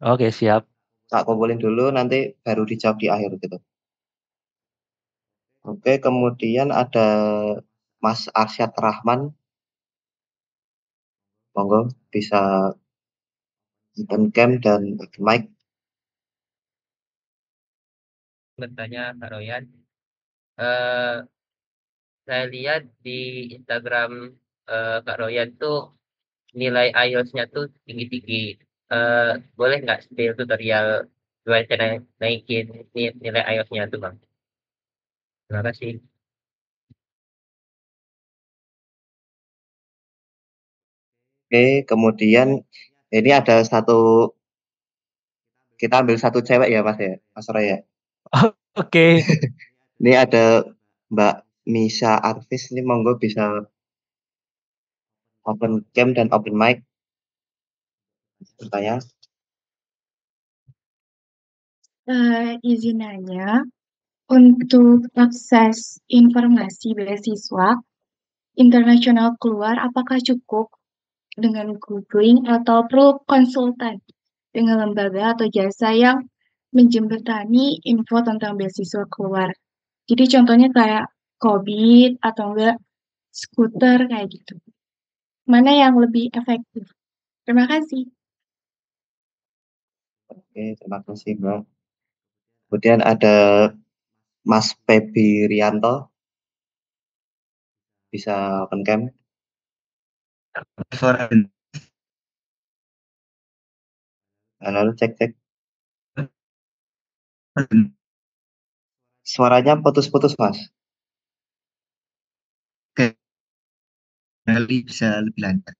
Oke, siap. Tak kumpulin dulu nanti baru dijawab di akhir gitu. Oke, kemudian ada Mas Arsyad Rahman. Monggo bisa open cam dan mic. Bertanya Pak Royan. Uh, saya lihat di Instagram uh, eh, Kak Royan tuh nilai IELTS-nya tuh tinggi-tinggi. Uh, boleh nggak spill tutorial buat cara naikin nilai IELTS-nya tuh bang? Terima kasih. Oke, kemudian ini ada satu kita ambil satu cewek ya Mas ya, Mas Raya. Oke. Okay. <laughs> ini ada Mbak Misha Arvis ini monggo bisa open cam dan open mic bertanya uh, izin nanya untuk akses informasi beasiswa internasional keluar apakah cukup dengan googling atau perlu konsultan dengan lembaga atau jasa yang menjembatani info tentang beasiswa keluar. Jadi contohnya kayak COVID atau enggak skuter kayak gitu. Mana yang lebih efektif? Terima kasih. Oke, terima kasih, Mbak. Kemudian ada Mas Pebi Rianto. Bisa open cam. Suara Halo, cek cek. Suaranya putus-putus, Mas. Oke nanti bisa lebih lancar.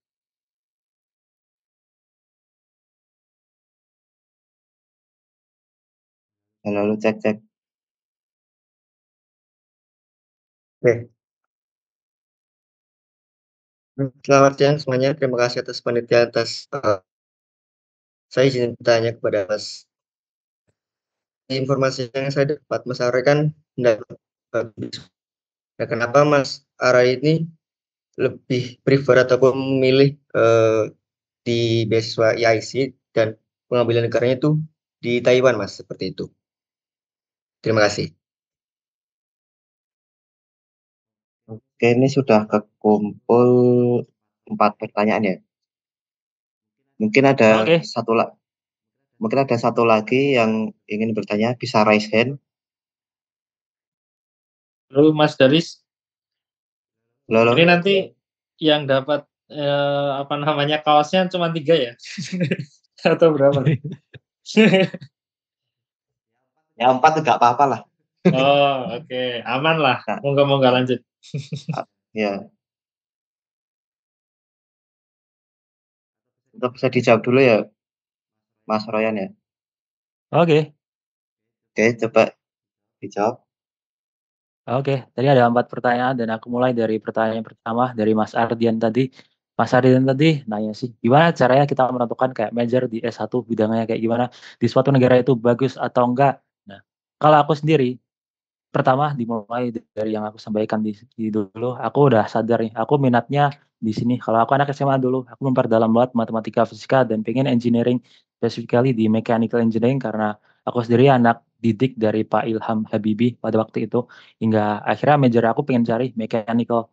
Lalu cek, cek. Oke. Selamat siang semuanya. Terima kasih atas penelitian atas uh, saya izin bertanya kepada Mas. Informasi yang saya dapat Mas Ara kan tidak nah, eh, kenapa Mas Ara ini lebih prefer ataupun memilih uh, di beasiswa e IIC dan pengambilan negaranya itu di Taiwan, Mas, seperti itu. Terima kasih. Oke, ini sudah kekumpul empat pertanyaan ya. Mungkin ada Oke. satu lagi. Mungkin ada satu lagi yang ingin bertanya, bisa raise hand. Halo Mas Daris. Loh, Jadi nanti yang dapat eh, apa namanya kaosnya cuma tiga ya? <laughs> Atau berapa? <laughs> ya empat tuh gak apa-apa lah. oh oke, okay. aman lah. Nah. Monggo monggo lanjut. ya. Untuk bisa dijawab dulu ya, Mas Royan ya. Oke. Okay. Oke, okay, coba dijawab. Oke, tadi ada empat pertanyaan dan aku mulai dari pertanyaan pertama dari Mas Ardian tadi. Mas Ardian tadi nanya sih, gimana caranya kita menentukan kayak major di S1 bidangnya kayak gimana, di suatu negara itu bagus atau enggak. Nah, kalau aku sendiri, pertama dimulai dari yang aku sampaikan di, di dulu, aku udah sadar nih, aku minatnya di sini. Kalau aku anak SMA dulu, aku memperdalam banget matematika, fisika, dan pengen engineering, specifically di mechanical engineering karena aku sendiri anak didik dari Pak Ilham Habibi pada waktu itu hingga akhirnya major aku pengen cari mechanical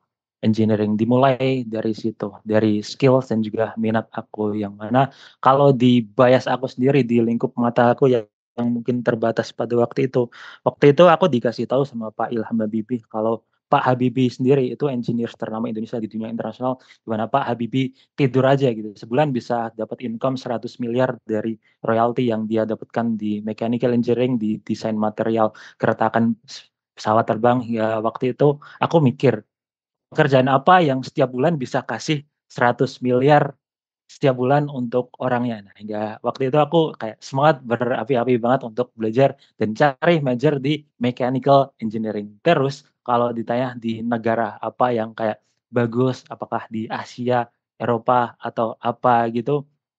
engineering dimulai dari situ dari skills dan juga minat aku yang mana kalau di bias aku sendiri di lingkup mata aku yang yang mungkin terbatas pada waktu itu. Waktu itu aku dikasih tahu sama Pak Ilham Habibi kalau Pak Habibie sendiri itu engineer ternama Indonesia di dunia internasional Gimana Pak Habibie tidur aja gitu sebulan bisa dapat income 100 miliar dari royalti yang dia dapatkan di mechanical engineering di desain material keretakan pesawat terbang ya waktu itu aku mikir pekerjaan apa yang setiap bulan bisa kasih 100 miliar setiap bulan untuk orangnya. Nah, hingga waktu itu aku kayak semangat berapi-api banget untuk belajar dan cari major di mechanical engineering. Terus kalau ditanya di negara apa yang kayak bagus, apakah di Asia, Eropa atau apa gitu.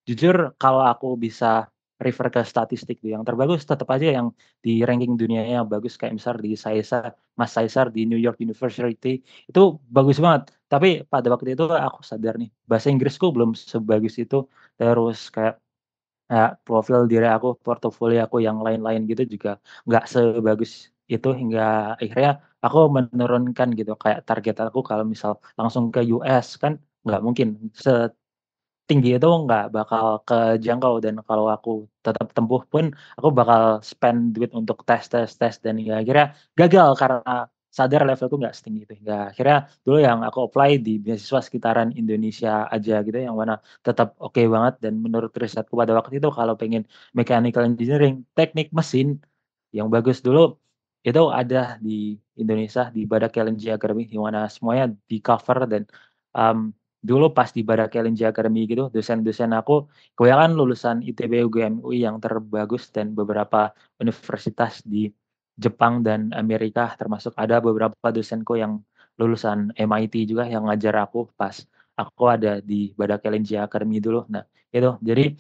Jujur kalau aku bisa refer ke statistik yang terbagus tetap aja yang di ranking dunia yang bagus kayak misal di Caesar, Mas Caesar di New York University itu bagus banget. Tapi pada waktu itu aku sadar nih bahasa Inggrisku belum sebagus itu terus kayak ya, profil diri aku, portofolio aku yang lain-lain gitu juga nggak sebagus itu hingga akhirnya aku menurunkan gitu kayak target aku kalau misal langsung ke US kan nggak mungkin setinggi itu nggak bakal kejangkau dan kalau aku tetap tempuh pun aku bakal spend duit untuk tes tes tes dan hingga ya akhirnya gagal karena sadar levelku nggak setinggi itu hingga akhirnya dulu yang aku apply di beasiswa sekitaran Indonesia aja gitu yang mana tetap oke okay banget dan menurut risetku pada waktu itu kalau pengen mechanical engineering teknik mesin yang bagus dulu itu ada di Indonesia di Badak Challenge Academy di mana semuanya di cover dan um, dulu pas di Badak Challenge Academy gitu dosen-dosen aku kebanyakan lulusan ITB UGM UI yang terbagus dan beberapa universitas di Jepang dan Amerika termasuk ada beberapa dosenku yang lulusan MIT juga yang ngajar aku pas aku ada di Badak Challenge Academy dulu nah itu jadi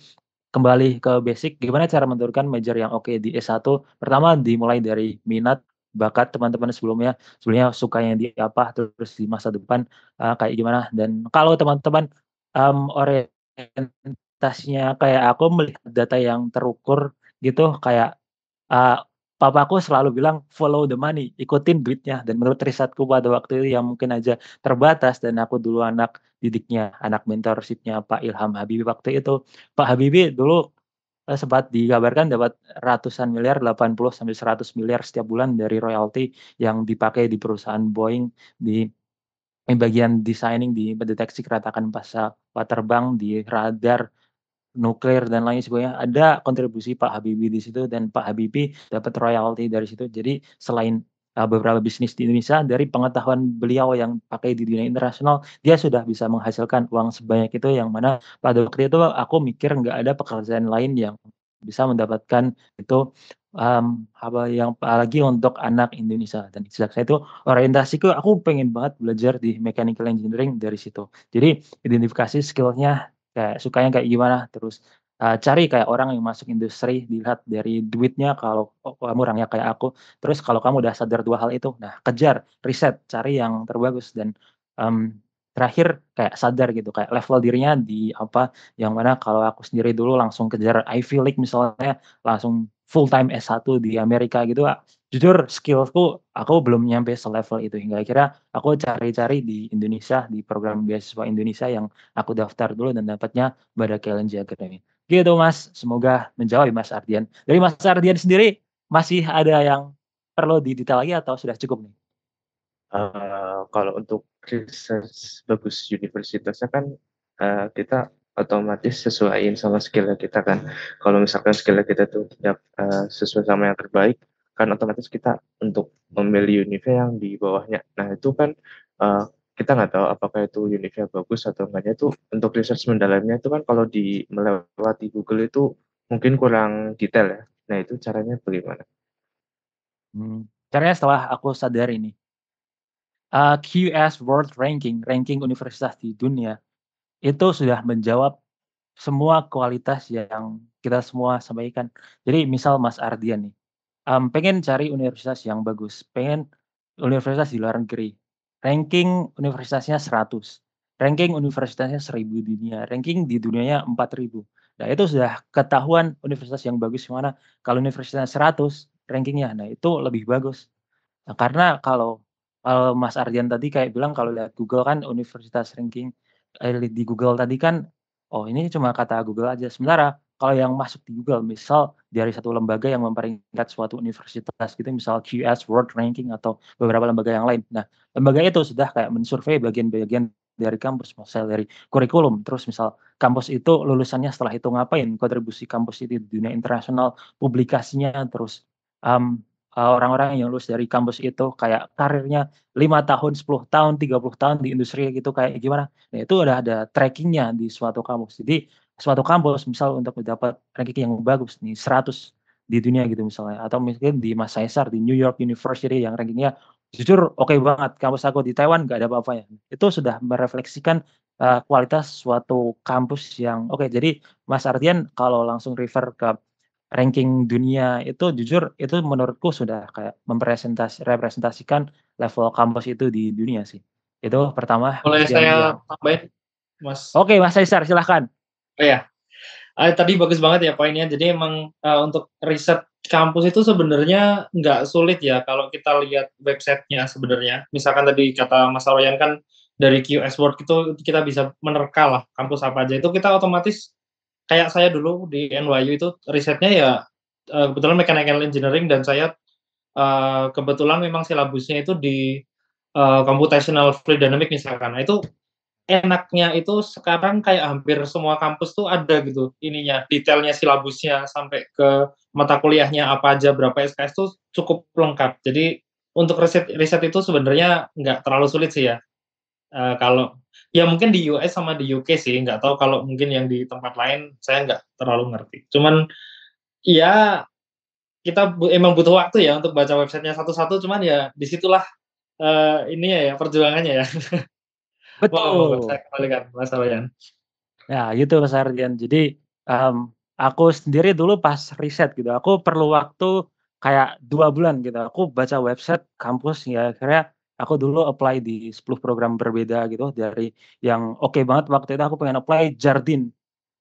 kembali ke basic gimana cara menurunkan major yang oke di S1 pertama dimulai dari minat bakat teman-teman sebelumnya sebelumnya suka yang di apa terus di masa depan uh, kayak gimana dan kalau teman-teman um, orientasinya kayak aku melihat data yang terukur gitu kayak uh, papaku selalu bilang follow the money, ikutin duitnya. Dan menurut risetku pada waktu itu yang mungkin aja terbatas dan aku dulu anak didiknya, anak mentorshipnya Pak Ilham Habibie waktu itu. Pak Habibie dulu eh, sempat dikabarkan dapat ratusan miliar, 80 sampai 100 miliar setiap bulan dari royalti yang dipakai di perusahaan Boeing di bagian designing di mendeteksi keretakan pasal terbang di radar nuklir dan lain sebagainya ada kontribusi Pak Habibie di situ dan Pak Habibie dapat royalti dari situ jadi selain uh, beberapa bisnis di Indonesia dari pengetahuan beliau yang pakai di dunia internasional dia sudah bisa menghasilkan uang sebanyak itu yang mana pada waktu itu aku mikir nggak ada pekerjaan lain yang bisa mendapatkan itu um, apa yang apalagi untuk anak Indonesia dan sejak saya itu orientasiku aku pengen banget belajar di mechanical engineering dari situ jadi identifikasi skillnya kayak sukanya kayak gimana terus uh, cari kayak orang yang masuk industri dilihat dari duitnya kalau oh, kamu orangnya kayak aku terus kalau kamu udah sadar dua hal itu nah kejar riset cari yang terbagus dan um, terakhir kayak sadar gitu kayak level dirinya di apa yang mana kalau aku sendiri dulu langsung kejar Ivy League misalnya langsung full time S1 di Amerika gitu ah, jujur skillku aku belum nyampe selevel itu hingga akhirnya aku cari-cari di Indonesia di program beasiswa Indonesia yang aku daftar dulu dan dapatnya pada Kelenji Academy gitu mas semoga menjawab mas Ardian dari mas Ardian sendiri masih ada yang perlu didetail lagi atau sudah cukup nih uh, kalau untuk research bagus universitasnya kan uh, kita otomatis sesuaiin sama skill kita kan. Kalau misalkan skill kita tuh tidak uh, sesuai sama yang terbaik, kan otomatis kita untuk memilih Univa yang di bawahnya. Nah itu kan uh, kita nggak tahu apakah itu Univa bagus atau enggaknya itu untuk research mendalamnya itu kan kalau di melewati Google itu mungkin kurang detail ya. Nah itu caranya bagaimana? Hmm, caranya setelah aku sadar ini uh, eh, QS World Ranking, ranking universitas di dunia itu sudah menjawab semua kualitas yang kita semua sampaikan. Jadi misal Mas Ardian nih, um, pengen cari universitas yang bagus, pengen universitas di luar negeri, ranking universitasnya 100, ranking universitasnya 1000 di dunia, ranking di dunianya 4000. Nah, itu sudah ketahuan universitas yang bagus mana. Kalau universitasnya 100 rankingnya, nah itu lebih bagus. Nah, karena kalau kalau Mas Ardian tadi kayak bilang kalau lihat Google kan universitas ranking eh, di Google tadi kan oh ini cuma kata Google aja. Sementara kalau yang masuk di Google, misal dari satu lembaga yang memperingkat suatu universitas gitu, misal QS World Ranking atau beberapa lembaga yang lain. Nah, lembaga itu sudah kayak mensurvey bagian-bagian dari kampus, misal dari kurikulum, terus misal kampus itu lulusannya setelah itu ngapain, kontribusi kampus itu di dunia internasional, publikasinya, terus um, orang-orang yang lulus dari kampus itu kayak karirnya lima tahun, 10 tahun, 30 tahun di industri gitu kayak gimana. Nah, itu udah ada trackingnya di suatu kampus. Jadi suatu kampus misal untuk mendapat ranking yang bagus nih 100 di dunia gitu misalnya atau mungkin di Mas Caesar di New York University yang rankingnya jujur oke okay banget kampus aku di Taiwan nggak ada apa apa ya itu sudah merefleksikan uh, kualitas suatu kampus yang oke okay, jadi Mas Ardian kalau langsung refer ke ranking dunia itu jujur itu menurutku sudah kayak mempresentasi representasikan level kampus itu di dunia sih itu pertama boleh saya tambahin Mas oke okay, Mas Caesar silahkan Iya. ya tadi bagus banget ya poinnya jadi emang uh, untuk riset kampus itu sebenarnya nggak sulit ya kalau kita lihat websitenya sebenarnya misalkan tadi kata Mas Royan kan dari QS World itu kita bisa menerka lah kampus apa aja itu kita otomatis kayak saya dulu di NYU itu risetnya ya uh, kebetulan mechanical engineering dan saya uh, kebetulan memang silabusnya itu di uh, computational fluid dynamic misalkan nah, itu enaknya itu sekarang kayak hampir semua kampus tuh ada gitu ininya detailnya silabusnya sampai ke mata kuliahnya apa aja berapa SKS tuh cukup lengkap jadi untuk riset riset itu sebenarnya nggak terlalu sulit sih ya uh, kalau ya mungkin di US sama di UK sih nggak tahu kalau mungkin yang di tempat lain saya nggak terlalu ngerti cuman ya kita bu emang butuh waktu ya untuk baca websitenya satu-satu cuman ya disitulah uh, eh, ini ya perjuangannya ya <laughs> Betul. Wow, saya kembalikan Mas Arjan. Ya gitu Mas Arjan. Jadi um, aku sendiri dulu pas riset gitu, aku perlu waktu kayak dua bulan gitu. Aku baca website kampus ya akhirnya aku dulu apply di 10 program berbeda gitu dari yang oke okay banget waktu itu aku pengen apply Jardin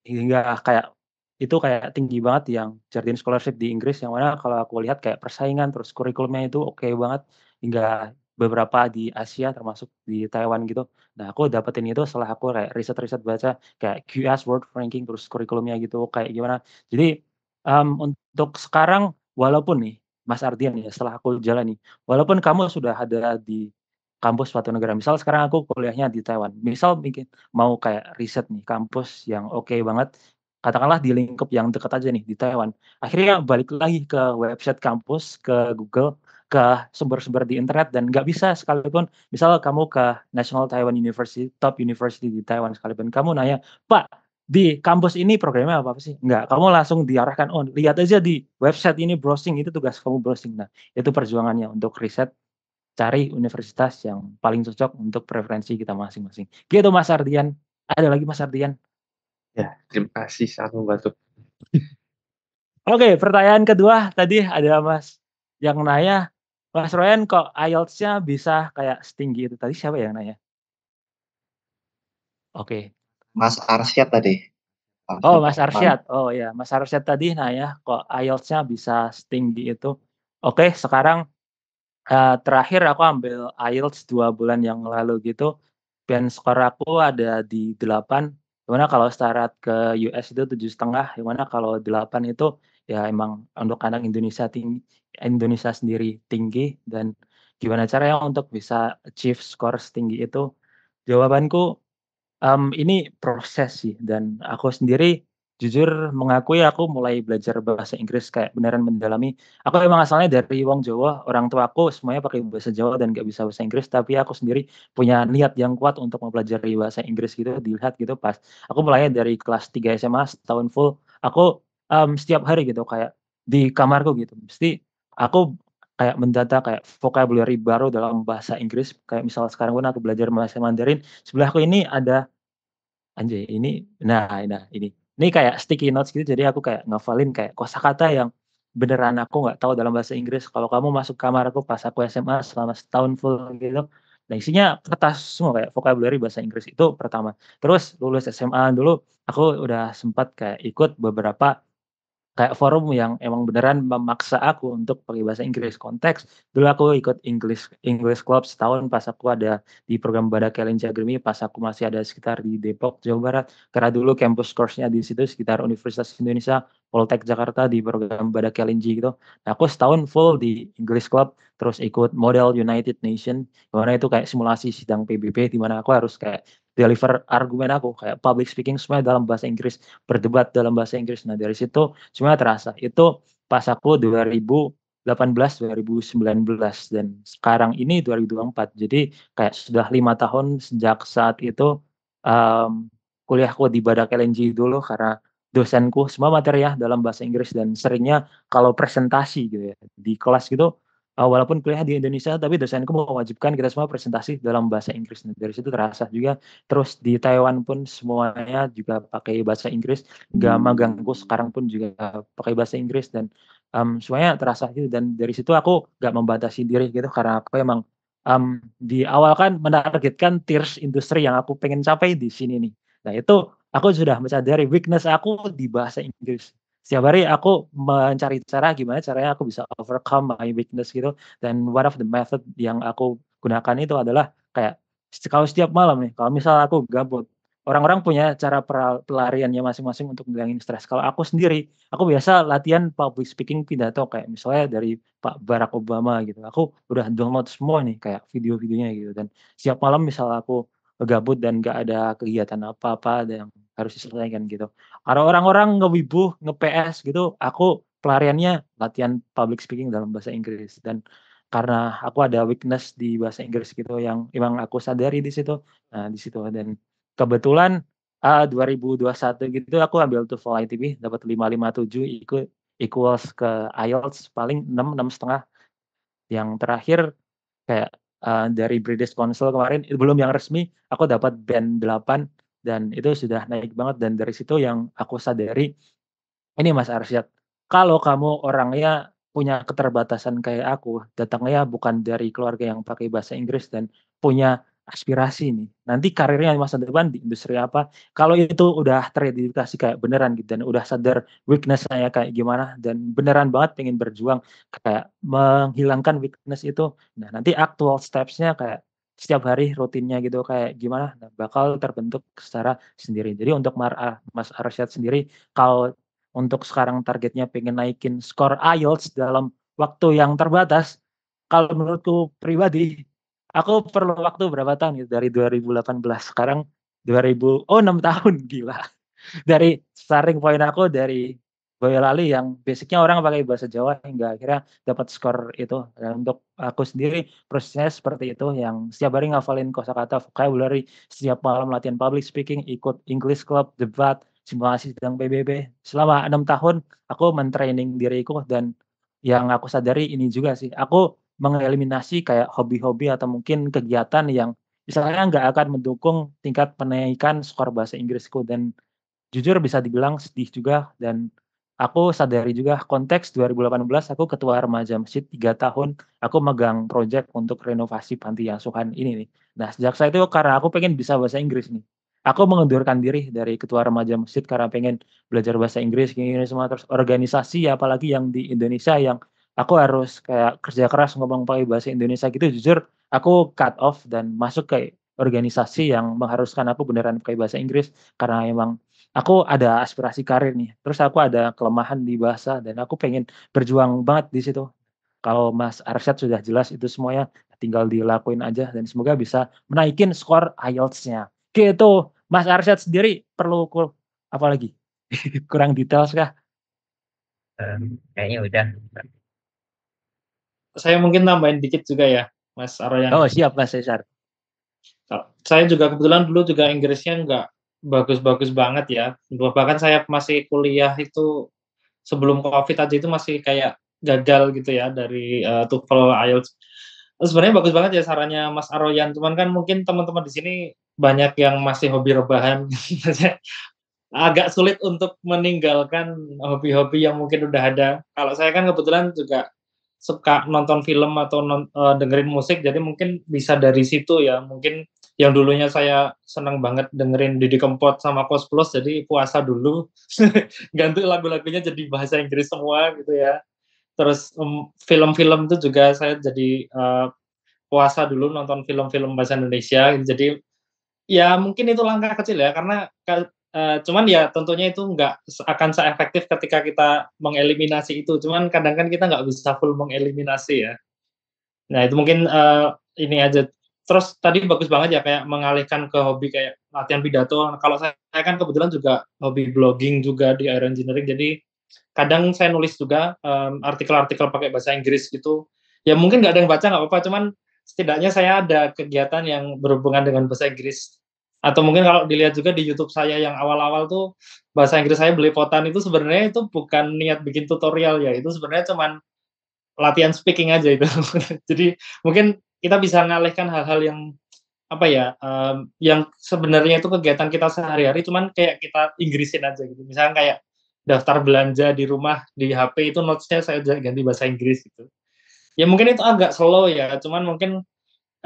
hingga kayak itu kayak tinggi banget yang Jardin Scholarship di Inggris yang mana kalau aku lihat kayak persaingan terus kurikulumnya itu oke okay banget hingga beberapa di Asia termasuk di Taiwan gitu. Nah, aku dapetin itu setelah aku kayak riset-riset baca kayak QS World Ranking terus kurikulumnya gitu kayak gimana. Jadi um, untuk sekarang walaupun nih Mas Ardian ya setelah aku jalani, walaupun kamu sudah ada di kampus suatu negara. Misal sekarang aku kuliahnya di Taiwan. Misal mungkin mau kayak riset nih kampus yang oke okay banget katakanlah di lingkup yang dekat aja nih di Taiwan. Akhirnya balik lagi ke website kampus, ke Google, ke sumber-sumber di internet dan nggak bisa sekalipun misalnya kamu ke National Taiwan University top university di Taiwan sekalipun kamu nanya Pak di kampus ini programnya apa, apa sih? nggak kamu langsung diarahkan on. Oh, lihat aja di website ini browsing itu tugas kamu browsing. Nah, itu perjuangannya untuk riset cari universitas yang paling cocok untuk preferensi kita masing-masing. Gitu Mas Ardian. Ada lagi Mas Ardian? Ya, terima kasih sangat membantu. Oke, okay, pertanyaan kedua tadi ada Mas yang nanya Mas Royan kok IELTS-nya bisa kayak setinggi itu tadi siapa yang nanya? Oke. Okay. Mas Arsyad tadi. Arsyad. Oh Mas Arsyad, oh ya Mas Arsyad tadi nanya kok IELTS-nya bisa setinggi itu. Oke okay, sekarang uh, terakhir aku ambil IELTS dua bulan yang lalu gitu. Band skor aku ada di delapan. Gimana kalau syarat ke US itu tujuh setengah, gimana kalau delapan itu ya emang untuk anak Indonesia tinggi Indonesia sendiri tinggi dan gimana caranya untuk bisa achieve skor setinggi itu jawabanku um, ini proses sih dan aku sendiri jujur mengakui aku mulai belajar bahasa Inggris kayak beneran mendalami aku emang asalnya dari wong Jawa orang tua aku semuanya pakai bahasa Jawa dan gak bisa bahasa Inggris tapi aku sendiri punya niat yang kuat untuk mempelajari bahasa Inggris gitu dilihat gitu pas aku mulai dari kelas 3 SMA setahun full aku um, setiap hari gitu, kayak di kamarku gitu. Mesti aku kayak mendata kayak vocabulary baru dalam bahasa Inggris, kayak misalnya sekarang pun aku belajar bahasa Mandarin, sebelahku ini ada anjay ini nah nah ini. Ini kayak sticky notes gitu, jadi aku kayak ngafalin kayak kosakata yang beneran aku nggak tahu dalam bahasa Inggris, "Kalau kamu masuk kamar aku pas aku SMA selama setahun full," gitu. Nah, isinya kertas semua kayak vocabulary bahasa Inggris itu pertama. Terus lulus SMA dulu, aku udah sempat kayak ikut beberapa kayak forum yang emang beneran memaksa aku untuk pakai bahasa Inggris konteks dulu aku ikut English English Club setahun pas aku ada di program Bada Kelin Jagrimi pas aku masih ada sekitar di Depok Jawa Barat karena dulu campus course-nya di situ sekitar Universitas Indonesia Poltek Jakarta di program Bada Kelin gitu nah, aku setahun full di English Club terus ikut model United Nation dimana itu kayak simulasi sidang PBB di mana aku harus kayak deliver argumen aku kayak public speaking semuanya dalam bahasa Inggris berdebat dalam bahasa Inggris nah dari situ semuanya terasa itu pas aku 2018 2019 dan sekarang ini 2024 jadi kayak sudah lima tahun sejak saat itu um, kuliahku di Badak LNG dulu karena dosenku semua materi ya dalam bahasa Inggris dan seringnya kalau presentasi gitu ya di kelas gitu uh, walaupun kuliah di Indonesia tapi dosenku mewajibkan kita semua presentasi dalam bahasa Inggris nah, dari situ terasa juga terus di Taiwan pun semuanya juga pakai bahasa Inggris gak magangku hmm. sekarang pun juga pakai bahasa Inggris dan um, semuanya terasa gitu dan dari situ aku gak membatasi diri gitu karena aku emang um, di awal kan menargetkan tiers industri yang aku pengen capai di sini nih nah itu aku sudah mencari weakness aku di bahasa Inggris setiap hari aku mencari cara gimana caranya aku bisa overcome my weakness gitu dan one of the method yang aku gunakan itu adalah kayak kalau setiap malam nih kalau misal aku gabut orang-orang punya cara pelariannya masing-masing untuk ngilangin stres. Kalau aku sendiri, aku biasa latihan public speaking pidato kayak misalnya dari Pak Barack Obama gitu. Aku udah download semua nih kayak video-videonya gitu dan setiap malam misal aku gabut dan gak ada kegiatan apa-apa yang harus diselesaikan gitu. Ada orang-orang ngewibu, nge-PS gitu, aku pelariannya latihan public speaking dalam bahasa Inggris dan karena aku ada weakness di bahasa Inggris gitu yang emang aku sadari di situ. Nah, di situ dan kebetulan ah, uh, 2021 gitu aku ambil TOEFL ITB dapat 557 ikut equals ke IELTS paling 6 6 setengah yang terakhir kayak uh, dari British Council kemarin belum yang resmi aku dapat band 8 dan itu sudah naik banget dan dari situ yang aku sadari ini Mas Arsyad kalau kamu orangnya punya keterbatasan kayak aku datangnya bukan dari keluarga yang pakai bahasa Inggris dan punya aspirasi nih nanti karirnya masa depan di industri apa kalau itu udah teridentifikasi kayak beneran gitu dan udah sadar weakness saya ya kayak gimana dan beneran banget pengen berjuang kayak menghilangkan weakness itu nah nanti actual stepsnya kayak setiap hari rutinnya gitu kayak gimana nah, bakal terbentuk secara sendiri. Jadi untuk Mar Mas Arsyad sendiri kalau untuk sekarang targetnya pengen naikin skor IELTS dalam waktu yang terbatas kalau menurutku pribadi aku perlu waktu berapa tahun gitu dari 2018 sekarang 2000 oh 6 tahun gila <laughs> dari starting point aku dari Boyolali yang basicnya orang pakai bahasa Jawa hingga akhirnya dapat skor itu. Dan untuk aku sendiri prosesnya seperti itu yang setiap hari ngafalin kosakata vocabulary, setiap malam latihan public speaking, ikut English club, debat, simulasi tentang PBB. Selama enam tahun aku mentraining diriku dan yang aku sadari ini juga sih, aku mengeliminasi kayak hobi-hobi atau mungkin kegiatan yang misalnya nggak akan mendukung tingkat penaikan skor bahasa Inggrisku dan jujur bisa dibilang sedih juga dan aku sadari juga konteks 2018 aku ketua remaja masjid tiga tahun aku megang proyek untuk renovasi panti asuhan ini nih. Nah sejak saat itu karena aku pengen bisa bahasa Inggris nih. Aku mengundurkan diri dari ketua remaja masjid karena pengen belajar bahasa Inggris ini semua terus organisasi ya apalagi yang di Indonesia yang aku harus kayak kerja keras ngomong pakai bahasa Indonesia gitu jujur aku cut off dan masuk ke organisasi yang mengharuskan aku beneran pakai bahasa Inggris karena emang aku ada aspirasi karir nih, terus aku ada kelemahan di bahasa dan aku pengen berjuang banget di situ. Kalau Mas Arsyad sudah jelas itu semuanya tinggal dilakuin aja dan semoga bisa menaikin skor IELTS-nya. Gitu. Mas Arsyad sendiri perlu apa lagi? <laughs> Kurang detail kah? Um, kayaknya udah. Saya mungkin tambahin dikit juga ya, Mas Aroyan. Oh siap Mas Cesar. Saya juga kebetulan dulu juga Inggrisnya nggak bagus-bagus banget ya. Bahkan saya masih kuliah itu sebelum COVID aja itu masih kayak gagal gitu ya dari uh, TOEFL IELTS. Eh, sebenarnya bagus banget ya sarannya Mas Aroyan, cuman kan mungkin teman-teman di sini banyak yang masih hobi rebahan. <laughs> Agak sulit untuk meninggalkan hobi-hobi yang mungkin udah ada. Kalau saya kan kebetulan juga suka nonton film atau non, uh, dengerin musik, jadi mungkin bisa dari situ ya. Mungkin yang dulunya saya senang banget dengerin Didi Kempot sama Kos Plus jadi puasa dulu <laughs> ganti lagu-lagunya jadi bahasa Inggris semua gitu ya terus um, film-film itu juga saya jadi uh, puasa dulu nonton film-film bahasa Indonesia jadi ya mungkin itu langkah kecil ya karena uh, cuman ya tentunya itu nggak akan seefektif ketika kita mengeliminasi itu cuman kadang kan kita nggak bisa full mengeliminasi ya nah itu mungkin uh, ini aja terus tadi bagus banget ya kayak mengalihkan ke hobi kayak latihan pidato. Nah, kalau saya, saya kan kebetulan juga hobi blogging juga di air engineering, jadi kadang saya nulis juga um, artikel-artikel pakai bahasa Inggris gitu. Ya mungkin nggak ada yang baca nggak apa-apa, cuman setidaknya saya ada kegiatan yang berhubungan dengan bahasa Inggris. Atau mungkin kalau dilihat juga di YouTube saya yang awal-awal tuh bahasa Inggris saya beli potan itu sebenarnya itu bukan niat bikin tutorial ya, itu sebenarnya cuman latihan speaking aja itu. <laughs> Jadi mungkin kita bisa ngalihkan hal-hal yang apa ya um, yang sebenarnya itu kegiatan kita sehari-hari cuman kayak kita Inggrisin aja gitu misalnya kayak daftar belanja di rumah di HP itu notesnya saya udah ganti bahasa Inggris gitu ya mungkin itu agak slow ya cuman mungkin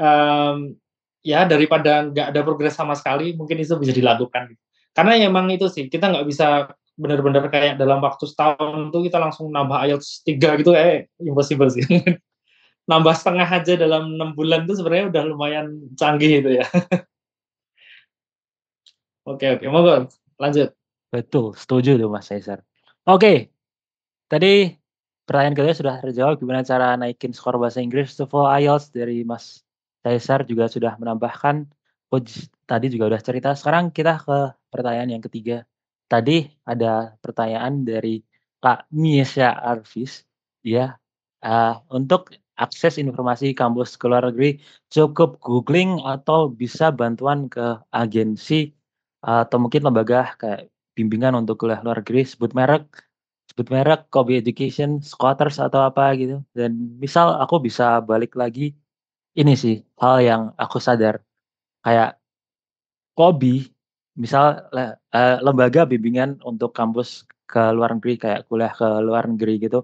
um, ya daripada nggak ada progres sama sekali mungkin itu bisa dilakukan gitu. karena ya emang itu sih kita nggak bisa benar-benar kayak dalam waktu setahun tuh kita langsung nambah IELTS tiga gitu eh impossible sih <laughs> nambah setengah aja dalam enam bulan itu sebenarnya udah lumayan canggih itu ya. <laughs> Oke oke, monggo lanjut. Betul, setuju tuh Mas Caesar. Oke, tadi pertanyaan kalian sudah terjawab gimana cara naikin skor bahasa Inggris TOEFL IELTS dari Mas Caesar juga sudah menambahkan coach tadi juga udah cerita. Sekarang kita ke pertanyaan yang ketiga. Tadi ada pertanyaan dari Kak Miesha Arvis. ya, uh, untuk akses informasi kampus ke luar negeri cukup googling atau bisa bantuan ke agensi eh, atau mungkin lembaga kayak bimbingan untuk kuliah luar negeri sebut merek sebut merek Kobe Education, Squatters atau apa gitu. Dan misal aku bisa balik lagi ini sih hal yang aku sadar kayak Kobe misal eh, lembaga bimbingan untuk kampus ke luar negeri kayak kuliah ke luar negeri gitu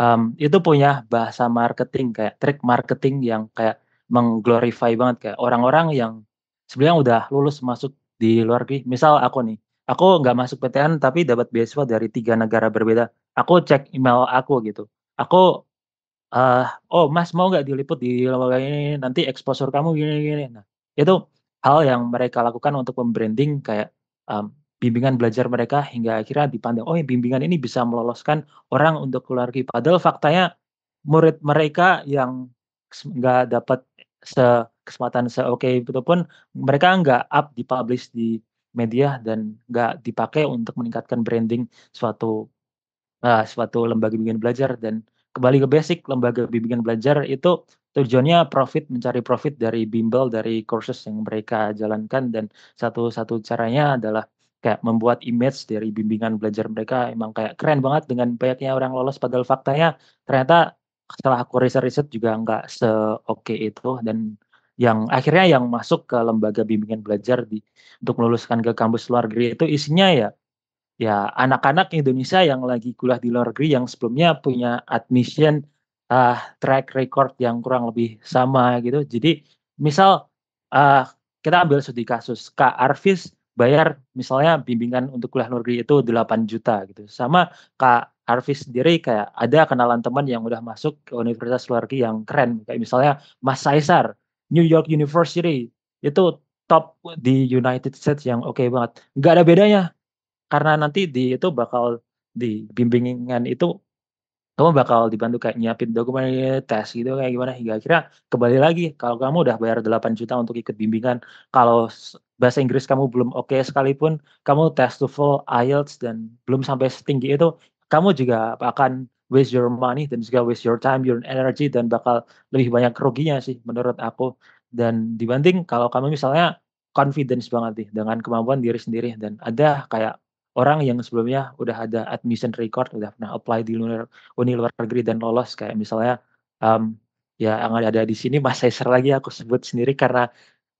um, itu punya bahasa marketing kayak trik marketing yang kayak mengglorify banget kayak orang-orang yang sebenarnya udah lulus masuk di luar negeri. Misal aku nih, aku nggak masuk PTN tapi dapat beasiswa dari tiga negara berbeda. Aku cek email aku gitu. Aku uh, oh mas mau nggak diliput di lembaga ini nanti eksposur kamu gini gini. Nah itu hal yang mereka lakukan untuk membranding kayak um, bimbingan belajar mereka hingga akhirnya dipandang, oh ya bimbingan ini bisa meloloskan orang untuk keluar negeri. Padahal faktanya murid mereka yang nggak dapat se kesempatan oke itu pun mereka nggak up di publish di media dan nggak dipakai untuk meningkatkan branding suatu uh, suatu lembaga bimbingan belajar dan kembali ke basic lembaga bimbingan belajar itu tujuannya profit mencari profit dari bimbel dari kursus yang mereka jalankan dan satu-satu caranya adalah kayak membuat image dari bimbingan belajar mereka emang kayak keren banget dengan banyaknya orang lolos padahal faktanya ternyata setelah aku riset-riset juga nggak se oke itu dan yang akhirnya yang masuk ke lembaga bimbingan belajar di untuk meluluskan ke kampus luar negeri itu isinya ya ya anak-anak Indonesia yang lagi kuliah di luar negeri yang sebelumnya punya admission uh, track record yang kurang lebih sama gitu jadi misal uh, kita ambil studi kasus Kak Arvis bayar misalnya bimbingan untuk kuliah luar negeri itu 8 juta gitu. Sama Kak Arfi sendiri kayak ada kenalan teman yang udah masuk ke universitas luar negeri yang keren kayak misalnya Mas Saisar New York University itu top di United States yang oke okay banget nggak ada bedanya karena nanti di itu bakal di bimbingan itu kamu bakal dibantu kayak nyiapin dokumen tes gitu kayak gimana hingga akhirnya kembali lagi kalau kamu udah bayar 8 juta untuk ikut bimbingan kalau bahasa Inggris kamu belum oke okay sekalipun kamu tes TOEFL, IELTS dan belum sampai setinggi itu kamu juga akan waste your money dan juga waste your time, your energy dan bakal lebih banyak ruginya sih menurut aku dan dibanding kalau kamu misalnya confidence banget nih dengan kemampuan diri sendiri dan ada kayak orang yang sebelumnya udah ada admission record, udah pernah apply di luar uni luar negeri dan lolos kayak misalnya um, ya yang ada di sini Mas Caesar lagi aku sebut sendiri karena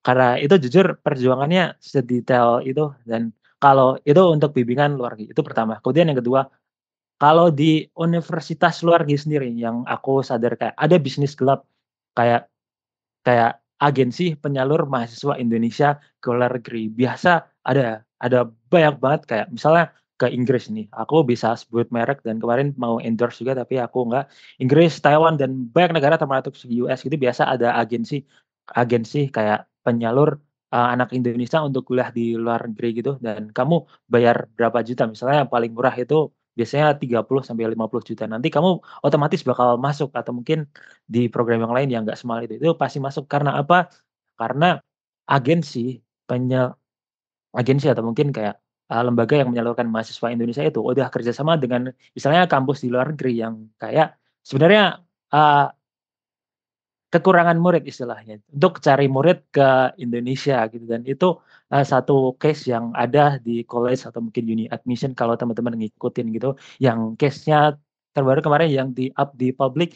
karena itu jujur perjuangannya sedetail itu dan kalau itu untuk bimbingan luar negeri itu pertama. Kemudian yang kedua kalau di universitas luar negeri sendiri yang aku sadar kayak ada bisnis gelap kayak kayak agensi penyalur mahasiswa Indonesia ke luar negeri biasa ada ada banyak banget kayak misalnya ke Inggris nih. Aku bisa sebut merek dan kemarin mau endorse juga tapi aku nggak Inggris, Taiwan dan banyak negara termasuk US gitu biasa ada agensi agensi kayak penyalur uh, anak Indonesia untuk kuliah di luar negeri gitu dan kamu bayar berapa juta misalnya yang paling murah itu biasanya 30 sampai 50 juta. Nanti kamu otomatis bakal masuk atau mungkin di program yang lain yang enggak semal itu. Itu pasti masuk karena apa? Karena agensi penyel agensi atau mungkin kayak uh, lembaga yang menyalurkan mahasiswa Indonesia itu udah kerjasama dengan misalnya kampus di luar negeri yang kayak sebenarnya uh, kekurangan murid istilahnya untuk cari murid ke Indonesia gitu dan itu uh, satu case yang ada di college atau mungkin uni admission kalau teman-teman ngikutin gitu yang case-nya terbaru kemarin yang di up di publik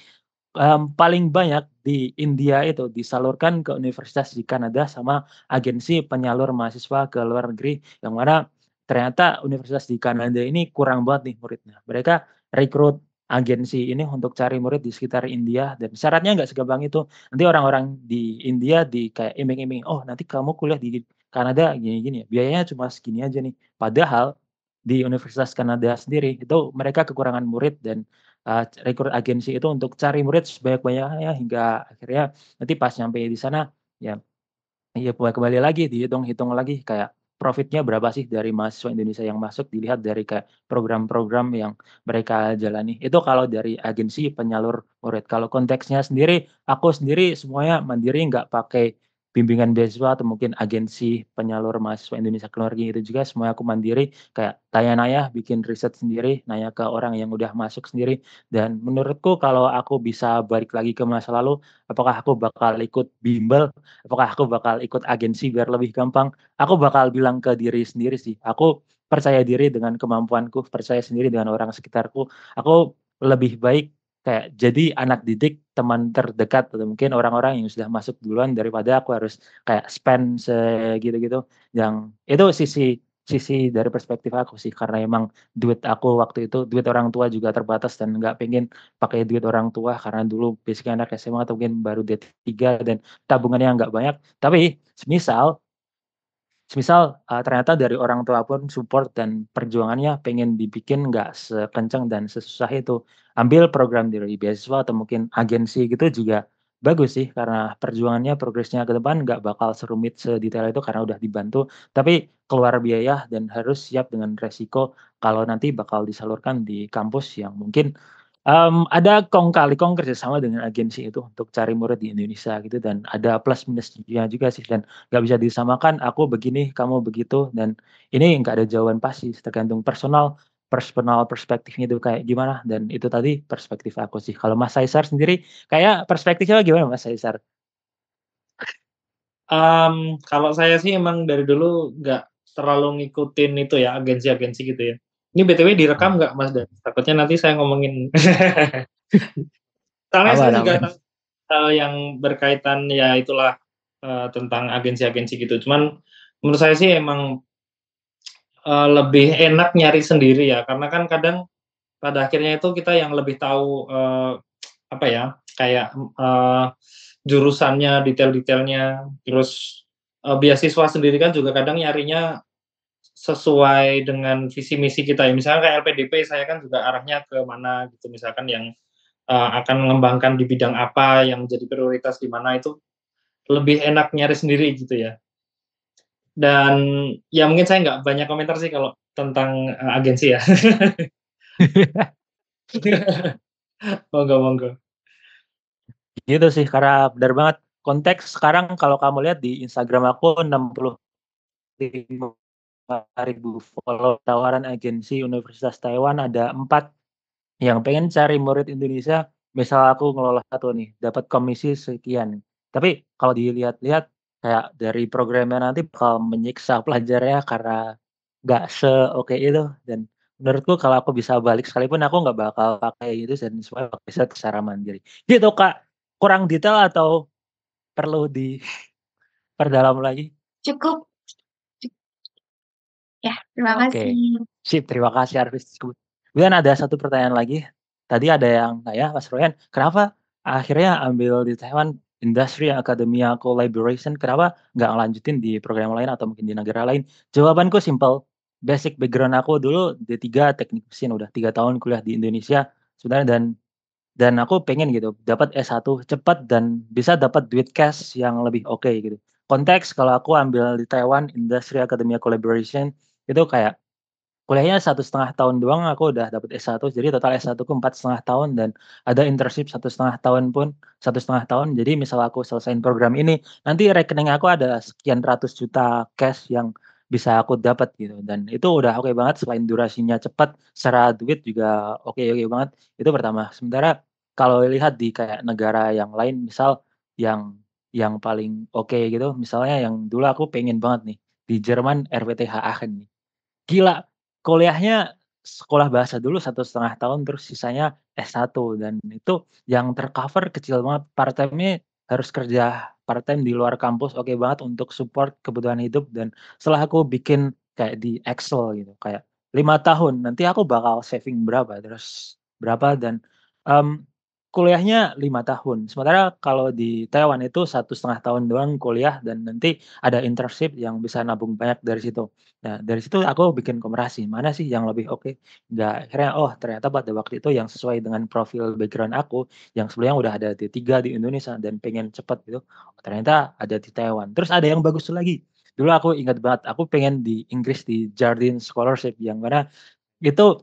um, paling banyak di India itu disalurkan ke universitas di Kanada sama agensi penyalur mahasiswa ke luar negeri yang mana ternyata universitas di Kanada ini kurang banget nih muridnya. Mereka rekrut agensi ini untuk cari murid di sekitar India dan syaratnya nggak segampang itu. Nanti orang-orang di India di kayak iming-iming, oh nanti kamu kuliah di Kanada gini-gini, ya, biayanya cuma segini aja nih. Padahal di Universitas Kanada sendiri itu mereka kekurangan murid dan uh, rekrut agensi itu untuk cari murid sebanyak-banyaknya hingga akhirnya nanti pas nyampe di sana ya ya kembali lagi dihitung-hitung lagi kayak profitnya berapa sih dari mahasiswa Indonesia yang masuk dilihat dari kayak program-program yang mereka jalani itu kalau dari agensi penyalur murid kalau konteksnya sendiri aku sendiri semuanya mandiri nggak pakai bimbingan beasiswa atau mungkin agensi penyalur mahasiswa Indonesia keluarga itu juga semua aku mandiri kayak tanya Naya bikin riset sendiri nanya ke orang yang udah masuk sendiri dan menurutku kalau aku bisa balik lagi ke masa lalu apakah aku bakal ikut bimbel apakah aku bakal ikut agensi biar lebih gampang aku bakal bilang ke diri sendiri sih aku percaya diri dengan kemampuanku percaya sendiri dengan orang sekitarku aku lebih baik kayak jadi anak didik teman terdekat atau mungkin orang-orang yang sudah masuk duluan daripada aku harus kayak spend segitu-gitu yang itu sisi sisi dari perspektif aku sih karena emang duit aku waktu itu duit orang tua juga terbatas dan nggak pengen pakai duit orang tua karena dulu basic anak SMA atau mungkin baru D3 dan tabungannya nggak banyak tapi misal Misal uh, ternyata dari orang tua pun support dan perjuangannya pengen dibikin nggak sekencang dan sesusah itu. Ambil program dari beasiswa atau mungkin agensi gitu juga bagus sih karena perjuangannya progresnya ke depan nggak bakal serumit sedetail itu karena udah dibantu. Tapi keluar biaya dan harus siap dengan resiko kalau nanti bakal disalurkan di kampus yang mungkin Um, ada kong kali kong kerjasama dengan agensi itu untuk cari murid di Indonesia gitu dan ada plus minusnya juga sih dan nggak bisa disamakan aku begini kamu begitu dan ini nggak ada jawaban pasti tergantung personal personal perspektifnya itu kayak gimana dan itu tadi perspektif aku sih kalau Mas Saisar sendiri kayak perspektifnya gimana Mas Saisar? Um, kalau saya sih emang dari dulu nggak terlalu ngikutin itu ya agensi-agensi gitu ya ini BTW direkam nggak Mas Dan? Takutnya nanti saya ngomongin. <laughs> Soalnya saya juga tahu eh, yang berkaitan ya itulah uh, tentang agensi-agensi gitu. Cuman menurut saya sih emang uh, lebih enak nyari sendiri ya karena kan kadang pada akhirnya itu kita yang lebih tahu uh, apa ya kayak uh, jurusannya, detail-detailnya, terus uh, beasiswa sendiri kan juga kadang nyarinya sesuai dengan visi misi kita ya misalnya kayak LPDP saya kan juga arahnya ke mana gitu misalkan yang uh, akan mengembangkan di bidang apa yang jadi prioritas di mana itu lebih enak nyari sendiri gitu ya dan ya mungkin saya nggak banyak komentar sih kalau tentang uh, agensi ya <laughs> monggo monggo gitu sih karena benar banget konteks sekarang kalau kamu lihat di Instagram aku puluh ribu follow tawaran agensi Universitas Taiwan ada empat yang pengen cari murid Indonesia misal aku ngelola satu nih dapat komisi sekian tapi kalau dilihat-lihat kayak dari programnya nanti bakal menyiksa pelajarnya karena nggak se oke itu dan menurutku kalau aku bisa balik sekalipun aku nggak bakal pakai itu dan semua pakai set secara mandiri gitu kak kurang detail atau perlu di <laughs> perdalam lagi cukup Ya, terima Oke. kasih. Sip, terima kasih Arvis. Kemudian ada satu pertanyaan lagi. Tadi ada yang ya, Mas Royan, kenapa akhirnya ambil di Taiwan industry Academia Collaboration, kenapa nggak lanjutin di program lain atau mungkin di negara lain? Jawabanku simple. Basic background aku dulu D3 teknik mesin udah tiga tahun kuliah di Indonesia sebenarnya dan dan aku pengen gitu dapat S1 cepat dan bisa dapat duit cash yang lebih oke okay, gitu. Konteks kalau aku ambil di Taiwan industry Academia Collaboration itu kayak kuliahnya satu setengah tahun doang aku udah dapat S1 jadi total S1 ku empat setengah tahun dan ada internship satu setengah tahun pun satu setengah tahun jadi misal aku selesaiin program ini nanti rekening aku ada sekian ratus juta cash yang bisa aku dapat gitu dan itu udah oke okay banget selain durasinya cepat secara duit juga oke okay, oke okay banget itu pertama sementara kalau lihat di kayak negara yang lain misal yang yang paling oke okay gitu misalnya yang dulu aku pengen banget nih di Jerman RWTH Aachen nih gila kuliahnya sekolah bahasa dulu satu setengah tahun terus sisanya S1 dan itu yang tercover kecil banget part time harus kerja part time di luar kampus oke okay banget untuk support kebutuhan hidup dan setelah aku bikin kayak di Excel gitu kayak lima tahun nanti aku bakal saving berapa terus berapa dan um, kuliahnya lima tahun. Sementara kalau di Taiwan itu satu setengah tahun doang kuliah dan nanti ada internship yang bisa nabung banyak dari situ. Nah dari situ aku bikin komparasi mana sih yang lebih oke. Okay? Nggak akhirnya oh ternyata pada waktu itu yang sesuai dengan profil background aku yang sebelumnya udah ada di tiga di Indonesia dan pengen cepat gitu. Oh, ternyata ada di Taiwan. Terus ada yang bagus lagi. Dulu aku ingat banget aku pengen di Inggris di Jardine Scholarship yang mana itu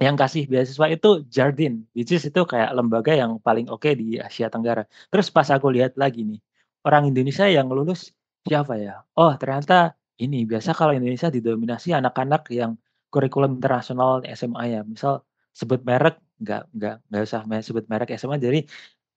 yang kasih beasiswa itu Jardin, which is itu kayak lembaga yang paling oke okay di Asia Tenggara. Terus pas aku lihat lagi nih, orang Indonesia yang lulus siapa ya? Oh ternyata ini biasa kalau Indonesia didominasi anak-anak yang kurikulum internasional SMA ya. Misal sebut merek, nggak nggak nggak usah sebut merek SMA. Jadi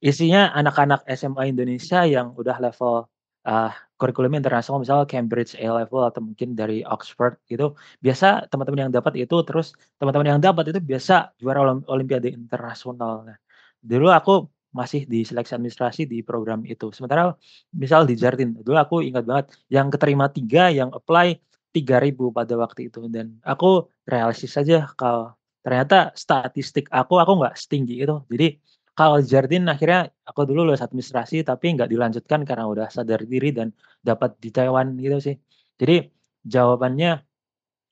isinya anak-anak SMA Indonesia yang udah level uh, kurikulum internasional misalnya Cambridge A-Level atau mungkin dari Oxford gitu, biasa teman-teman yang dapat itu, terus teman-teman yang dapat itu biasa juara olimpiade internasional. Nah, dulu aku masih di seleksi administrasi di program itu. Sementara misal di Jardin dulu aku ingat banget yang keterima tiga yang apply tiga ribu pada waktu itu dan aku realistis saja kalau ternyata statistik aku, aku nggak setinggi itu. Jadi kalau jardin akhirnya aku dulu lulus administrasi tapi nggak dilanjutkan karena udah sadar diri dan dapat di Taiwan gitu sih. Jadi jawabannya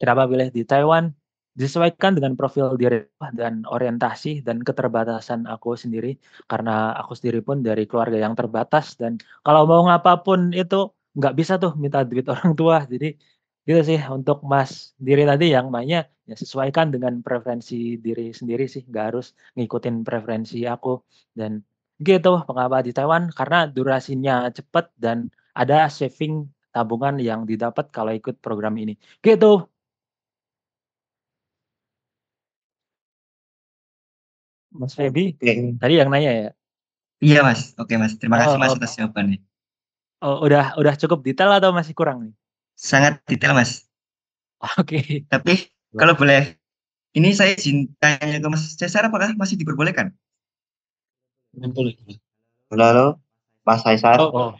kenapa pilih di Taiwan disesuaikan dengan profil diri dan orientasi dan keterbatasan aku sendiri karena aku sendiri pun dari keluarga yang terbatas dan kalau mau ngapapun itu nggak bisa tuh minta duit <laughs> orang tua jadi gitu sih untuk Mas diri tadi yang mainnya ya sesuaikan dengan preferensi diri sendiri sih nggak harus ngikutin preferensi aku dan gitu pengapa di Taiwan karena durasinya cepat dan ada saving tabungan yang didapat kalau ikut program ini gitu Mas Febi okay. tadi yang nanya ya iya Mas oke Mas terima kasih oh, Mas oh, atas jawabannya oh udah udah cukup detail atau masih kurang nih sangat detail mas. Oke. Okay. Tapi kalau boleh, ini saya izin tanya ke Mas Caesar apakah masih diperbolehkan? Boleh. Halo, Mas saya Oh, oh.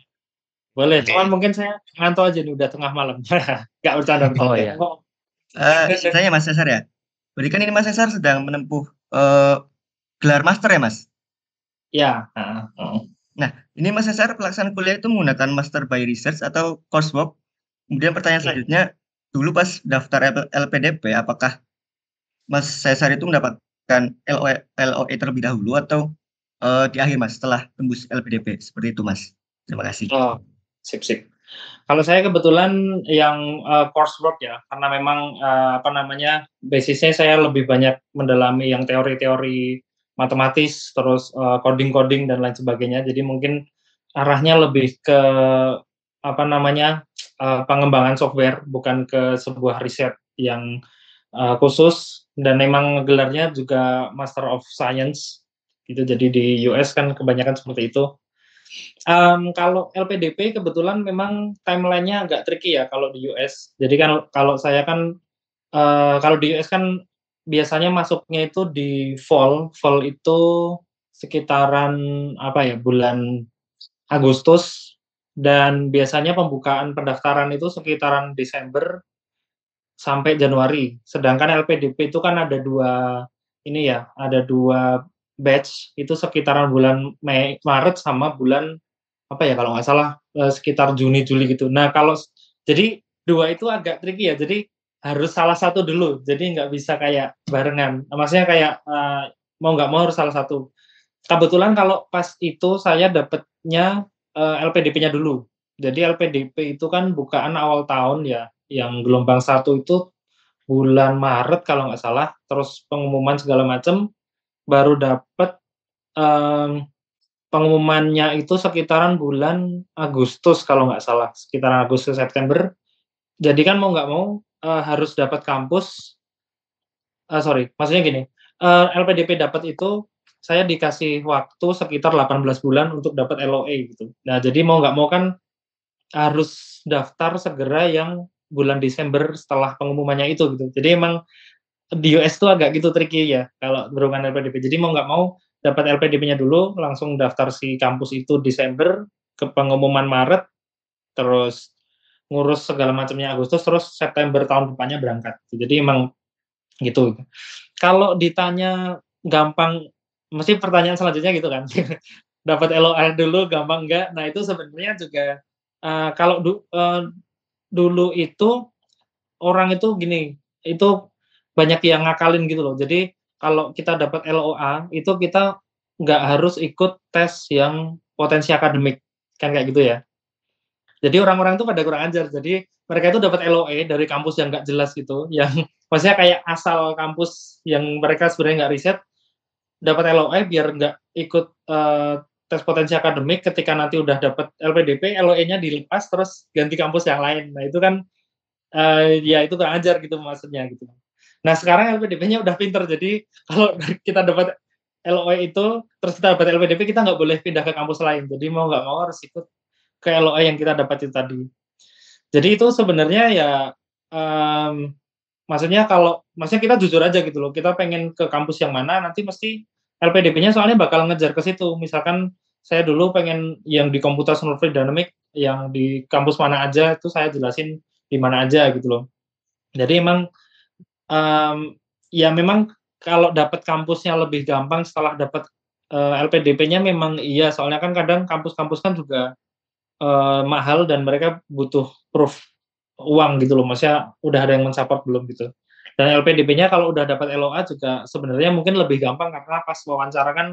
Boleh, okay. cuman mungkin saya ngantuk aja nih udah tengah malam. <laughs> Gak bercanda. Oh ya. Oh. Uh, saya Mas Cesar ya. Berikan ini Mas Cesar sedang menempuh uh, gelar master ya Mas? Ya. Uh, uh. Nah, ini Mas Cesar pelaksanaan kuliah itu menggunakan master by research atau coursework Kemudian pertanyaan selanjutnya, dulu pas daftar LPDP, apakah Mas Cesar itu mendapatkan LOE, LOE terlebih dahulu atau uh, di akhir Mas setelah tembus LPDP? Seperti itu Mas. Terima kasih. Oh, sip sip. Kalau saya kebetulan yang uh, eh, coursework ya, karena memang uh, apa namanya basisnya saya lebih banyak mendalami yang teori-teori matematis, terus coding-coding uh, dan lain sebagainya. Jadi mungkin arahnya lebih ke apa namanya Eh, pengembangan software bukan ke sebuah riset yang uh, khusus dan memang gelarnya juga Master of Science gitu jadi di US kan kebanyakan seperti itu um, kalau LPDP kebetulan memang timelinenya agak tricky ya kalau di US jadi kan kalau saya kan uh, kalau di US kan biasanya masuknya itu di fall fall itu sekitaran apa ya bulan Agustus dan biasanya pembukaan pendaftaran itu sekitaran Desember sampai Januari. Sedangkan LPDP itu kan ada dua ini ya, ada dua batch itu sekitaran bulan Mei Maret sama bulan apa ya kalau nggak salah eh, sekitar Juni Juli gitu. Nah kalau jadi dua itu agak tricky ya. Jadi harus salah satu dulu. Jadi nggak bisa kayak barengan. Nah, maksudnya kayak eh, mau nggak mau harus salah satu. Kebetulan kalau pas itu saya dapetnya uh, eh, LPDP-nya dulu. Jadi LPDP itu kan bukaan awal tahun ya, yang gelombang satu itu bulan Maret kalau nggak salah, terus pengumuman segala macam baru dapat um, pengumumannya itu sekitaran bulan Agustus kalau nggak salah, sekitaran Agustus September. Jadi kan mau nggak mau uh, harus dapat kampus. Uh, sorry, maksudnya gini, uh, LPDP dapat itu saya dikasih waktu sekitar 18 bulan untuk dapat LOA e gitu. Nah, jadi mau nggak mau kan harus daftar segera yang bulan Desember setelah pengumumannya itu gitu. Jadi emang di US itu agak gitu tricky ya kalau berhubungan LPDP. Jadi mau nggak mau dapat LPDP-nya dulu, langsung daftar si kampus itu Desember, ke pengumuman Maret, terus ngurus segala macamnya Agustus, terus September tahun depannya berangkat. Jadi emang gitu. Kalau ditanya gampang mesti pertanyaan selanjutnya gitu kan <laughs> dapat LOA dulu gampang nggak nah itu sebenarnya juga uh, kalau du, uh, dulu itu orang itu gini itu banyak yang ngakalin gitu loh jadi kalau kita dapat LOA itu kita nggak harus ikut tes yang potensi akademik kan kayak gitu ya jadi orang-orang itu pada kurang ajar jadi mereka itu dapat LOA e dari kampus yang nggak jelas gitu yang <laughs> maksudnya kayak asal kampus yang mereka sebenarnya nggak riset dapat LOE biar nggak ikut uh, tes potensi akademik ketika nanti udah dapat LPDP LOE-nya dilepas terus ganti kampus yang lain nah itu kan uh, ya itu kurang ajar gitu maksudnya gitu nah sekarang LPDP-nya udah pinter jadi <laughs> kalau kita dapat LOE itu terus kita dapat LPDP kita nggak boleh pindah ke kampus lain jadi mau nggak mau harus ikut ke LOE yang kita dapat itu tadi jadi itu sebenarnya ya um, maksudnya kalau maksudnya kita jujur aja gitu loh kita pengen ke kampus yang mana nanti mesti LPDP-nya soalnya bakal ngejar ke situ misalkan saya dulu pengen yang di komputer fluid dynamic yang di kampus mana aja itu saya jelasin di mana aja gitu loh jadi emang um, ya memang kalau dapat kampusnya lebih gampang setelah dapat uh, eh, LPDP-nya memang iya soalnya kan kadang kampus-kampus kan juga uh, mahal dan mereka butuh proof uang gitu loh maksudnya udah ada yang mensupport belum gitu dan LPDP-nya kalau udah dapat LOA juga sebenarnya mungkin lebih gampang karena pas wawancara kan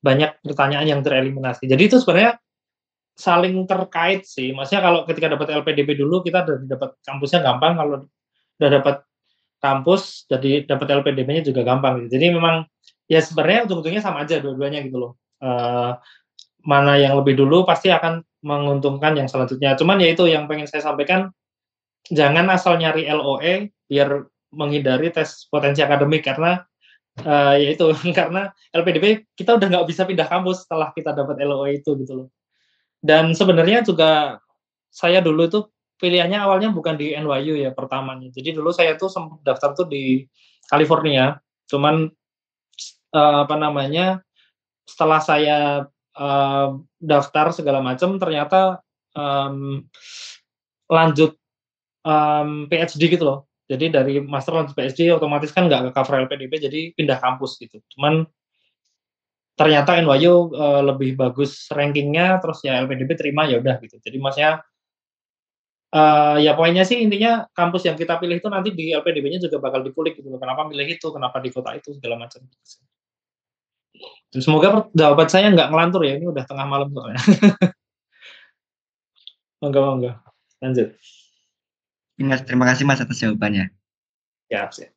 banyak pertanyaan yang tereliminasi jadi itu sebenarnya saling terkait sih maksudnya kalau ketika dapat LPDP dulu kita udah dapat kampusnya gampang kalau udah dapat kampus jadi dapat LPDP-nya juga gampang gitu. jadi memang ya sebenarnya untung-untungnya sama aja dua-duanya gitu loh uh, mana yang lebih dulu pasti akan menguntungkan yang selanjutnya. Cuman ya itu yang pengen saya sampaikan jangan asal nyari LOE biar menghindari tes potensi akademik karena uh, eh, yaitu <laughs> karena LPDP kita udah nggak bisa pindah kampus setelah kita dapat LOE itu gitu loh. Dan sebenarnya juga saya dulu itu pilihannya awalnya bukan di NYU ya pertamanya. Jadi dulu saya tuh daftar tuh di California. Cuman uh, apa namanya setelah saya uh, daftar segala macam ternyata um, lanjut um, PhD gitu loh. Jadi dari master lanjut PhD otomatis kan nggak ke cover LPDP jadi pindah kampus gitu. Cuman ternyata NYU uh, e, lebih bagus rankingnya terus ya LPDP terima ya udah gitu. Jadi maksudnya uh, ya poinnya sih intinya kampus yang kita pilih itu nanti di lpdp nya juga bakal dikulik gitu kenapa milih itu kenapa di kota itu segala macam gitu semoga jawaban saya nggak ngelantur ya ini udah tengah malam soalnya enggak <laughs> enggak lanjut Mas, terima kasih Mas atas jawabannya. Ya, siap.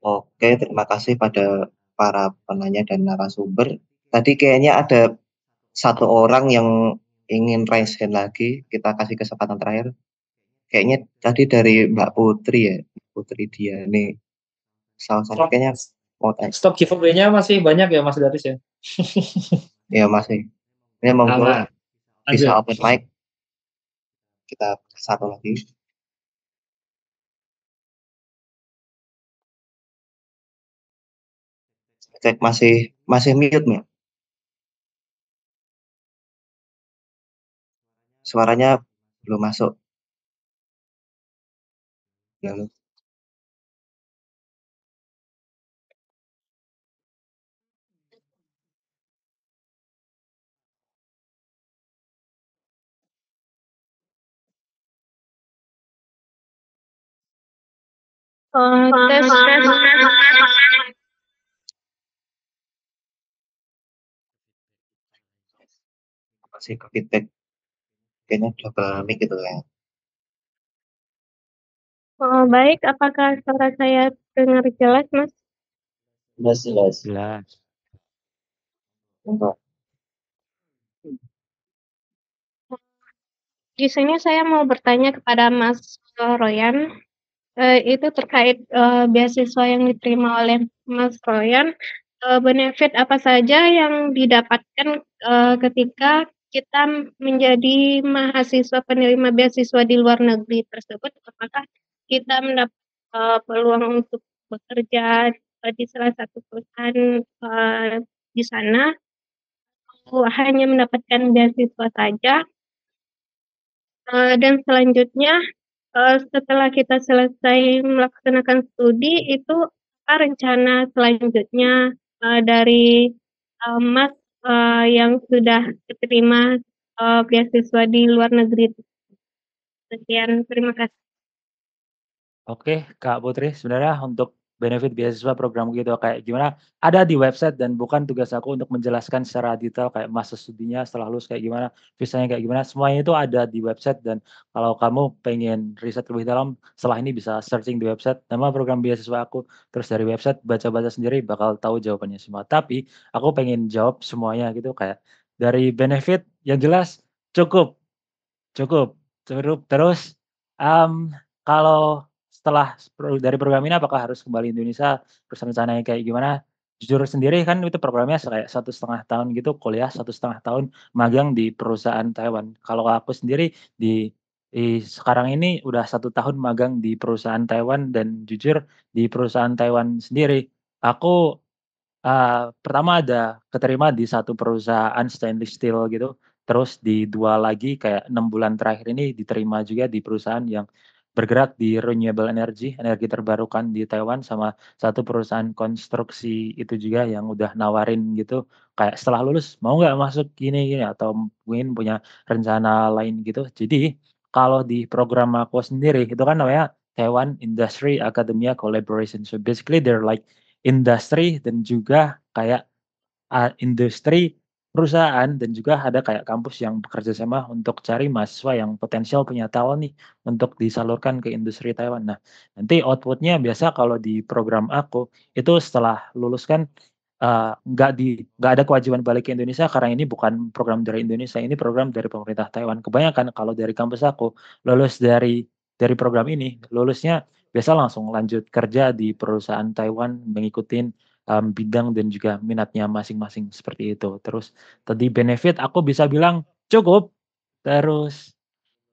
Oke, terima kasih pada para penanya dan narasumber. Tadi kayaknya ada satu orang yang ingin raise hand lagi. Kita kasih kesempatan terakhir. Kayaknya tadi dari Mbak Putri ya, Putri dia nih. Salah satu kayaknya mau tanya. Stop giveaway-nya masih banyak ya Mas Daris ya? Iya masih. Ini ya, mau bisa open mic kita satu lagi cek masih masih mute nih suaranya belum masuk belum tes, tes, tes, Masih ke feedback. Kayaknya double mic gitu ya. Oh, baik, apakah suara saya dengar jelas, Mas? Jelas, jelas. Jelas. di sini saya mau bertanya kepada Mas Royan uh, itu terkait, uh, beasiswa yang diterima oleh Mas Royan. Uh, benefit apa saja yang didapatkan, uh, ketika kita menjadi mahasiswa penerima beasiswa di luar negeri tersebut? Apakah kita mendapat, uh, peluang untuk bekerja, di salah satu perusahaan, uh, di sana? Atau hanya mendapatkan beasiswa saja? Uh, dan selanjutnya Eh, setelah kita selesai melaksanakan studi itu apa rencana selanjutnya uh, dari uh, Mas uh, yang sudah diterima uh, beasiswa di luar negeri? Sekian, terima kasih. Oke, Kak Putri, sebenarnya untuk benefit beasiswa program gitu kayak gimana ada di website dan bukan tugas aku untuk menjelaskan secara detail kayak masa studinya setelah lulus kayak gimana visanya kayak gimana semuanya itu ada di website dan kalau kamu pengen riset lebih dalam setelah ini bisa searching di website nama program beasiswa aku terus dari website baca-baca sendiri bakal tahu jawabannya semua tapi aku pengen jawab semuanya gitu kayak dari benefit yang jelas cukup cukup cukup terus um, kalau setelah dari program ini apakah harus kembali Indonesia terus rencananya kayak gimana jujur sendiri kan itu programnya kayak satu setengah tahun gitu kuliah satu setengah tahun magang di perusahaan Taiwan kalau aku sendiri di, di sekarang ini udah satu tahun magang di perusahaan Taiwan dan jujur di perusahaan Taiwan sendiri aku uh, pertama ada keterima di satu perusahaan stainless steel gitu terus di dua lagi kayak enam bulan terakhir ini diterima juga di perusahaan yang bergerak di renewable energy, energi terbarukan di Taiwan sama satu perusahaan konstruksi itu juga yang udah nawarin gitu kayak setelah lulus mau nggak masuk gini gini atau mungkin punya rencana lain gitu. Jadi kalau di program aku sendiri itu kan namanya Taiwan Industry Academia Collaboration. So basically they're like industry dan juga kayak uh, ah, industri perusahaan dan juga ada kayak kampus yang bekerja sama untuk cari mahasiswa yang potensial punya talent nih untuk disalurkan ke industri Taiwan. Nah, nanti outputnya biasa kalau di program aku itu setelah lulus kan eh, nggak uh, di nggak ada kewajiban balik ke Indonesia karena ini bukan program dari Indonesia ini program dari pemerintah Taiwan kebanyakan kan kalau dari kampus aku lulus dari dari program ini lulusnya biasa langsung lanjut kerja di perusahaan Taiwan mengikutin um, bidang dan juga minatnya masing-masing seperti itu. Terus tadi benefit aku bisa bilang cukup. Terus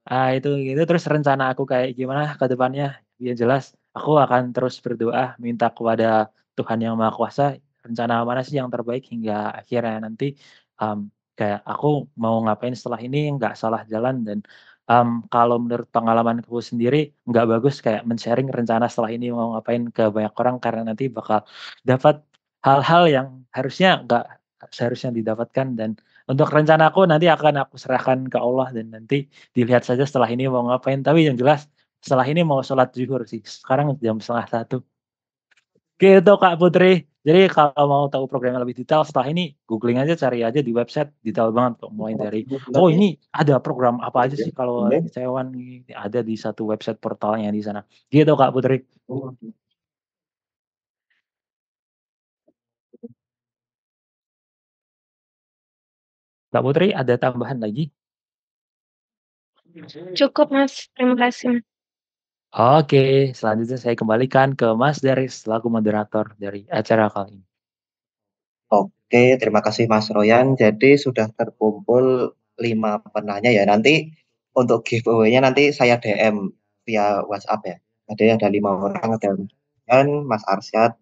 ah itu gitu terus rencana aku kayak gimana ke depannya? Yang jelas aku akan terus berdoa minta kepada Tuhan yang Maha Kuasa rencana mana sih yang terbaik hingga akhirnya nanti um, kayak aku mau ngapain setelah ini nggak salah jalan dan um, kalau menurut pengalaman aku sendiri nggak bagus kayak men-sharing rencana setelah ini mau ngapain ke banyak orang karena nanti bakal dapat hal-hal yang harusnya nggak seharusnya didapatkan dan untuk rencana aku nanti akan aku serahkan ke Allah dan nanti dilihat saja setelah ini mau ngapain tapi yang jelas setelah ini mau sholat zuhur sih sekarang jam setengah satu gitu Kak Putri jadi kalau mau tahu program yang lebih detail setelah ini googling aja cari aja di website detail banget kok mulai dari oh ini ada program apa aja sih kalau ini ada di satu website portalnya di sana. Dia Gitu Kak Putri. Kak Putri ada tambahan lagi? Cukup Mas, terima kasih. Oke, selanjutnya saya kembalikan ke Mas Daris selaku moderator dari acara kali ini. Oke, terima kasih Mas Royan. Jadi sudah terkumpul lima penanya ya. Nanti untuk giveaway-nya nanti saya DM via WhatsApp ya. Ada ada lima orang ada dan Mas Arsyad,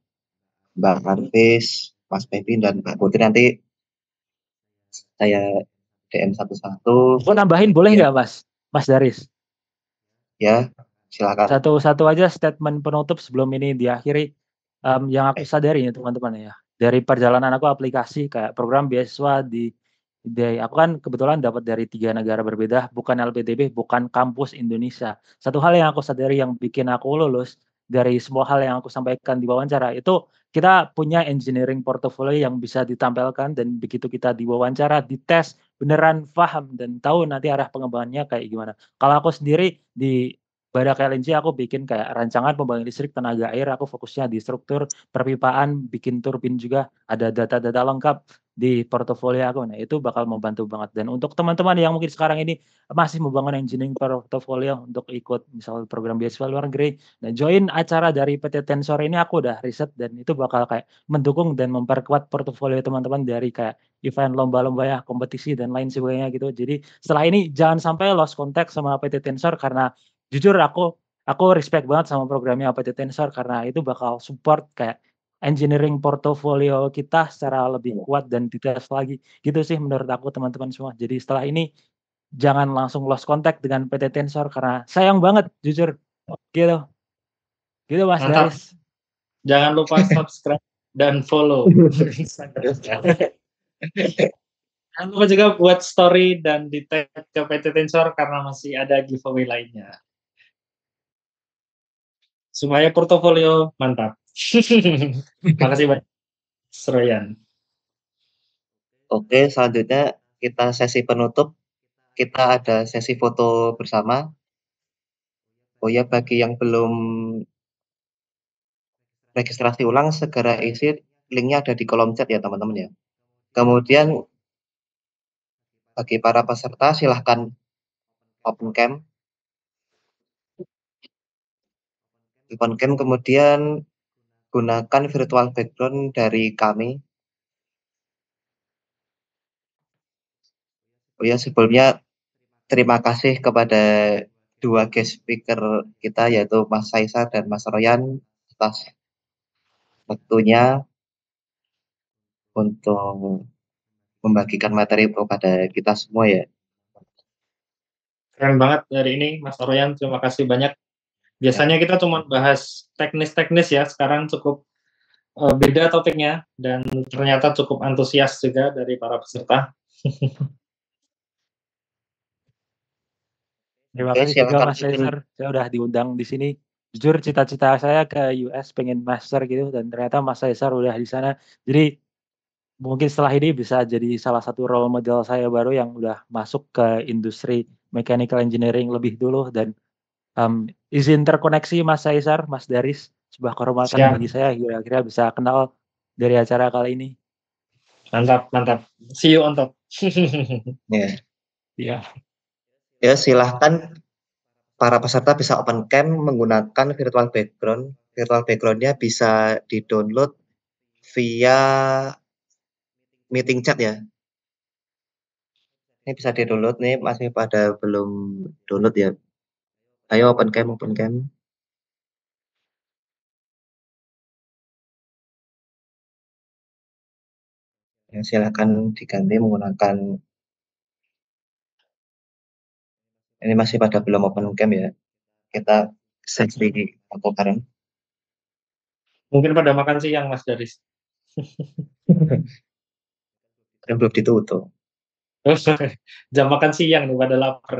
Mbak Arvis, Mas Pepin dan Mbak Putri nanti saya DM satu-satu. Mau nambahin boleh iya. nggak ya. Mas? Mas Daris? Ya, silakan. Satu-satu aja statement penutup sebelum ini diakhiri um, yang aku eh. sadari ya teman-teman ya dari perjalanan aku aplikasi kayak program beasiswa di di aku kan kebetulan dapat dari tiga negara berbeda bukan LPDB bukan kampus Indonesia satu hal yang aku sadari yang bikin aku lulus dari semua hal yang aku sampaikan di wawancara itu kita punya engineering portfolio yang bisa ditampilkan dan begitu kita di wawancara dites beneran paham dan tahu nanti arah pengembangannya kayak gimana kalau aku sendiri di Badak LNG aku bikin kayak rancangan pembangkit listrik tenaga air, aku fokusnya di struktur perpipaan, bikin turbin juga, ada data-data lengkap di portofolio aku. Nah, itu bakal membantu banget. Dan untuk teman-teman yang mungkin sekarang ini masih membangun engineering portofolio untuk ikut misal program beasiswa luar negeri, nah join acara dari PT Tensor ini aku udah riset dan itu bakal kayak mendukung dan memperkuat portofolio teman-teman dari kayak event lomba-lomba ya, kompetisi dan lain sebagainya gitu. Jadi setelah ini jangan sampai lost contact sama PT Tensor karena jujur aku aku respect banget sama programnya itu Tensor karena itu bakal support kayak engineering portfolio kita secara lebih iya. kuat dan detail lagi. Gitu sih menurut aku teman-teman semua. Jadi setelah ini jangan langsung lost contact dengan PT Tensor karena sayang banget jujur. Gitu. Gitu Mas Mantap. Jangan lupa <laughs> subscribe dan follow Jangan lupa juga buat story dan di tag ke PT Tensor karena masih ada giveaway lainnya supaya portofolio mantap. <laughs> Makasih banyak, Seroyan. Oke, selanjutnya kita sesi penutup. Kita ada sesi foto bersama. Oh ya, bagi yang belum registrasi ulang, segera isi linknya ada di kolom chat ya teman-teman ya. Kemudian bagi para peserta silahkan open cam handphone cam kemudian gunakan virtual background dari kami oh ya sebelumnya terima kasih kepada dua guest speaker kita yaitu Mas Saisa dan Mas Royan atas waktunya untuk membagikan materi kepada kita semua ya. Keren banget hari ini Mas Royan, terima kasih banyak. Biasanya ya. kita cuma bahas teknis-teknis ya, sekarang cukup uh, beda topiknya dan ternyata cukup antusias juga dari para peserta. <laughs> Terima kasih juga Mas Lesnar, saya sudah diundang di sini. Jujur cita-cita saya ke US pengen master gitu dan ternyata Mas Lesnar udah di sana. Jadi mungkin setelah ini bisa jadi salah satu role model saya baru yang udah masuk ke industri mechanical engineering lebih dulu dan um, izin terkoneksi Mas Saisar, Mas Daris, sebuah kehormatan bagi saya kira-kira bisa kenal dari acara kali ini. Mantap, mantap. See you on top. yeah. <laughs> Yeah. Iya. Ya, silahkan para peserta bisa open cam menggunakan virtual background. Virtual backgroundnya bisa di-download via meeting chat ya. Ini bisa di-download nih, masih pada belum download ya Ayo open cam open cam. Ya, silahkan diganti menggunakan ini masih pada belum open cam ya. Kita search lagi aku current. Mungkin pada makan siang Mas Daris. <laughs> belum ditutup. Oh, Jam makan siang nih pada lapar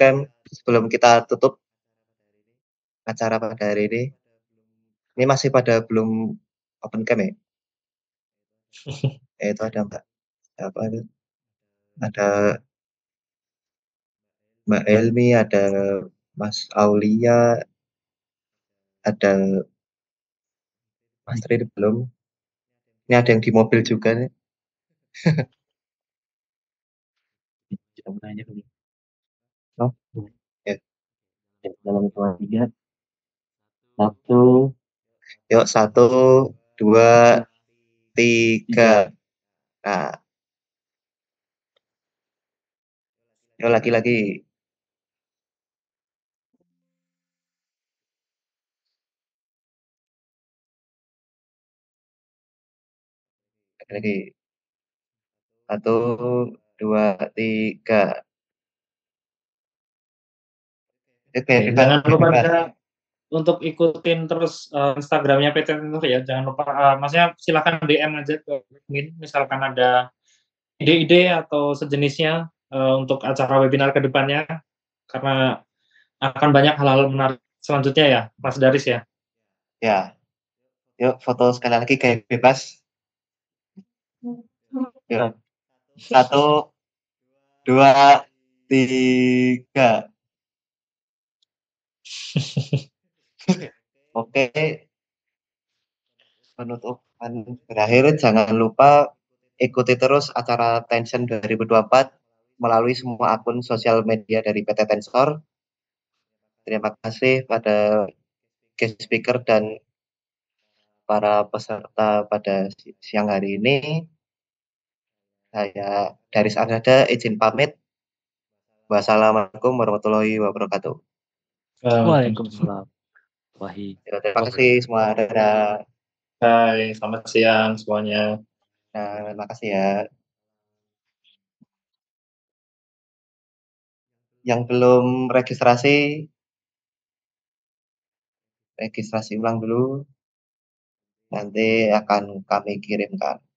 kan sebelum kita tutup acara pada hari ini. Ini masih pada belum open cam ya? <laughs> Eh itu ada Mbak. Apa ada? Ada Mbak Elmi, ada Mas Aulia, ada Mas Tri belum. Ini ada yang di mobil juga nih. Kita <laughs> nanya dulu. Prof. oke. Iya. Dalam hitungan tiga. Satu. Yuk, satu, dua, tiga. Nah. Yuk, lagi-lagi. Lagi. Satu, dua, tiga. Oke, eh, okay, iya, jangan lupa untuk ikutin terus uh, Instagramnya PT Tentu ya. Jangan lupa, uh, maksudnya silahkan DM aja ke admin. Misalkan ada ide-ide atau sejenisnya uh, untuk acara webinar ke depannya, karena akan banyak hal-hal menarik selanjutnya ya, Mas Daris ya. Ya, yuk foto sekali lagi kayak bebas. Yuk. Satu, dua, tiga. <laughs> Oke. Penutupan terakhir jangan lupa ikuti terus acara Tension 2024 melalui semua akun sosial media dari PT Tensor. Terima kasih pada guest speaker dan para peserta pada siang hari ini. Saya Daris Anada izin pamit. Wassalamualaikum warahmatullahi wabarakatuh. Waalaikumsalam. wahai Terima kasih semua. Dadah. Hai, selamat siang semuanya. Nah, terima kasih ya. Yang belum registrasi, registrasi ulang dulu. Nanti akan kami kirimkan.